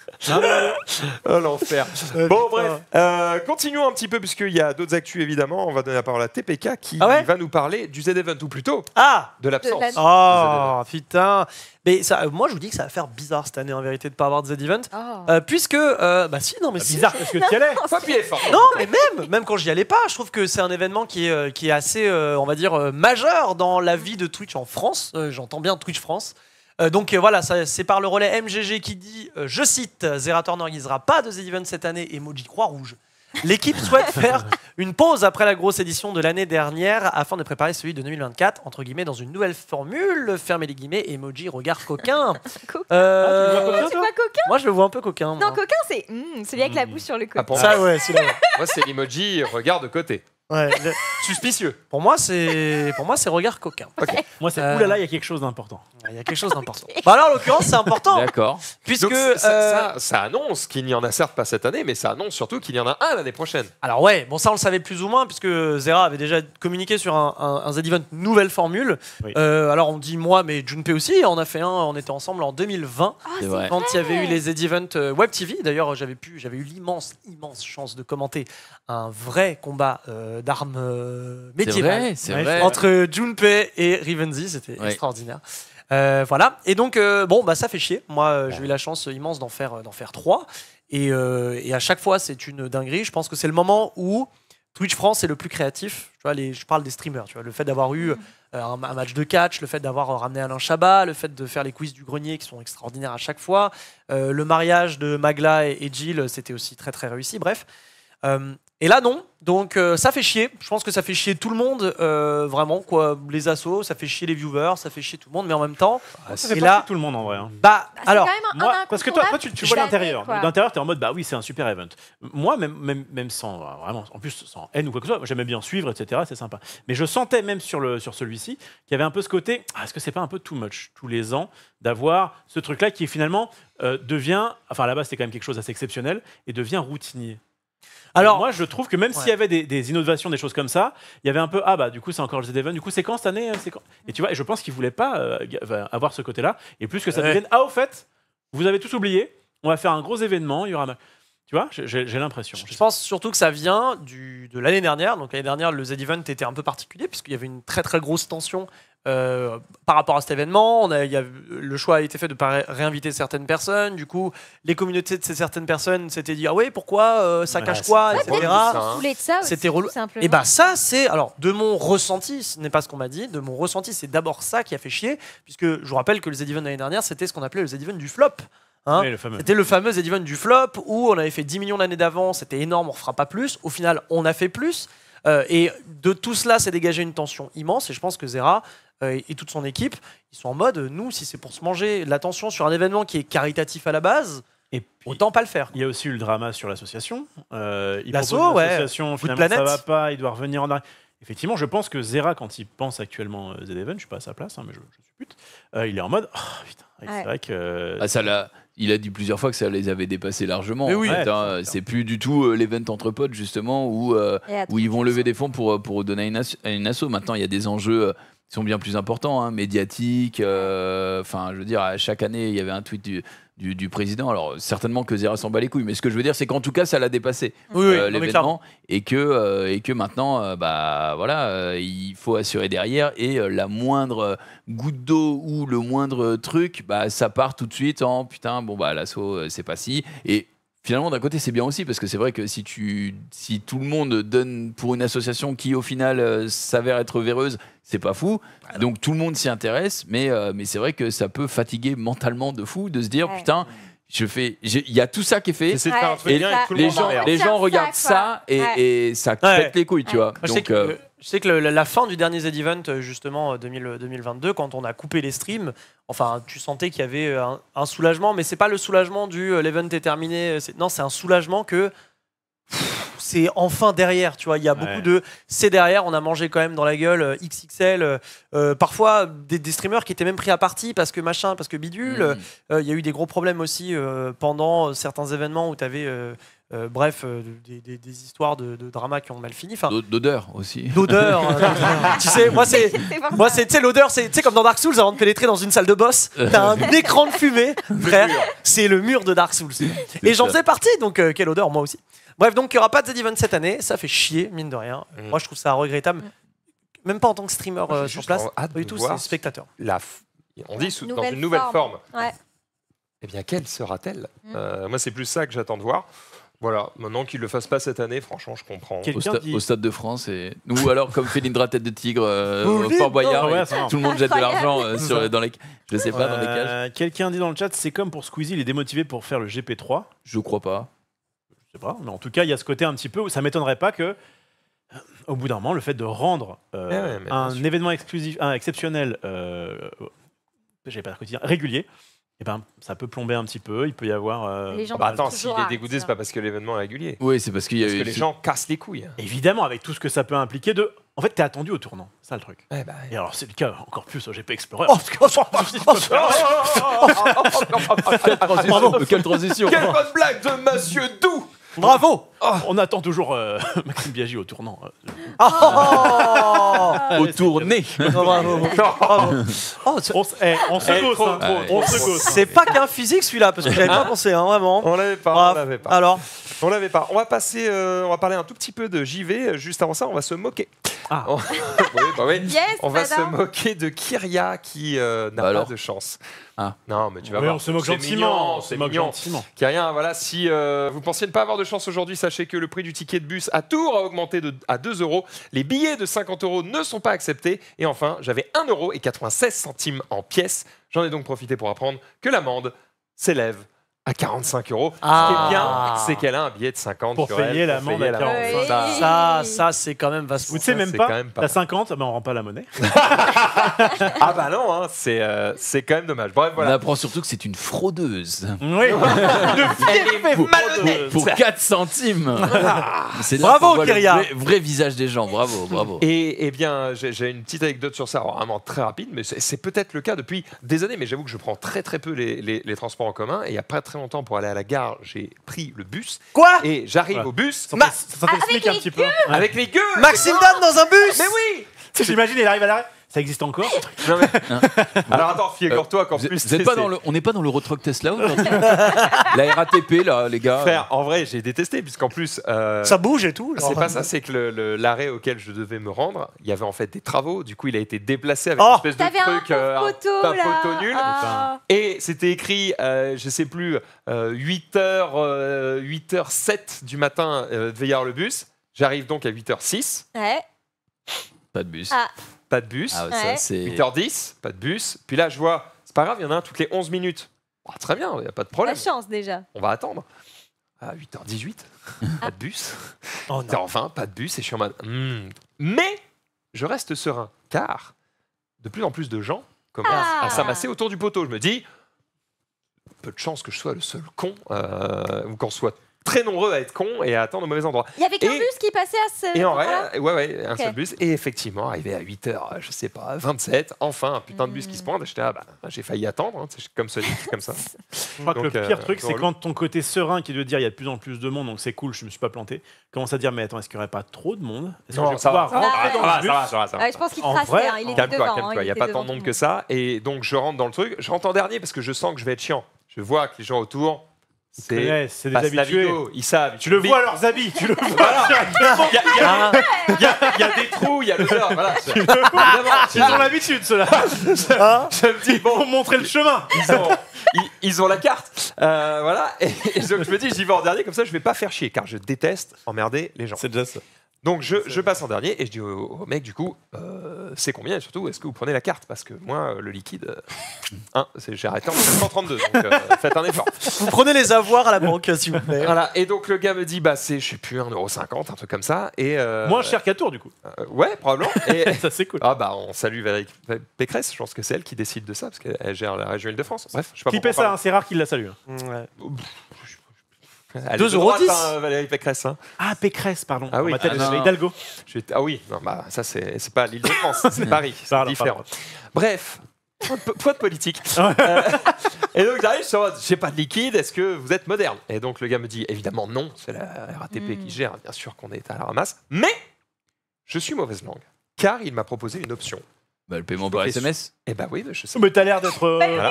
oh, l'enfer. Euh, bon, bref, euh, continuons un petit peu, puisqu'il y a d'autres actus évidemment. On va donner la parole à TPK qui ah va nous parler du Z-Event, ou plutôt ah de l'absence. Oh putain mais ça, euh, moi, je vous dis que ça va faire bizarre cette année, en vérité, de ne pas avoir de Z-Event. puisque. bah, si, non, mais c'est bah, Bizarre parce que tu y allais. Pas Non, mais même, même quand j'y allais pas, je trouve que c'est un événement qui est, qui est assez, on va dire, majeur dans la vie de Twitch en France. J'entends bien Twitch France. Euh, donc euh, voilà, c'est par le relais MGG qui dit, euh, je cite, Zerator n'organisera pas de Z-Event cette année, emoji Croix-Rouge. L'équipe souhaite faire une pause après la grosse édition de l'année dernière afin de préparer celui de 2024, entre guillemets, dans une nouvelle formule, fermez les guillemets, emoji regarde ah, coquin. coquin. moi, je le vois un peu coquin. Non, coquin, c'est c'est hmm, celui avec la hmm. bouche sur le ah, côté. Ah, pour Ça, ouais, c'est Moi, c'est l'emoji regarde de côté. Suspicieux. pour moi, c'est pour moi, c'est regard coquin. Moi, c'est là, euh, oulala, il y a quelque chose d'important. Il y a quelque chose d'important. Bah en l'occurrence, c'est important D'accord. puisque euh, ça, annonce qu'il n'y en a certes pas cette année, mais ça annonce surtout qu'il y en a un l'année prochaine. Alors ouais, bon ça on le savait plus ou moins puisque Zera avait déjà communiqué sur un, un, Z-Event nouvelle formule. Euh, alors on dit moi mais Junpei aussi, on a fait un, on était ensemble en 2020 ah, quand il y avait eu les Z-Event Web TV. D'ailleurs j'avais pu, j'avais eu l'immense, immense chance de commenter un vrai combat euh, d'armes euh, métier Entre Junpei et Rivenzi, c'était extraordinaire. Euh, voilà. Et donc, bon, bah, ça fait chier. Moi, j'ai eu la chance immense d'en faire, d'en faire trois. Et, à chaque fois, c'est une dinguerie. Je pense que c'est le moment où Twitch France est le plus créatif. Tu vois, les, je parle des streamers. Tu vois, le fait d'avoir eu mm. un, match de catch, le fait d'avoir ramené Alain Chabat, le fait de faire les quiz du grenier qui sont extraordinaires à chaque fois. le mariage de Magla et, Jill, c'était aussi très, très réussi. Bref. Et là, non. Donc, euh, ça fait chier. Je pense que ça fait chier tout le monde, euh, vraiment, quoi. Les assos, ça fait chier les viewers, ça fait chier tout le monde, mais en même temps. c'est ah, là. tout le monde, en vrai. Hein. Bah, bah alors. Quand même moi, parce que toi, tu, vois l'intérieur. L'intérieur, t'es en mode, bah oui, c'est un super event. Moi, même, même, sans. Euh, vraiment, en plus, sans haine ou quoi que ce soit, j'aimais bien suivre, etc. C'est sympa. Mais je sentais, même sur, sur celui-ci, qu'il y avait un peu ce côté. Ah, est-ce que c'est pas un peu too much, tous les ans, d'avoir ce truc-là qui, finalement, devient. Enfin, à la base, c'était quand même quelque chose d'assez exceptionnel et devient routinier. Alors, moi, je trouve que même s'il y avait des, innovations, des choses comme ça, il y avait un peu ah bah du coup c'est encore Event, du coup c'est quand cette année, euh, et tu vois, et je pense qu'ils voulaient pas euh, avoir ce côté-là, et plus que ça devienne ah au fait, vous avez tous oublié, on va faire un gros événement, il y aura j'ai l'impression. Je pense surtout que ça vient du, de l'année dernière. Donc l'année dernière, le Z-Event était un peu particulier puisqu'il y avait une très très grosse tension euh, par rapport à cet événement. il y a, le choix a été fait de ne pas réinviter certaines personnes. Du coup, les communautés de ces certaines personnes s'étaient dit Ah ouais, pourquoi euh, Ça cache quoi hein. C'était relou. Et bah, eh ben, ça, c'est. Alors, de mon ressenti, ce n'est pas ce qu'on m'a dit. De mon ressenti, c'est d'abord ça qui a fait chier. Puisque je vous rappelle que le Z-Event l'année dernière, c'était ce qu'on appelait le Z-Event du flop. Hein c'était le fameux z du flop où on avait fait 10 millions d'années d'avant, c'était énorme, on ne fera pas plus. Au final, on a fait plus. Euh, et de tout cela s'est dégagé une tension immense. Et je pense que Zera euh, et toute son équipe, ils sont en mode, nous, si c'est pour se manger la tension sur un événement qui est caritatif à la base, et Autant pas le faire. Il y a aussi eu le drama sur l'association. Euh, L'asso, ouais. L'association, finalement, ça va pas, il doit revenir en arrière. Effectivement, je pense que Zera, quand il pense actuellement euh, Z-Even, je suis pas à sa place, hein, mais je, suis pute, il est en mode, oh, putain, c'est vrai ah, ça il a dit plusieurs fois que ça les avait dépassés largement. Hein. c'est plus du tout euh, l'event entre potes justement où, euh, ils vont lever des fonds pour, euh, donner à une, asso. Maintenant, il y a des enjeux qui sont bien plus importants, hein, médiatiques. Enfin, je veux dire, chaque année, il y avait un tweet du, du, président. Alors, certainement que Zera s'en bat les couilles, mais ce que je veux dire, c'est qu'en tout cas, ça l'a dépassé, euh, l'événement, et, que, euh, et que maintenant, euh, bah, voilà, il faut assurer derrière, et la moindre goutte d'eau ou le moindre truc, bah, ça part tout de suite en putain, bon, bah, l'assaut, c'est pas si. Et finalement, d'un côté, c'est bien aussi, parce que c'est vrai que si, tu, si tout le monde donne pour une association qui, au final, euh, s'avère être véreuse, c'est pas fou. Donc tout le monde s'y intéresse, mais, euh, mais c'est vrai que ça peut fatiguer mentalement de fou de se dire putain. Je fais, il y a tout ça qui est fait. et, les, gens, les gens regardent ça, et, ça pète les couilles, tu vois. Euh, je sais que la fin du dernier Z-Event, euh, justement, 2022, euh, euh, quand on a coupé les streams, enfin, tu sentais qu'il y avait un, soulagement, mais c'est pas le soulagement du l'event est terminé. non, c'est un soulagement que c'est enfin derrière, tu vois. Il y a beaucoup de c'est derrière. On a mangé quand même dans la gueule XXL. parfois des, streamers qui étaient même pris à partie parce que machin, parce que bidule. Mm. Il y a eu des gros problèmes aussi pendant certains événements où tu avais euh, bref, euh, des, histoires de, de dramas qui ont mal fini. Enfin, d'odeur aussi. D'odeur. Euh, tu sais, moi c'est, moi c'est, tu sais, l'odeur, c'est, tu sais, comme dans Dark Souls, avant de pénétrer dans une salle de boss, t'as un écran de fumée, frère. C'est le mur de Dark Souls. Et j'en faisais partie, donc quelle odeur, moi aussi. Bref, donc il n'y aura pas de event cette année, ça fait chier, mine de rien. Mm. Moi je trouve ça regrettable. Même pas en tant que streamer sur place, pas du tout, c'est spectateur. La On dit sous, dans une nouvelle forme. Eh bien, quelle sera-t-elle mm. Moi, c'est plus ça que j'attends de voir. Voilà, maintenant qu'il ne le fasse pas cette année, franchement, je comprends. Au, Stade de France, et... ou alors comme Félindra Tête de Tigre, euh, Fort Boyard, tout le monde jette de l'argent euh, dans les... Je sais pas, dans les cages. Euh, quelqu'un dit dans le chat, c'est comme pour Squeezie, il est démotivé pour faire le GP3. Je crois pas. Je sais pas, mais en tout cas, il y a ce côté un petit peu où ça m'étonnerait pas que au bout d'un moment, le fait de rendre eh un événement exclusif, un exceptionnel, j'ai pas dire, régulier, eh ben, ça peut plomber un petit peu. Il peut y avoir. Les gens bah attends, s'il est dégoûté, c'est pas parce que l'événement est régulier. Oui, c'est parce qu'il que les gens cassent les couilles. Évidemment, avec tout ce que ça peut impliquer de. En fait, t'es attendu au tournant, ça le truc. et alors, c'est le cas encore plus au GP Explorer. Oh, Quelle transition Quelle bonne blague de Monsieur Doux Bravo Oh. On attend toujours euh, Maxime Biaggi au tournant. Euh, ah. Ah, au tourné. Ah, bravo. Oh, On, eh, se eh, gosse. Hein. C'est pas qu'un physique celui-là, parce que j'avais hein pas pensé, hein, vraiment. On l'avait pas, on l'avait pas. Alors, On l'avait pas. On va passer, euh, on va parler un tout petit peu de JV. Juste avant ça, on va se moquer. Ah. On- bah On va se moquer de Kyria qui n'a bah pas de chance. Ah. Non, mais tu vas voir. on se moque gentiment. C'est mignon. Kyria, voilà, si vous pensiez ne pas avoir de chance aujourd'hui, sachez Sachez que le prix du ticket de bus à Tours a augmenté à 2 euros. Les billets de 50 euros ne sont pas acceptés. Et enfin, j'avais 1 euro et centimes en pièces. J'en ai donc profité pour apprendre que l'amende s'élève à 45 euros. Ah. bien, c'est qu'elle a un billet de 50 pour payer à 45. Ça, ça c'est quand même vaste. Vous ne savez même pas, la 50, mais on rend pas la monnaie. ah bah non, hein, euh, c'est quand même dommage. On apprend surtout que c'est une fraudeuse. Oui. de pour, pour, pour 4 centimes. Ah. c'est bravo, Kyria. Vrai, visage des gens. Bravo, bravo. Et, eh bien, j'ai une petite anecdote sur ça. vraiment très rapide, mais c'est peut-être le cas depuis des années. Mais j'avoue que je prends très très peu les, les transports en commun et il n'y a pas très longtemps pour aller à la gare, j'ai pris le bus. Quoi Et j'arrive au bus. Ça t'explique un petit peu. Hein. Avec les gueux Maxime Donne dans un bus Mais oui J'imagine, il arrive à l'arrêt. Ça existe encore non, Alors attends, figure toi euh, qu'en plus. Vous pas dans le... On n'est pas dans le Tesla La RATP, là, les gars. en vrai, j'ai détesté, puisqu'en plus. Euh, ça bouge et tout. C'est pas ça, c'est que l'arrêt auquel je devais me rendre, il y avait en fait des travaux. Du coup, il a été déplacé avec une oh espèce de truc. Euh, un euh, poteau, poteau nul. Ah. Et c'était écrit, je sais plus, 8h, 8h07 du matin, devait le bus. J'arrive donc à 8h06. Ouais. Pas de bus. Ah pas de bus. 8h10, ah, pas de bus. Puis là, je vois, c'est pas grave, il y en a un toutes les 11 minutes. Ah, très bien, il n'y a pas de problème. La chance déjà. on va attendre. À ah, 8h18, pas de bus. Oh Enfin, pas de bus, et je suis en mode. Hmm. Mais je reste serein, car de plus en plus de gens commencent à s'amasser autour du poteau. Je me dis, peu de chance que je sois le seul con, euh, ou qu'on soit très nombreux à être cons et à attendre au mauvais endroit. Il y avait qu'un bus qui passait à ce. Et en vrai, ouais, ouais, un seul bus. Et effectivement, arrivé à 8h, je sais pas, 27, enfin, un putain de bus qui se mm. pointe. J'étais, ah bah, bah j'ai failli attendre, comme, hein, ce, comme ça. je crois que le pire euh, truc, c'est quand ton côté serein qui veut dire il y a de plus en plus de monde, donc c'est cool, je me suis pas planté, commence à dire, mais attends, est-ce qu'il n'y aurait pas trop de monde est ça va, ça va, ça va, Je pense qu'il trace, il devant. Hein, il n'y a pas tant de monde que ça. Et donc, je rentre dans le truc, je rentre en dernier parce que je sens que je vais être chiant. Je vois que les gens autour, c'est des habitués. Ils savent. Tu le vois leurs habits, tu le vois. Il y, a des trous, il y a le. Voilà. Ils ont l'habitude, cela. là ça ah. me dit, bon, montrer le chemin. Ils ont, la carte. Euh, voilà. Et, donc je me dis, j'y vais en dernier, comme ça je vais pas faire chier, car je déteste emmerder les gens. C'est déjà ça. Donc je, passe en dernier et je dis au, mec du coup, euh, c'est combien et surtout est-ce que vous prenez la carte Parce que moi, le liquide, euh, j'ai arrêté en donc euh, faites un effort. Vous prenez les avoirs à la banque s'il vous plaît. Voilà, et donc le gars me dit, bah c'est, je sais plus, 1,50€, un truc comme ça. Et, Moins cher qu'à tour du coup. ouais, probablement. Et, ça c'est cool. Ah bah on salue Valérie Pécresse, je pense que c'est elle qui décide de ça, parce qu'elle gère la région Île-de-France. Bref, je sais pas ça, hein, c'est rare qu'il la salue. Hein. Ouais. Elle 2,10 euros hein, Valérie Pécresse. Hein. Ah, Pécresse, pardon. Ah oui, ah, Hidalgo. Ah oui, non, bah, ça, c'est pas l'île de France, c'est Paris. C'est différent. Bref, Point de politique. Euh, et donc j'arrive sur j'ai pas de liquide, est-ce que vous êtes moderne Et donc le gars me dit évidemment non, c'est la RATP qui hmm. gère, bien sûr qu'on est à la ramasse, mais je suis mauvaise langue, car il m'a proposé une option. Bah, le paiement par SMS Eh bah oui, je sais. Mais t'as l'air d'être. Euh,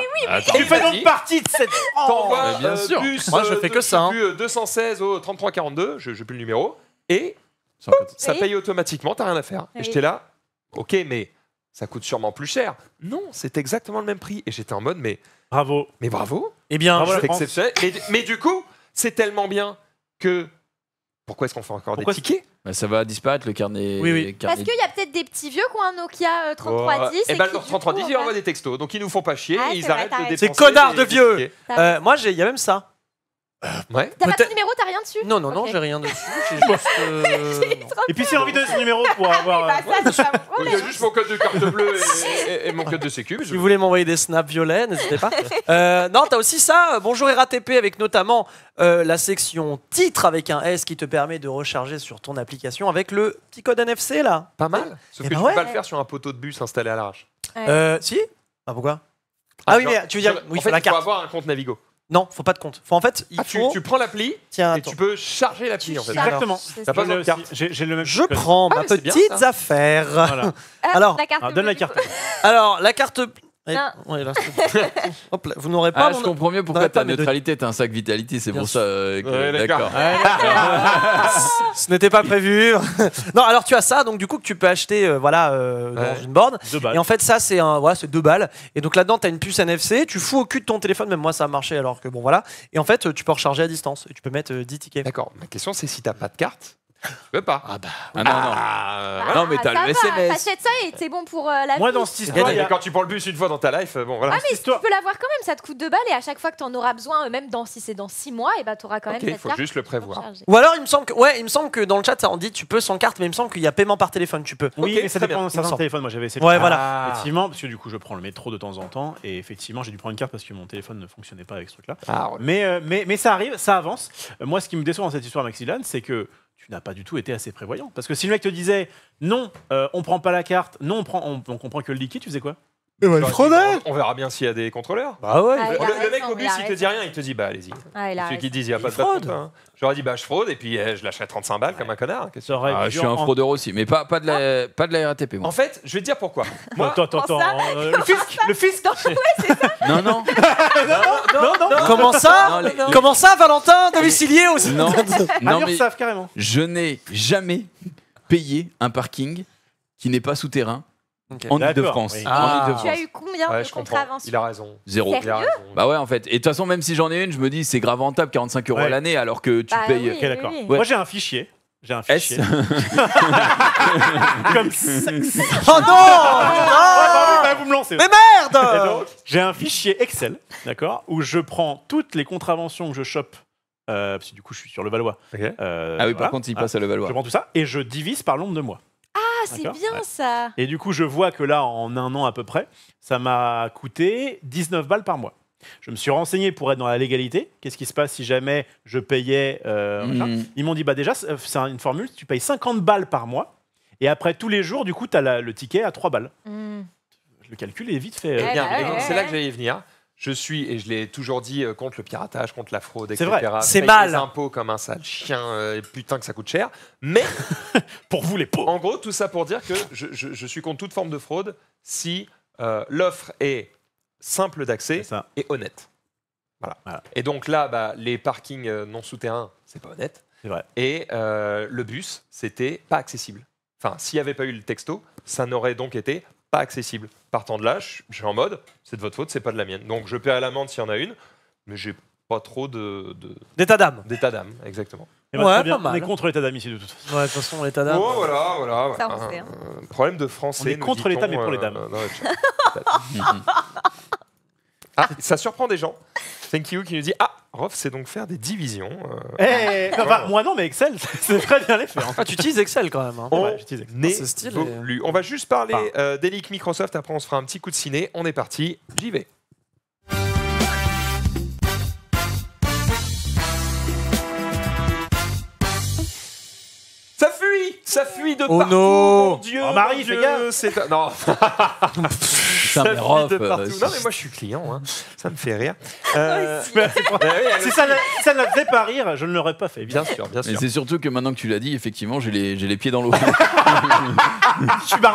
tu fais donc partie de cette. T'envoies, bien euh, Moi, je euh, fais que ça, hein. plus, 216 au 3342, je n'ai plus le numéro, et ça paye automatiquement, t'as rien à faire. Et j'étais là, ok, mais ça coûte sûrement plus cher. Non, c'est exactement le même prix. Et j'étais en mode, mais, Bravo. mais bravo, Eh bien, Bravo, c'est exceptionnel. mais du coup, c'est tellement bien que pourquoi est-ce qu'on fait encore des tickets bah, Ça va disparaître le carnet. Oui, oui. Parce qu'il y a peut-être des petits vieux euh, oh, eh ben, qui ont un Nokia 3310. Et, et bah, leur 3310, ils envoie des textos. Donc ils nous font pas chier et ah, ils arrêtent de dépenser. Ces connards de vieux euh, Moi, il y a même ça. Euh, t'as pas ton numéro, t'as rien dessus Non, non, non, j'ai rien dessus. juste, euh, Et puis, si envie de ce numéro pour ah avoir. Bah, euh, ça, Il y a juste mon code de carte bleue et, mon code de sécu. Si vous voulez m'envoyer des snaps violets, n'hésitez pas. non, t'as aussi ça, Bonjour RATP, avec notamment la section titre avec un S qui te permet de recharger sur ton application avec le petit code NFC là. Pas mal. Eh Sauf que ben tu peux pas le faire sur un poteau de bus installé à l'arrache. Euh, si Ah pourquoi Ah oui, mais tu veux dire, en il faut avoir un compte Navigo. Non, faut pas de compte. Faut en fait, ah, tu, prends l'appli et tu peux charger l'appli en fait. Exactement. pas Je prends ma ah, petite affaire. Voilà. Alors, donne euh, la carte. Alors, la carte vous n'aurez pas. Ah, je comprends mieux pourquoi ta neutralité est un sac vitality, c'est pour ça euh, d'accord. Ce n'était pas prévu. non, alors tu as ça, donc du coup que tu peux acheter, euh, voilà, euh, dans une borne. Et en fait, ça, c'est un, voilà, c'est deux balles. Et donc là-dedans, tu as une puce NFC, tu fous au cul de ton téléphone, même moi, ça a marché alors que bon, voilà. Et en fait, tu peux recharger à distance et tu peux mettre 10 tickets. D'accord. Ma question, c'est si t'as pas de carte, je peux pas. Ah bah. Ah non, non. non, ah, mais t'as le SMS. T'achètes ça et c'est bon pour euh, la Moi, dans cette histoire. Ouais, Quand tu prends le bus une fois dans ta life, bon voilà. Ah, mais tu peux l'avoir quand même, ça te coûte 2 balles et à chaque fois que t'en auras besoin, euh, même dans, si c'est dans 6 mois, et eh bah ben, t'auras quand même Ok, il faut juste le prévoir. Ou alors, il me semble que, ouais, il me semble que dans le chat, ça en dit tu peux sans carte, mais il me semble qu'il y a paiement par téléphone, tu peux. Oui, mais ça dépend téléphone. de Moi, j'avais essayé. Ouais, voilà. Effectivement, parce que du coup, je prends le métro de temps en temps, et effectivement, j'ai dû prendre une carte parce que mon téléphone ne fonctionnait pas avec ce truc-là. Ah, mais, euh, mais, mais ça arrive, ça avance. Moi, ce qui me déçoit dans cette histoire, Maxilan, c'est que tu n'as pas du tout été assez prévoyant. Parce que si le mec te disait non, on euh, on prend pas la carte, non, on prend, on, que le liquide, tu faisais quoi on verra bien s'il y a des contrôleurs. Bah ah, le, mec au bus, il te dit rien, il te dit bah allez-y. Ah, Ceux qui disent il n'y a pas de fraude. Hein. J'aurais dit bah je fraude et puis eh, je lâcherais 35 balles comme un connard. Ah, je suis un fraudeur aussi, mais pas, de, la, ah. pas RATP. En fait, je vais te dire pourquoi. attends, attends, attends. Euh, le fisc Le fisc Non, non. non, non. Comment ça Comment ça, Valentin Domicilié aussi Non, non carrément. je n'ai jamais payé un parking qui n'est pas souterrain en ah. Ile-de-France. Tu as eu combien de contraventions Il a raison. Zéro. Il Bah ouais, en fait. Et de toute façon, même si j'en ai une, je me dis, c'est grave rentable, 45 euros à l'année, alors que tu bah payes. Oui, euh, d'accord. Moi, j'ai un fichier. J'ai un fichier. Comme ça Oh non, Ah Vous me lancez. Mais merde J'ai un fichier Excel, d'accord, où je prends toutes les contraventions que je chope. Euh, parce que du coup, je suis sur le Valois. Euh, ah oui, par contre, il passe ah, à le Valois. Je prends tout ça et je divise par l'ombre de mois c'est bien ça Et du coup, je vois que là, en un an à peu près, ça m'a coûté 19 balles par mois. Je me suis renseigné pour être dans la légalité. Qu'est-ce qui se passe si jamais je payais euh, hmm. Ils m'ont dit bah déjà, c'est une formule, tu payes 50 balles par mois. Et après, tous les jours, du coup, tu as le ticket à 3 balles. Je hmm. Le calcul est vite fait. Eh euh, ben c'est là que j'allais venir. Je suis, et je l'ai toujours dit, euh, contre le piratage, contre la fraude, etc. C'est vrai, c'est mal. les impôts comme un sale chien, euh, putain que ça coûte cher. Mais... pour vous les pauvres En gros, tout ça pour dire que je, suis contre toute forme de fraude si euh, l'offre est simple d'accès et honnête. Voilà. Et donc là, bah, les parkings non souterrains, c'est pas honnête. C'est vrai. Et le bus, c'était pas accessible. Enfin, s'il n'y avait pas eu le texto, ça n'aurait donc été accessible. Partant de là, je en mode, c'est de votre faute, c'est pas de la mienne. Donc je paie à l'amende s'il y en a une, mais j'ai pas trop de. D'état d'âme. D'état d'âme, exactement. Eh ben, ouais, on est contre l'état d'âme ici, de toute façon. Ouais, de toute façon, l'état d'âme. Oh, voilà, voilà. Hein. problème de français. On est contre l'état, mais pour euh, les dames. Euh, ah, ça surprend des gens. Thank you qui nous dit Ah, Rof, c'est donc faire des divisions. Euh... bah, moi non, mais Excel, c'est très bien les faire. Ah, tu utilises Excel quand même. Hein. On, Excel. Ah, on va juste parler enfin. Euh, Microsoft, après on se fera un petit coup de ciné. On est parti, j'y vais. Ça fuit Ça fuit de oh partout Oh non Marie, mon Dieu, c'est... Non ça mais Rof. Euh, partout. non, mais moi, je suis client, hein. ça me fait rire. Euh, eh si ça ne la faisait pas rire, je ne l'aurais pas fait, bien sûr. Bien sûr. c'est surtout que maintenant que tu l'as dit, effectivement, j'ai les, les pieds dans l'eau. je suis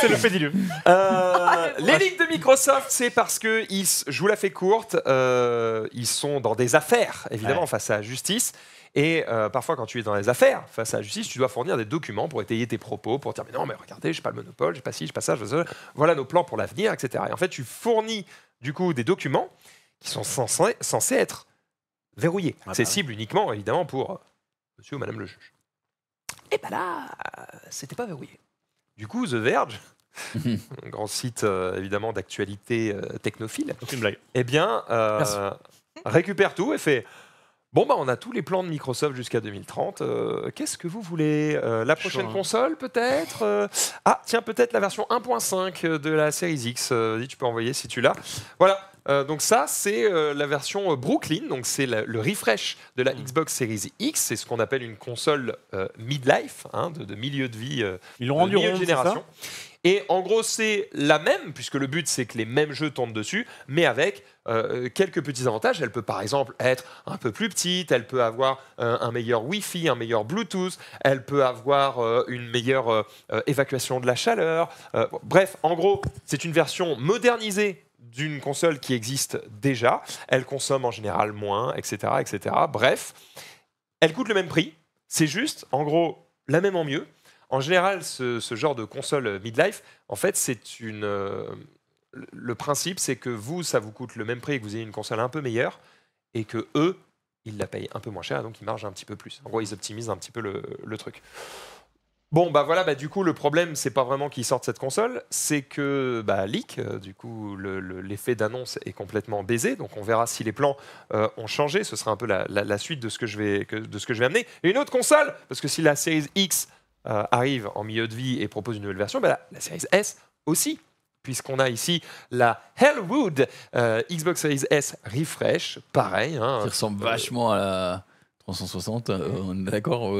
c'est le pédiluve. Euh, ah, les ligues de Microsoft, c'est parce que, ils, je vous la fais courte, euh, ils sont dans des affaires, évidemment, face à la justice. Et euh, parfois, quand tu es dans les affaires face à la justice, tu dois fournir des documents pour étayer tes propos, pour dire mais non, mais regardez, j'ai pas le monopole, j'ai pas ci, je pas ça, pas ça. Voilà nos plans pour l'avenir, etc. Et en fait, tu fournis du coup des documents qui sont censés, être verrouillés, accessibles ah bah uniquement évidemment pour euh, Monsieur ou Madame le juge. Et ben là, c'était pas verrouillé. Du coup, The Verge un grand site euh, évidemment d'actualité technophile. Eh bien, récupère tout et fait Bon, bah, on a tous les plans de Microsoft jusqu'à 2030. Euh, qu'est-ce que vous voulez euh, La prochaine console, peut-être euh, Ah, tiens, peut-être la version 1.5 de la Series X. tu peux envoyer si tu l'as. Voilà. donc ça, c'est la version Brooklyn, donc c'est le refresh de la mm. Xbox Series X. C'est ce qu'on appelle une console midlife, life hein, de, milieu de vie, Ils milieu de génération. Et en gros, c'est la même, puisque le but, c'est que les mêmes jeux tombent dessus, mais avec euh, euh, quelques petits avantages. Elle peut par exemple être un peu plus petite, elle peut avoir euh, un meilleur Wi-Fi, un meilleur Bluetooth, elle peut avoir une meilleure évacuation de la chaleur. bref, en gros, c'est une version modernisée d'une console qui existe déjà. Elle consomme en général moins, etc. etc. Bref, elle coûte le même prix. C'est juste, en gros, la même en mieux. En général, ce, ce genre de console midlife, en fait, c'est une le principe, c'est que vous, ça vous coûte le même prix et que vous ayez une console un peu meilleure, et que eux, ils la payent un peu moins cher, donc ils marchent un petit peu plus. En gros, ils optimisent un petit peu le, truc. Bon, bah voilà, bah du coup, le problème, c'est pas vraiment qu'ils sortent cette console, c'est que, bah, leak, euh, du coup, l'effet d'annonce est complètement baisé, donc on verra si les plans euh, ont changé, ce sera un peu la, suite de ce, que je vais, de ce que je vais amener. Et une autre console, parce que si la série X euh, arrive en milieu de vie et propose une nouvelle version, bah, la, la série S aussi puisqu'on a ici la Hellwood euh, Xbox Series S Refresh, pareil. Hein. qui ressemble euh, vachement à la 360, euh, mm. on est d'accord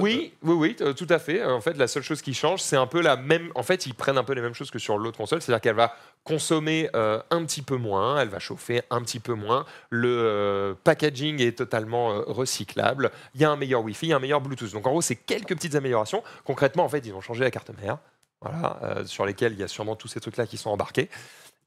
Oui, oui, oui, tout à fait. En fait, la seule chose qui change, c'est un peu la même. En fait, ils prennent un peu les mêmes choses que sur l'autre console, c'est-à-dire qu'elle va consommer un petit peu moins, elle va chauffer un petit peu moins. Le packaging est totalement recyclable. Il y a un meilleur Wi-Fi, un meilleur Bluetooth. Donc en gros, c'est quelques petites améliorations. Concrètement, en fait, ils ont changé la carte mère. Euh, sur lesquels il y a sûrement tous ces trucs-là qui sont embarqués,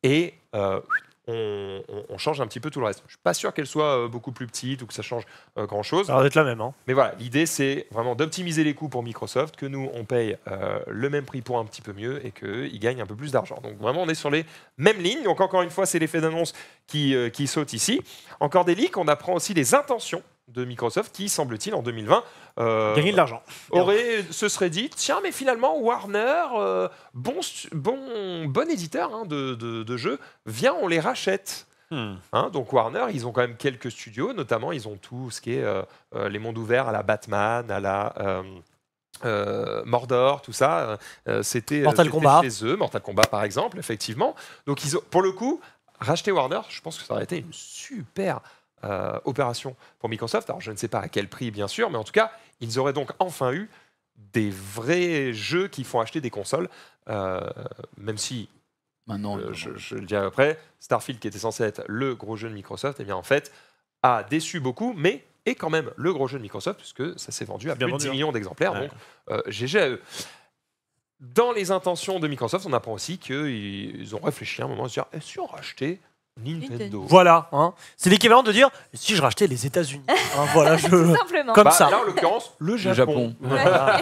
et euh, on, change un petit peu tout le reste. Je ne suis pas sûr qu'elle soit euh, beaucoup plus petite ou que ça change grand-chose. Ça va être la même. Hein. Mais voilà, l'idée, c'est vraiment d'optimiser les coûts pour Microsoft, que nous, on paye le même prix pour un petit peu mieux et qu'ils gagnent un peu plus d'argent. Donc vraiment, on est sur les mêmes lignes. Donc encore une fois, c'est l'effet d'annonce qui, qui saute ici. Encore des leaks, on apprend aussi les intentions de Microsoft qui, semble-t-il, en 2020... Euh, Gagner de l'argent. Aurait, se serait dit, tiens, mais finalement, Warner, euh, bon, bon, bon éditeur hein, de, de, jeux, vient, on les rachète. Hmm. Hein, donc Warner, ils ont quand même quelques studios, notamment ils ont tout ce qui est euh, les mondes ouverts à la Batman, à la... Mordor, tout ça, c'était Mortal Kombat. chez eux, Mortal Kombat par exemple, effectivement. Donc ils pour le coup, racheter Warner, je pense que ça aurait été une super euh, opération pour Microsoft. Alors je ne sais pas à quel prix bien sûr, mais en tout cas, ils auraient donc enfin eu des vrais jeux qui font acheter des consoles, euh, même si Maintenant, euh, je, le dirai après, Starfield qui était censé être le gros jeu de Microsoft, et eh bien en fait a déçu beaucoup, mais est quand même le gros jeu de Microsoft puisque ça s'est vendu à plus de 10 hein. millions d'exemplaires, donc GG à eux. Dans les intentions de Microsoft, on apprend aussi qu'ils ont réfléchi à un moment à se dire est si on rachetait Nintendo. Voilà, hein. c'est l'équivalent de dire si je rachetais les États-Unis. Hein, voilà, je... Comme bah, ça. en l'occurrence, le Japon.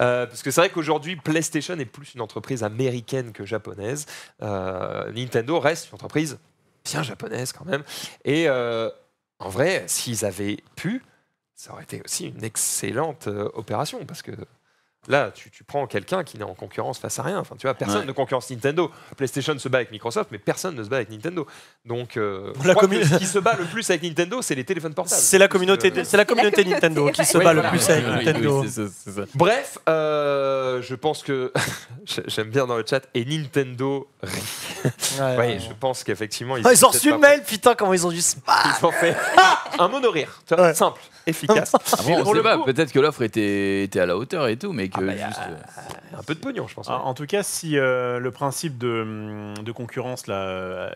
Euh, parce que c'est vrai qu'aujourd'hui, PlayStation est plus une entreprise américaine que japonaise. Euh, Nintendo reste une entreprise bien japonaise quand même. Et euh, en vrai, s'ils avaient pu, ça aurait été aussi une excellente opération parce que Là, tu, prends quelqu'un qui n'est en concurrence face à rien. Enfin, tu vois, personne ne concurrence Nintendo. PlayStation se bat avec Microsoft, mais personne ne se bat avec Nintendo. Donc, euh, ce qui se bat le plus avec Nintendo, c'est les téléphones portables. C'est la communauté, c'est la communauté, Nintendo qui se bat le plus avec Nintendo. Bref, je pense que j'aime bien dans le chat et Nintendo rit. Ouais, je pense qu'effectivement ils, ah, ils ont reçu le mail, putain, comment ils ont dû Ils ont fait un mono rire, simple, efficace. bon, on, le peut-être que l'offre était, était, à la hauteur et tout, mais que ah bah, juste, un peu de pognon, je pense. Ah, en, tout cas, si euh, le principe de, concurrence là, euh,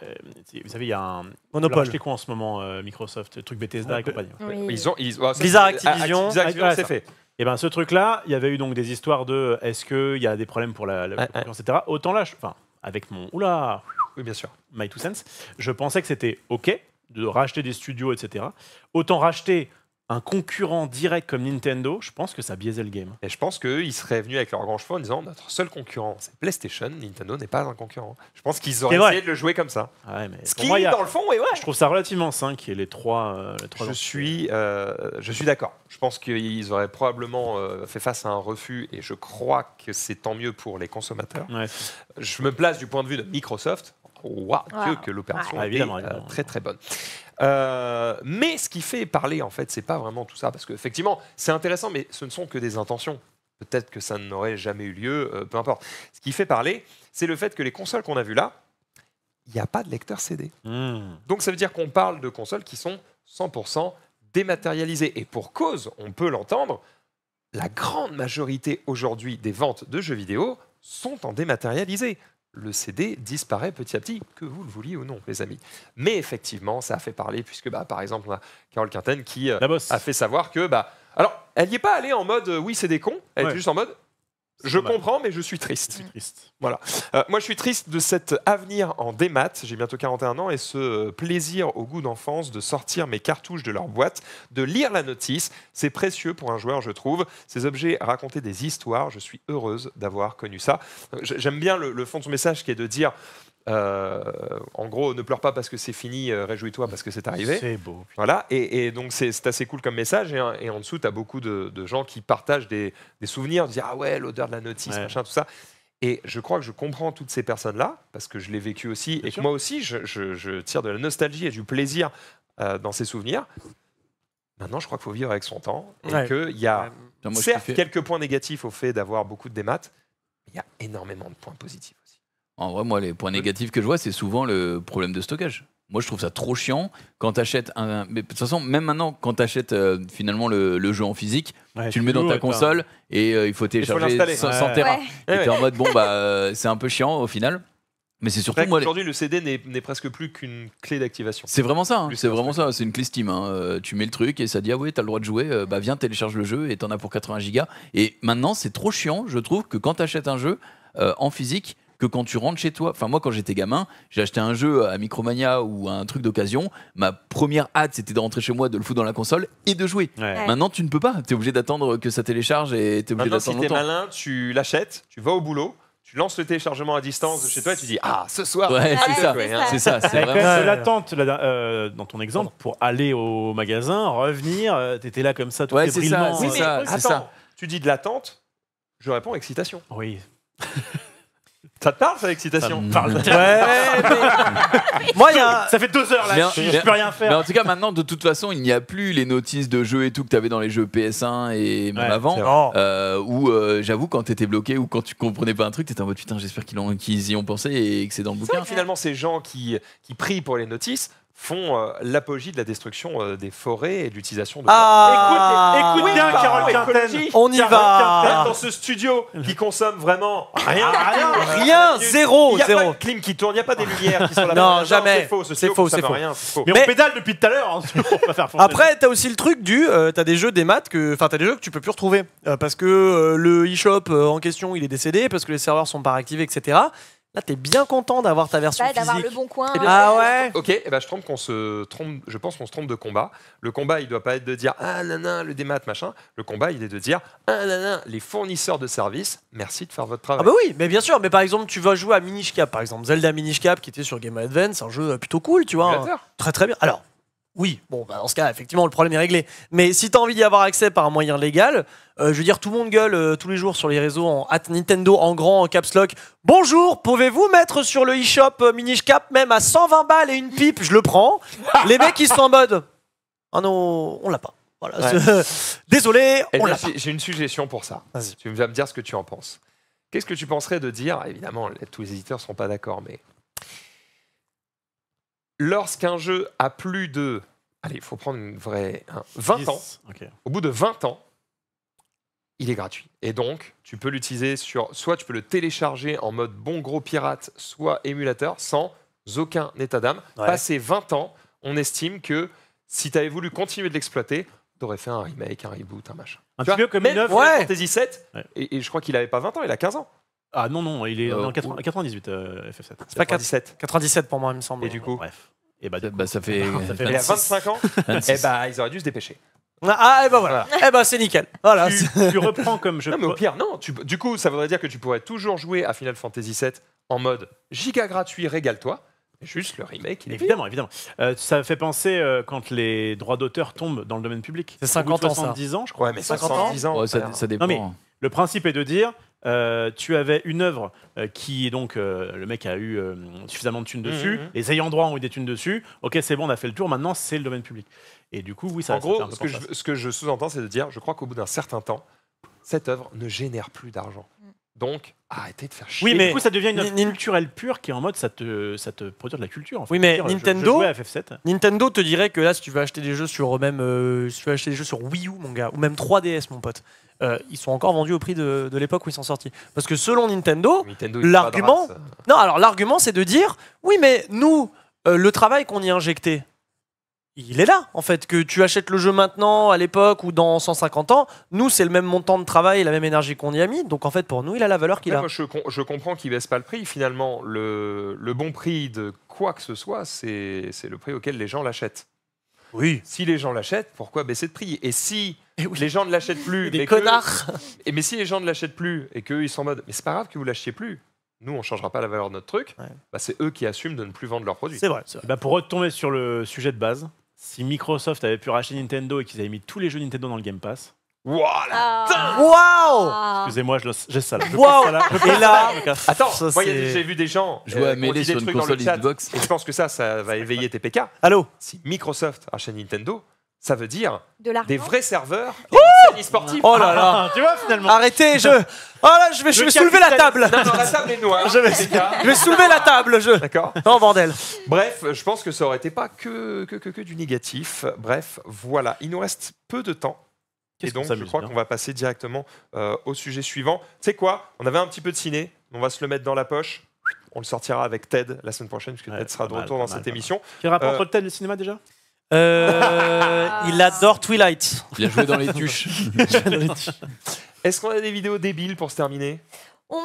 il y a un monopole. Je quoi en ce moment, euh, Microsoft, truc Bethesda et compagnie. Ils ont, Blizzard Activision, Blizzard Activision c'est fait. Et eh bien, ce truc-là, il y avait eu donc des histoires de est-ce qu'il y a des problèmes pour la, etc. Autant là, enfin, avec mon oula, oui, bien sûr, my two sense je pensais que c'était ok de racheter des studios, etc. Autant racheter un concurrent direct comme Nintendo, je pense que ça biaisait le game. Et je pense qu'ils seraient venus avec leur grand cheval en disant notre seul concurrent, c'est PlayStation, Nintendo n'est pas un concurrent. Je pense qu'ils auraient essayé de le jouer comme ça. Ah Ce qui, est dans le fond, et ouais. Je trouve ça relativement sain qu'il y ait les trois. Euh, je, suis, euh, je suis d'accord. Je pense qu'ils auraient probablement euh, fait face à un refus et je crois que c'est tant mieux pour les consommateurs. Je me place du point de vue de Microsoft que, l'opération est ah, euh, très très bonne. Euh, mais ce qui fait parler, en fait, c'est pas vraiment tout ça, parce qu'effectivement, c'est intéressant, mais ce ne sont que des intentions. Peut-être que ça n'aurait jamais eu lieu, euh, peu importe. Ce qui fait parler, c'est le fait que les consoles qu'on a vues là, il n'y a pas de lecteur CD. Hmm. Donc ça veut dire qu'on parle de consoles qui sont 100% dématérialisées. Et pour cause, on peut l'entendre, la grande majorité aujourd'hui des ventes de jeux vidéo sont en dématérialisé le CD disparaît petit à petit, que vous le vouliez ou non, mes amis. Mais effectivement, ça a fait parler, puisque bah, par exemple, on a Carole Quinten qui euh, a fait savoir que. Bah, alors, elle n'y est pas allée en mode euh, oui, c'est des cons, elle est juste en mode je comprends, mais je suis triste. Voilà. Euh, moi, je suis triste de cet avenir en démat. J'ai bientôt 41 ans et ce euh, plaisir au goût d'enfance de sortir mes cartouches de leur boîte, de lire la notice. C'est précieux pour un joueur, je trouve. Ces objets racontaient des histoires. Je suis heureuse d'avoir connu ça. Euh, j'aime bien le, le, fond de son message qui est de dire euh, en gros, ne pleure pas parce que c'est fini, euh, réjouis-toi parce que c'est arrivé. C'est beau. Voilà, et, donc c'est assez cool comme message. Et, en dessous, tu as beaucoup de, gens qui partagent des, souvenirs, dire Ah ouais, l'odeur de la notice, machin, tout ça. Et je crois que je comprends toutes ces personnes-là, parce que je l'ai vécu aussi, et que moi aussi, je, tire de la nostalgie et du plaisir euh, dans ces souvenirs. Maintenant, je crois qu'il faut vivre avec son temps, et qu'il y a certes quelques points négatifs au fait d'avoir beaucoup de démates, mais il y a énormément de points positifs. En vrai, moi, les points négatifs que je vois, c'est souvent le problème de stockage. Moi, je trouve ça trop chiant quand tu achètes un. Mais de toute façon, même maintenant, quand tu achètes euh, finalement le, jeu en physique, tu le mets dans ta console et euh, il faut télécharger sans terrain. en mode, bon, bah, c'est un peu chiant au final. Mais c'est surtout moi. Aujourd'hui, le CD n'est presque plus qu'une clé d'activation. C'est vraiment ça. Hein. c'est vraiment ça. C'est une clé Steam. Hein. Euh, tu mets le truc et ça dit ah oui, t'as le droit de jouer. bah viens, télécharge le jeu et t'en as pour 80 gigas. Et maintenant, c'est trop chiant. Je trouve que quand tu achètes un jeu en physique, que quand tu rentres chez toi. Enfin, moi, quand j'étais gamin, j'ai acheté un jeu à Micromania ou un truc d'occasion. Ma première hâte, c'était de rentrer chez moi, de le foutre dans la console et de jouer. Maintenant, tu ne peux pas. Tu es obligé d'attendre que ça télécharge et tu es obligé d'attendre. Si t'es malin, tu l'achètes, tu vas au boulot tu lances le téléchargement à distance de chez toi et tu dis ah ce soir hein. c'est ça c'est ça c'est l'attente euh, dans ton exemple pour aller au magasin revenir tu euh, t'étais là comme ça tout ouais, c'est ça, tu dis de l'attente je réponds excitation oui ça te parle, ça, l'excitation Ça Ouais, Moi, y a Ça fait deux heures, là, je, peux rien faire. Mais en tout cas, maintenant, de toute façon, il n'y a plus les notices de jeux et tout que tu avais dans les jeux PS1 et même avant. Euh, ou, euh, j'avoue, quand tu étais bloqué ou quand tu comprenais pas un truc, tu étais en mode putain, j'espère qu'ils y ont pensé et que c'est dans le bouquin. finalement, ces gens qui prient pour les notices font euh, l'apogée de la destruction euh, des forêts et de l'utilisation de... Ah écoute, écoute bien bah, Carole Quinten, on y va dans ce studio qui consomme vraiment rien, ah, rien, euh, zéro, Il n'y a zéro. pas de clim qui tourne, il n'y a pas des lumières qui sont là. Non, jamais. C'est faux, c'est faux, c'est faux. Mais, on pédale depuis tout à l'heure. Hein, Après, as aussi le truc du, Tu as des jeux, des maths que, enfin, t'as des jeux que tu peux plus retrouver parce que le e-shop en question, il est décédé, parce que les serveurs sont pas activés, etc. Ah, t'es bien content d'avoir ta version ouais, D'avoir le bon coin. Eh hein. Ah eh, ouais Ok, eh ben, je, qu'on se trompe, je pense qu'on se trompe de combat. Le combat, il doit pas être de dire ah nanana, le démat, machin. Le combat, il est de dire ah nanana, les fournisseurs de services, merci de faire votre travail. Ah bah oui, mais bien sûr, mais par exemple, tu vas jouer à Minish Cap, par exemple, Zelda Minish Cap qui était sur Game Advance, un jeu plutôt cool, tu vois. Hein. Très très bien. Alors, oui, bon, bah, dans ce cas, effectivement, le problème est réglé. Mais si tu as envie d'y avoir accès par un moyen légal, euh, je veux dire, tout le monde gueule euh, tous les jours sur les réseaux en Nintendo en grand, en caps lock. Bonjour, pouvez-vous mettre sur le e-shop euh, Minish Cap même à 120 balles et une pipe Je le prends. les mecs, ils sont en mode. Ah non, on l'a pas. Désolé, eh on l'a pas. J'ai une suggestion pour ça. Tu vas me dire ce que tu en penses. Qu'est-ce que tu penserais de dire Évidemment, tous les éditeurs ne sont pas d'accord, mais lorsqu'un jeu a plus de. Allez, il faut prendre une vraie. 20 ans. Au bout de 20 ans, il est gratuit. Et donc, tu peux l'utiliser sur. Soit tu peux le télécharger en mode bon gros pirate, soit émulateur, sans aucun état d'âme. Passé 20 ans, on estime que si tu avais voulu continuer de l'exploiter, tu aurais fait un remake, un reboot, un machin. Un petit peu comme Fantasy et, je crois qu'il avait pas 20 ans, il a 15 ans. Ah non, non, il est en 98, FF7. C'est pas 97. 97 pour moi, il me semble. Et du coup, Bref. Et bah, bah, ça fait. 25 ans, et eh bah, ils auraient dû se dépêcher. Ah, et eh ben voilà. et eh ben c'est nickel. Voilà. tu, reprends comme je. Non, mais au pire, non. du coup, ça voudrait dire que tu pourrais toujours jouer à Final Fantasy VII en mode giga gratuit, régale-toi. Juste le remake, Évidemment, évidemment. Euh, ça fait penser euh, quand les droits d'auteur tombent dans le domaine public. C'est 50 ans, ça. 70 ans, je crois. mais 50 ans. ça, dépend. Le principe est de dire euh, tu avais une œuvre euh, qui qui, donc, euh, le mec a eu suffisamment de thunes mhm, dessus, mhm. les ayants droit ont eu des thunes dessus, ok, c'est bon, on a fait le tour, maintenant c'est le domaine public. Et du coup, oui, ça En gros, ce, que je, ce que je sous-entends, c'est de dire, je crois qu'au bout d'un certain temps, cette œuvre ne génère plus d'argent. Mm. Donc, arrêtez de faire chier. Oui, mais du coup, ça devient une culturelle pure qui est en mode ça te, ça te produit de la culture. Oui, mais Nintendo, Nintendo te dirait que là, si tu veux acheter des jeux sur même, euh, tu des jeux sur Wii U, mon gars, ou même 3DS, mon pote, euh, ils sont encore vendus au prix de, l'époque où ils sont sortis. Parce que selon Nintendo, l'argument, non, alors l'argument, c'est de dire, oui, mais nous, euh, le travail qu'on y a injecté, il est là, en fait. Que tu achètes le jeu maintenant, à l'époque ou dans 150 ans, nous, c'est le même montant de travail et la même énergie qu'on y a mis. Donc, en fait, pour nous, il a la valeur qu'il a. je, comprends qu'il baisse pas le prix. Finalement, le, bon prix de quoi que ce soit, c'est le prix auquel les gens l'achètent. Oui. Si les gens l'achètent, pourquoi baisser de prix Et si eh les gens ne l'achètent plus. Des connards et Mais si les gens ne l'achètent plus et qu'eux, ils sont en mode Mais c'est pas grave que vous l'achetiez plus nous, on ne changera pas la valeur de notre truc, bah, c'est eux qui assument de ne plus vendre leurs produits. C'est vrai. Bah, pour retomber sur le sujet de base, si Microsoft avait pu racheter Nintendo et qu'ils avaient mis tous les jeux Nintendo dans le Game Pass. Waouh ah. Waouh Excusez-moi, j'ai ça là. Je là. et là, attends, j'ai vu des gens jouer euh, des trucs dans le chat, Et je pense que ça, ça va éveiller tes PK. Allô Si Microsoft rachète Nintendo, ça veut dire des vrais serveurs sportifs. Oh ah, là là ah, ah. Tu vois, finalement. Arrêtez, je. Oh là, je vais, je vais soulever la table Non, la table est Je vais, soulever la table, je. D'accord. Non, bordel. Bref, je pense que ça aurait été pas que, que, du négatif. Bref, voilà. Il nous reste peu de temps. Et donc, je crois qu'on va passer directement euh, au sujet suivant. Tu sais quoi On avait un petit peu de ciné. On va se le mettre dans la poche. On le sortira avec Ted la semaine prochaine, puisque Ted sera de retour dans cette émission. Quel rapport entre euh, Ted et le cinéma déjà euh, il adore Twilight. Il a joué dans les tuches. Est-ce qu'on a des vidéos débiles pour se terminer On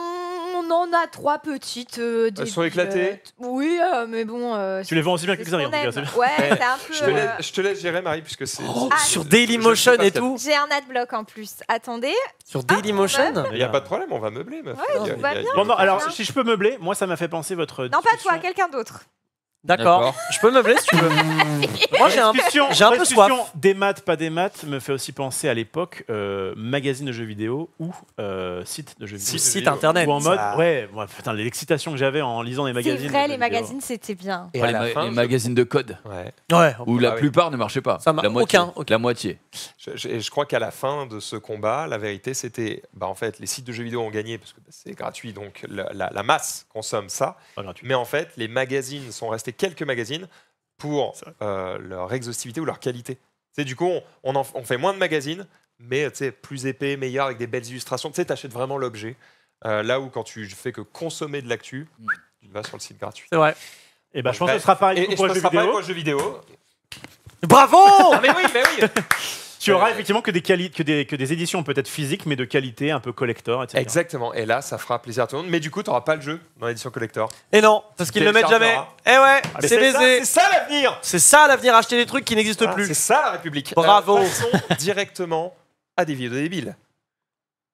en a trois petites. Euh, Elles sont éclatées euh, Oui, euh, mais bon. Tu les vends aussi bien que Ouais, c'est un peu. Je te, laisse, gérer, Marie, puisque c'est. Oh, sur Dailymotion et tout J'ai un adblock en plus. Attendez. Sur ah, Dailymotion Il n'y a pas de problème, on va meubler, alors, si je peux meubler, moi, ça m'a fait penser votre. Non, pas toi, quelqu'un d'autre. D'accord. Je peux me si tu veux. Moi, j'ai un, j'ai un peu soif. Des maths, pas des maths, me fait aussi penser à l'époque euh, magazine de jeux vidéo ou euh, site de jeux vidéo. Site, internet. Ou en mode, ouais, putain, l'excitation que j'avais en lisant les magazines. C'est vrai, les magazines, c'était bien. Et, les, magazines de code. Ouais. ouais où la ah plupart ne marchaient pas. Ça la moitié, aucun, La moitié. Je, je, crois qu'à la fin de ce combat, la vérité, c'était, bah, en fait, les sites de jeux vidéo ont gagné parce que c'est gratuit, donc la, la masse consomme ça. Mais en fait, les magazines sont restés quelques magazines pour euh, leur exhaustivité ou leur qualité. C'est du coup, on, fait moins de magazines, mais plus épais, meilleurs, avec des belles illustrations. Tu achètes vraiment l'objet. Euh, là où quand tu fais que consommer de l'actu, mm. tu vas sur le site gratuit. C'est vrai. Et eh ben, je pense bah, que ce sera pareil je jeux vidéo. Bravo ah, Mais oui, mais oui Tu aura euh, effectivement que des, que que des éditions peut-être physiques, mais de qualité, un peu collector, etc. Exactement. Et là, ça fera plaisir à tout le monde. Mais du coup, tu n'auras pas le jeu dans l'édition collector. Et non, parce qu'ils ne le mettent jamais. Et eh ouais, ah, c'est baisé. C'est ça l'avenir. C'est ça l'avenir, acheter des trucs qui n'existent ah, plus. C'est ça la République. Euh, Bravo. directement à des vidéos débiles.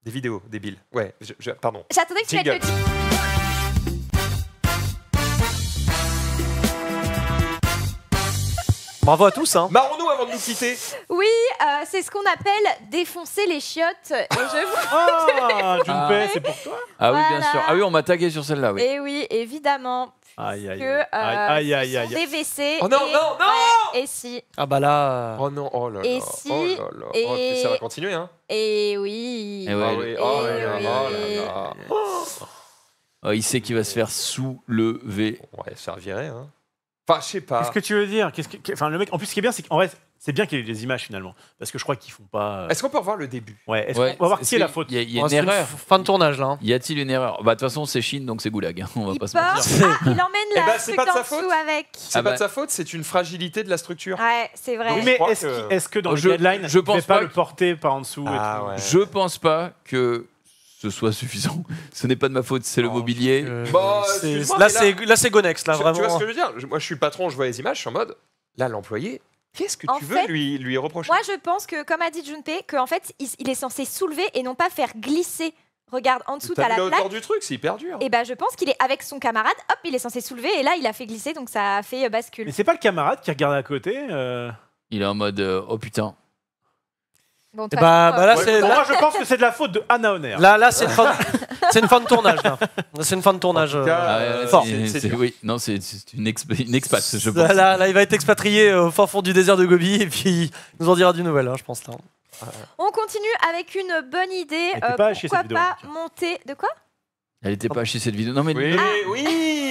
Des vidéos débiles. Ouais, pardon. J'attendais que tu le Bravo à tous. Hein. Marrons-nous avant de nous quitter. Oui, euh, c'est ce qu'on appelle défoncer les chiottes. Et je vous Ah, vous ah. c'est pour toi. Ah oui, bien sûr. Ah oui, on m'a tagué sur celle-là, oui. Et oui, évidemment. Aïe, aïe, aïe. euh, Aïe, aïe, aïe, Oh non, non, non Et si. Ah bah là. Oh non, oh là là. Et oh si- Oh là là. et- ça va continuer, hein. Et oui. Eh ah oui, oh là oh là, là Oh, il sait qu'il va se faire soulever. Ouais, ça revirait, hein je sais pas. Qu'est-ce que tu veux dire le mec... En plus, ce qui est bien, c'est qu'en vrai, c'est bien qu'il y ait des images finalement. Parce que je crois qu'ils font pas. Euh est-ce qu'on peut revoir le début Ouais, est va voir qui est la faute Il y a, une erreur. Fin de tournage là. Hein. Y a-t-il une erreur Bah de toute façon c'est Chine donc c'est goulag. Hein, on va Il pas se mentir. il emmène eh la c'est ben, avec. C'est pas de ah bah. sa faute, c'est une fragilité de la structure. Ouais, c'est vrai. mais est-ce que- dans le deadline, je ne pense pas, le porter par en dessous et ah tout Je pense pas que ce soit suffisant. Ce n'est pas de ma faute, c'est le bah, mobilier. là, c'est là, c'est Gonex, là, vraiment. Tu vois ce que je veux dire Moi, je suis patron, je vois les images, je suis en mode, là, l'employé, qu'est-ce que tu veux lui, lui reprocher Moi, je pense que, comme a dit Junpei, qu'en fait, il, est censé soulever et non pas faire glisser. Regarde, en dessous, T'as la hauteur du truc, c'est hyper dur. Et eh ben, je pense qu'il est avec son camarade. Hop, il est censé soulever et là, il a fait glisser, donc ça a fait basculer. Euh, bascule. Mais c'est pas le camarade qui regarde à côté. Euh il est en mode euh, oh putain, Bon, eh bah, bah, Moi, je pense que c'est de la faute de Anna Honner. là, là, c'est une fin, de tournage. C'est une fin de tournage. c'est- oui, non, c'est une, expat, je pense. Là, il va être expatrié euh, au fin fond du désert de Gobi et puis il nous en dira du nouvel, hein, je pense. On continue avec une bonne idée. Euh, pourquoi pas monter de quoi Elle était pas chez cette vidéo. Non, mais Oui, ah oui,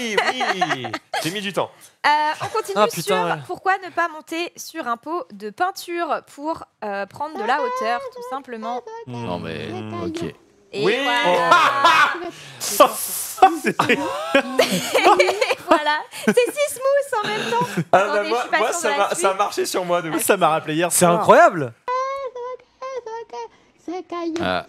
j'ai mis du temps. Euh, on continue ah, sur pourquoi ne pas monter sur un pot de peinture pour euh, prendre de la hauteur, tout simplement. Non mais ok. Et oui. Voilà. Oh. voilà. C'est six mousses en même temps. Ah, bah, moi, ça, a marché sur moi. De ça m'a rappelé hier. C'est incroyable. Ah.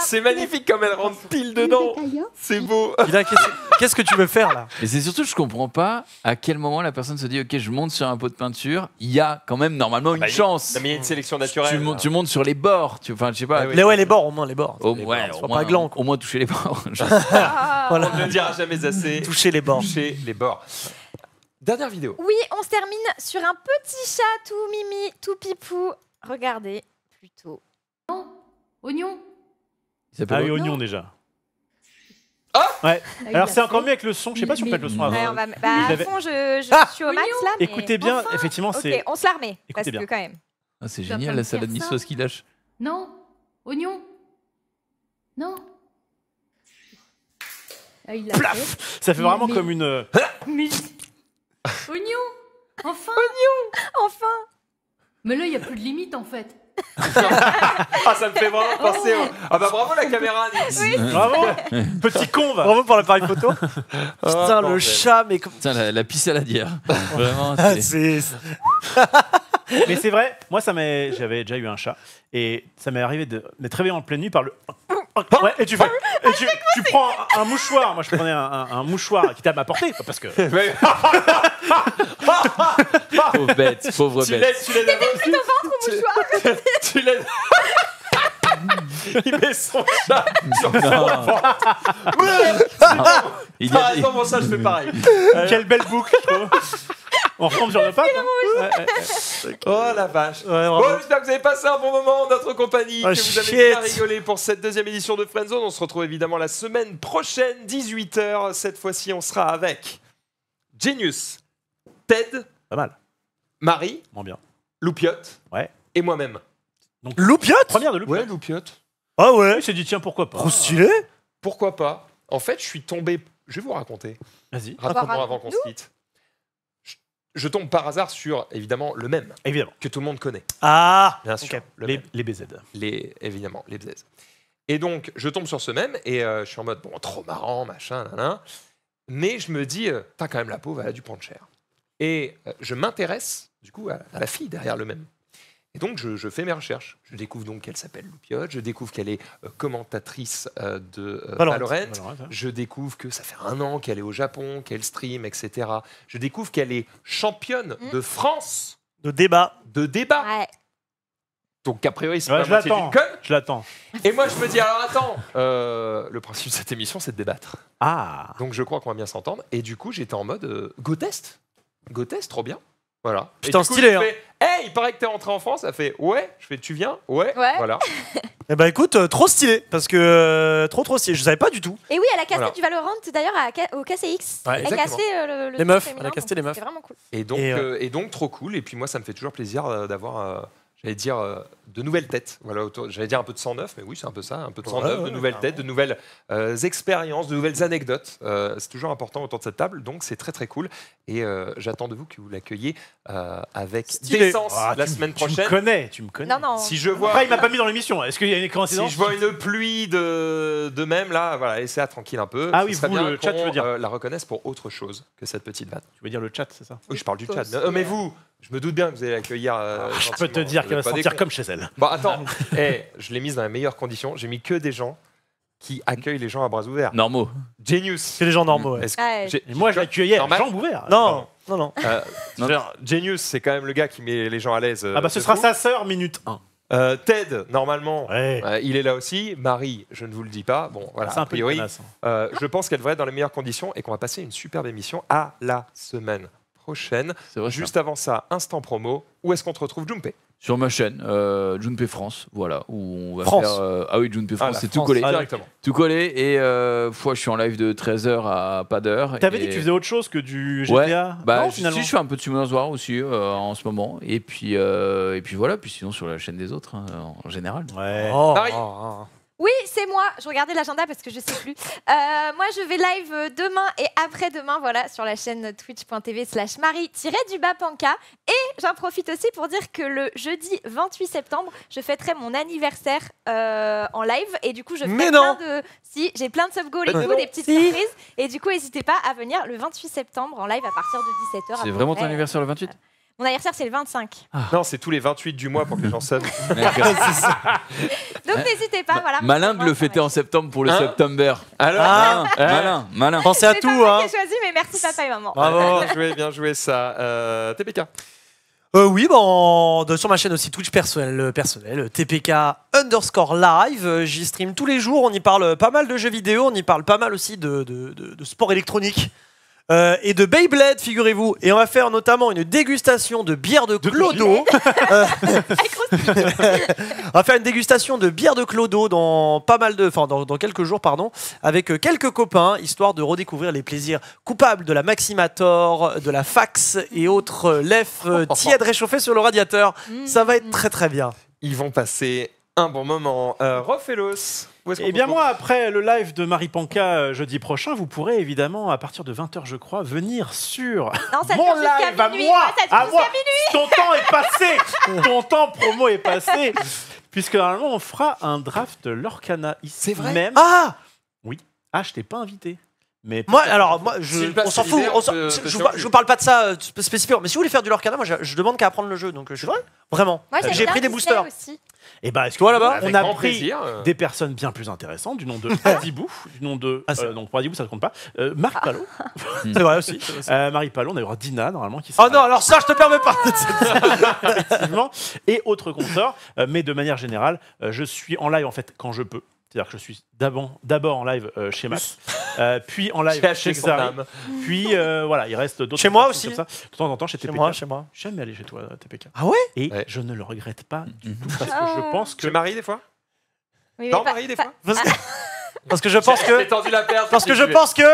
C'est magnifique comme elle rentre pile dedans. C'est beau. Qu'est-ce que tu veux faire là Et c'est surtout, je comprends pas à quel moment la personne se dit Ok, je monte sur un pot de peinture. Il y a quand même normalement ah une bah, chance. mais une sélection naturelle. Tu, montes, sur les bords. Tu, enfin, je sais pas. les, ah ouais, les bords, au moins les bords. au toucher les bords. On ne le dira jamais assez. Toucher les bords. Toucher les bords. Dernière vidéo. Oui, on se termine sur un petit chat tout mimi, tout pipou. Regardez plutôt Oignon Ah oui, Oignon déjà. Ah ouais. Ah Alors c'est encore mieux avec le son. Je sais pas si on peut mettre le son avant. bah, à fond, je, ah, suis au max là. écoutez bien, effectivement, c'est. on se la remet. Parce que quand même. Ah, c'est génial la salade niçoise qui lâche. Non, oignon. Non. Plaf ça fait vraiment comme une. Euh, oignon. Enfin. Oignon. Enfin. Mais là, il y a plus de limite en fait ah, ça me fait vraiment oh. penser au... Ah bah bravo la caméra, Bravo Petit con, va. bravo pour l'appareil photo. Ah, Putain, le chat, mais... Putain, la, la pisse à la dière. Vraiment, ah, c'est... Mais c'est vrai, moi, ça j'avais déjà eu un chat. Et ça m'est arrivé de m'être réveillé en pleine nuit par le. Hein ouais, et tu hein tu, prends un, mouchoir. Moi, je prenais un, mouchoir qui t'a à portée, parce que. pauvre bête, pauvre bête. tu l'aides tu- tu il met son chat sur son il y a... ça, je fais pareil. Euh, Quelle belle boucle, On retombe sur le pas. Hein. Oh la vache. Bon, j'espère que vous avez passé un bon moment en notre compagnie, oh, que vous avez bien rigolé pour cette deuxième édition de Friendzone. On se retrouve évidemment la semaine prochaine, 18h. Cette fois-ci, on sera avec Genius, Ted, Pas mal. Marie, Moins bien. Loupiote Ouais. et moi-même. Donc, Loupiote Première de Loupiote. Ouais, loupiote. Ah ouais Il s'est dit, tiens, pourquoi pas Trop Pourquoi pas En fait, je suis tombé. Je vais vous raconter. Vas-y. Raconte-moi avant qu'on se quitte. Je- tombe par hasard sur, évidemment, le même Évidemment. que tout le monde connaît. Ah Bien sûr. Les, les BZ. Les- évidemment, les BZ. Et donc, je tombe sur ce même et euh, je suis en mode, bon, trop marrant, machin, là, là. Mais je me dis, euh, t'as quand même la peau elle a dû prendre cher. Et euh, je m'intéresse, du coup, à la fille derrière le même. Et donc, je, fais mes recherches. Je découvre donc qu'elle s'appelle Loupiote, je découvre qu'elle est euh, commentatrice euh, de euh, je découvre que ça fait un an qu'elle est au Japon, qu'elle stream, etc. Je découvre qu'elle est championne mm. de France. De débat. De débat. Donc, a priori, c'est pas je l'attends. Je l'attends. Et moi, je me dis, alors attends, euh, le principe de cette émission, c'est de débattre. Ah. Donc, je crois qu'on va bien s'entendre. Et du coup, j'étais en mode, go test. Go test, trop bien. Voilà. Putain, stylé. Hein. hey, il paraît que t'es rentré en France. Elle fait ouais. Je fais tu viens ouais. Voilà. Eh bah écoute, euh, trop stylé parce que euh, trop trop stylé. Je savais pas du tout. Et oui, elle a cassé du Valorant d'ailleurs au KCX. elle a cassé euh, le, les meufs. elle a cassé les meufs. vraiment cool. Et donc et, donc trop cool. Et puis moi, ça me fait toujours plaisir d'avoir, j'allais dire de nouvelles têtes. Voilà, j'allais dire un peu de 109, mais oui, c'est un peu ça, un peu de 109, neuf, de nouvelles têtes, de nouvelles euh, expériences, de nouvelles anecdotes. Euh, c'est toujours important autour de cette table, donc c'est très très cool. Et euh, j'attends de vous que vous l'accueilliez avec Stylé. décence ah, la semaine prochaine. Tu me connais, tu me connais. Non, non. Si je vois, Après, il m'a pas mis dans l'émission. Est-ce qu'il y a une coïncidence Si je vois une pluie de, de même là, voilà, laissez-la tranquille un peu. Ah oui, vous, bien le chat, tu veux dire La reconnaissent pour autre chose que cette petite vanne. Tu veux dire le chat, c'est ça Oui, je parle du chat. mais vous je me doute bien que vous allez l'accueillir. Euh, ah, je peux te dire qu'elle va se sentir comme chez elle. Bon, bah, attends, eh, je l'ai mise dans les meilleures conditions. J'ai mis que des gens qui accueillent les gens à bras ouverts. Normaux. Genius. C'est les gens normaux. Mm. Ah, moi, je l'accueillais à jambes ouvertes. Non, non, non. Euh, Genius, c'est quand même le gars qui met les gens à l'aise. Euh, ah, bah ce sera sa sœur, minute 1. Ted, normalement, il est là aussi. Marie, je ne vous le dis pas. Bon, voilà, C'est peu priori, hein. euh, je pense qu'elle devrait être dans les meilleures conditions et qu'on va passer une superbe émission à la semaine prochaine. Vrai, Juste avant ça, instant promo. Où est-ce qu'on te retrouve, Junpei Sur ma chaîne, euh, Junpei France, voilà, où on va faire. Euh, ah oui, Junpei France, ah, c'est tout collé. Ah, tout collé. Et euh, fois, je suis en live de 13h à pas d'heure. T'avais dit que tu faisais autre chose que du GTA bah, Si, je fais un peu de Summoners War aussi euh, en ce moment. Et puis, et puis voilà, puis sinon sur la chaîne des autres, hein, en général. Ouais. Oh, oh, oh. Oui, c'est moi. Je regardais l'agenda parce que je sais plus. Euh, moi, je vais live euh, demain et après-demain, voilà, sur la chaîne twitch.tv slash marie du bas Et j'en profite aussi pour dire que le jeudi 28 septembre, je fêterai mon anniversaire euh, en live. Et du coup, je ferai plein de... Si, j'ai plein de sub goals et des petites surprises. Et du coup, n'hésitez pas à venir le 28 septembre en live à partir de 17h. C'est vraiment ton anniversaire le 28 mon anniversaire, c'est le 25. Ah. Non, c'est tous les 28 du mois pour que les gens Donc n'hésitez pas. Voilà, malin de le fêter en septembre pour le septembre hein September. Alors, ah, malin, malin. Pensez à tout, hein. choisi, mais merci papa et maman. bravo, bien joué, bien joué ça. Euh, TPK. Euh, oui, bon, bah, de- sur ma chaîne aussi Twitch personnel, euh, personnel. TPK underscore live. J'y stream tous les jours. On y parle pas mal de jeux vidéo. On y parle pas mal aussi de- de- de sport électronique. Euh, et de Beyblade, figurez-vous. Et on va faire notamment une dégustation de bière de Clodo. Euh, on va faire une dégustation de bière de Clodo dans pas mal de, enfin dans, quelques jours, pardon, avec euh, quelques copains, histoire de redécouvrir les plaisirs coupables de la Maximator, de la Fax et autres lèvres tièdes réchauffées sur le radiateur. Ça va être mm. très très bien. Ils vont passer un bon moment. Rofelos. Eh bien moi, après le live de Marie Panca euh, jeudi prochain, vous pourrez évidemment, à partir de 20h je crois, venir sur mon live à, moi, ça à moi. Ton temps est passé Ton temps promo est passé Puisque normalement, on fera un draft de l'Orcana ici C'est vrai même. Ah Oui. Ah, je t'ai pas invité. Mais moi, alors, moi, je, on s'en fout. je, vous, parle pas de ça euh, spécifiquement. Mais si vous voulez faire du Lorcana, moi, je, demande qu'à apprendre le jeu. Donc, euh, je suis vrai Vraiment. J'ai pris des boosters. aussi. Et eh bah ben, est-ce que voilà, bas on a pris des personnes bien plus intéressantes, du nom de Adibou, du nom de. Ah, euh, pour ça ne compte pas. Euh, Marc Marie ah. Palot. c'est vrai aussi. Euh, Marie Palot, on a eu Dina, normalement, qui s'est Oh non, alors ça, je te permets pas Effectivement. Et autres consorts. mais de manière générale, je suis en live, en fait, quand je peux. C'est-à-dire que je suis d'abord en live euh, chez Max, euh, puis en live chez, Xam. puis euh, voilà, il reste d'autres. Chez moi aussi ça. De temps en temps, chez, TPK. Moi, chez moi. J'aime aller chez toi, TPK. Ah ouais Et je ne le regrette pas du mhm. tout, parce que je ah. pense que. Chez Marie, des fois Non, marié des fois parce que... je pense que. parce que je pense que.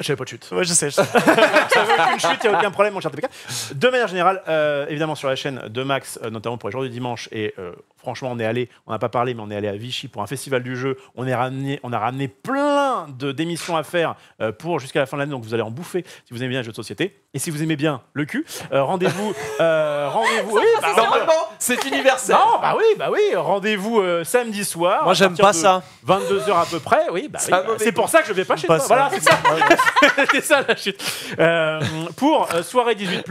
J'avais pas de chute. Ouais, je sais. Ça veut qu'une chute, il n'y a aucun problème, mon cher TPK. De manière générale, euh, évidemment, sur la chaîne de Max, euh, notamment pour les jours du dimanche, et euh, franchement, on est allé, on n'a pas parlé, mais on est allé à Vichy pour un festival du jeu. On, est ramené, on a ramené plein de d'émissions à faire pour jusqu'à la fin de l'année, donc vous allez en bouffer si vous aimez bien les jeux de société. Et si vous aimez bien le cul, rendez-vous. rendez-vous. Oui, c'est universel. Non, bah oui, bah oui. Rendez-vous euh, samedi soir. Moi, j'aime pas ça. 22h à peu près, oui. Bah c'est pour ça que je vais pas chez toi. Voilà, c'est ça. Ah c'est ça la chute. Euh, pour euh, soirée 18,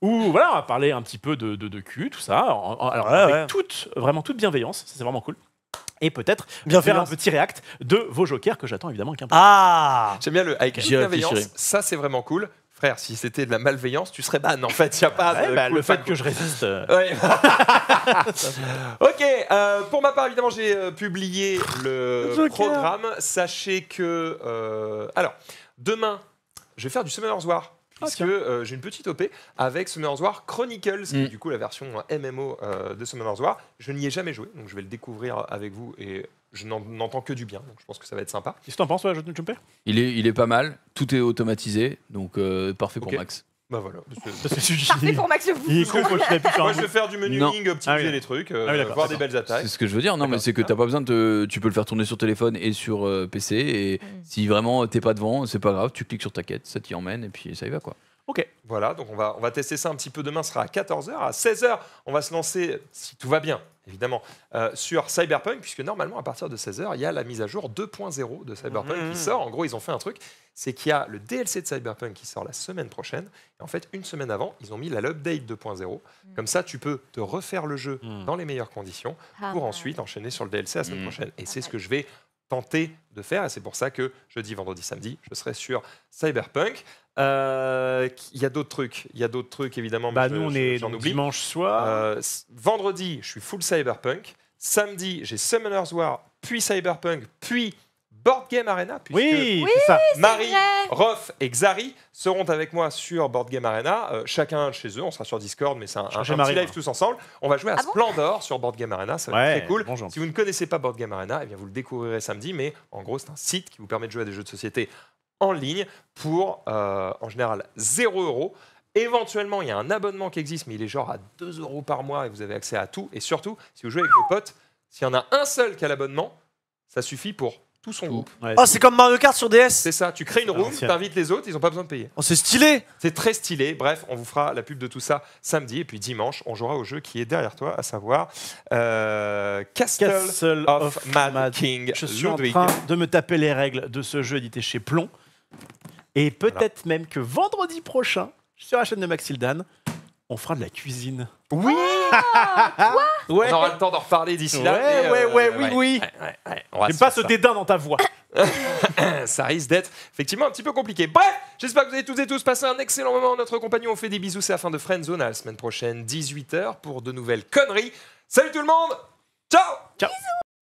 où voilà, on va parler un petit peu de, de, cul, tout ça. alors, avec toute, vraiment toute bienveillance. c'est vraiment cool. Et peut-être bien faire un petit react de vos jokers que j'attends évidemment avec un Ah J'aime bien le avec bienveillance. Ça, c'est vraiment cool si c'était de la malveillance, tu serais ban. En fait, il n'y a pas. Bah, le fait que je résiste. Euh. ok, euh, pour ma part, évidemment, j'ai euh, publié le programme. Sachez que. alors, demain, je vais faire du Summoner's War. Oh, Parce que j'ai une petite OP avec Summoner's War Chronicles, qui est mm. du coup la version MMO de Summoner's War. Je n'y ai jamais joué, donc je vais le découvrir avec vous et je n'entends que du bien, donc je pense que ça va être sympa. Qu'est-ce que t'en penses, toi, Jonathan Jumper il est, il est pas mal, tout est automatisé, donc euh, parfait pour Max. Bah voilà. Parfait pour Max je vous Moi, je vais faire du menuing, optimiser ah les trucs, ah euh, voir des belles attaques. C'est ce que je veux dire, non, mais c'est que t'as pas besoin de. Tu peux le faire tourner sur téléphone et sur euh, PC, et mm. si vraiment t'es pas devant, c'est pas grave, tu cliques sur ta quête, ça t'y emmène, et puis ça y va quoi. Ok. Voilà, donc on va, on va tester ça un petit peu demain, ce sera à 14h. À 16h, on va se lancer, si tout va bien, évidemment, euh, sur Cyberpunk, puisque normalement, à partir de 16h, il y a la mise à jour 2.0 de Cyberpunk qui mmh. sort. En gros, ils ont fait un truc, c'est qu'il y a le DLC de Cyberpunk qui sort la semaine prochaine. Et en fait, une semaine avant, ils ont mis la l'update 2.0. Mmh. Comme ça, tu peux te refaire le jeu mmh. dans les meilleures conditions ah, pour ensuite enchaîner sur le DLC la semaine prochaine. Et c'est ce que je vais tenter de faire. Et c'est pour ça que jeudi, vendredi, samedi, je serai sur Cyberpunk. Euh, il y a d'autres trucs. Il y a d'autres trucs, évidemment. Bah, nous, on est dimanche soir. Euh, vendredi, je suis full Cyberpunk. Samedi, j'ai Summoner's War, puis Cyberpunk, puis Board Game Arena. oui, c'est ça. Marie, Rof et Xari seront avec moi sur Board Game Arena. Euh, chacun chez eux, on sera sur Discord, mais c'est un, petit live tous ensemble. On va jouer à ah Splendor sur Board Game Arena, ça va être très cool. Bonjour. si vous ne connaissez pas Board Game Arena, eh bien vous le découvrirez samedi, mais en gros c'est un site qui vous permet de jouer à des jeux de société en ligne pour euh, en général 0 euros. Éventuellement, il y a un abonnement qui existe, mais il est genre à 2 euros par mois et vous avez accès à tout. Et surtout, si vous jouez avec vos potes, s'il y en a un seul qui a l'abonnement, ça suffit pour tout son groupe. Oh, c'est comme Mario Kart sur DS. C'est ça, tu crées une room, t'invites les autres, ils n'ont pas besoin de payer. Oh, c'est stylé. C'est très stylé. Bref, on vous fera la pub de tout ça samedi et puis dimanche, on jouera au jeu qui est derrière toi, à savoir euh, Castle, of, Mad, King. Je suis en train de me taper les règles de ce jeu édité chez Plomb. Et peut-être même que vendredi prochain, sur la chaîne de Maxildan, on fera de la cuisine. Oui ah, quoi On aura le temps d'en reparler d'ici là. Ouais, ouais, ouais, oui, euh, oui. Ouais, pas ce ça. dédain dans ta voix. ça risque d'être effectivement un petit peu compliqué. Bref, j'espère que vous avez tous et tous passé un excellent moment notre compagnie. On fait des bisous, c'est la fin de Friendzone. À la semaine prochaine, 18h, pour de nouvelles conneries. Salut tout le monde Ciao Ciao bisous.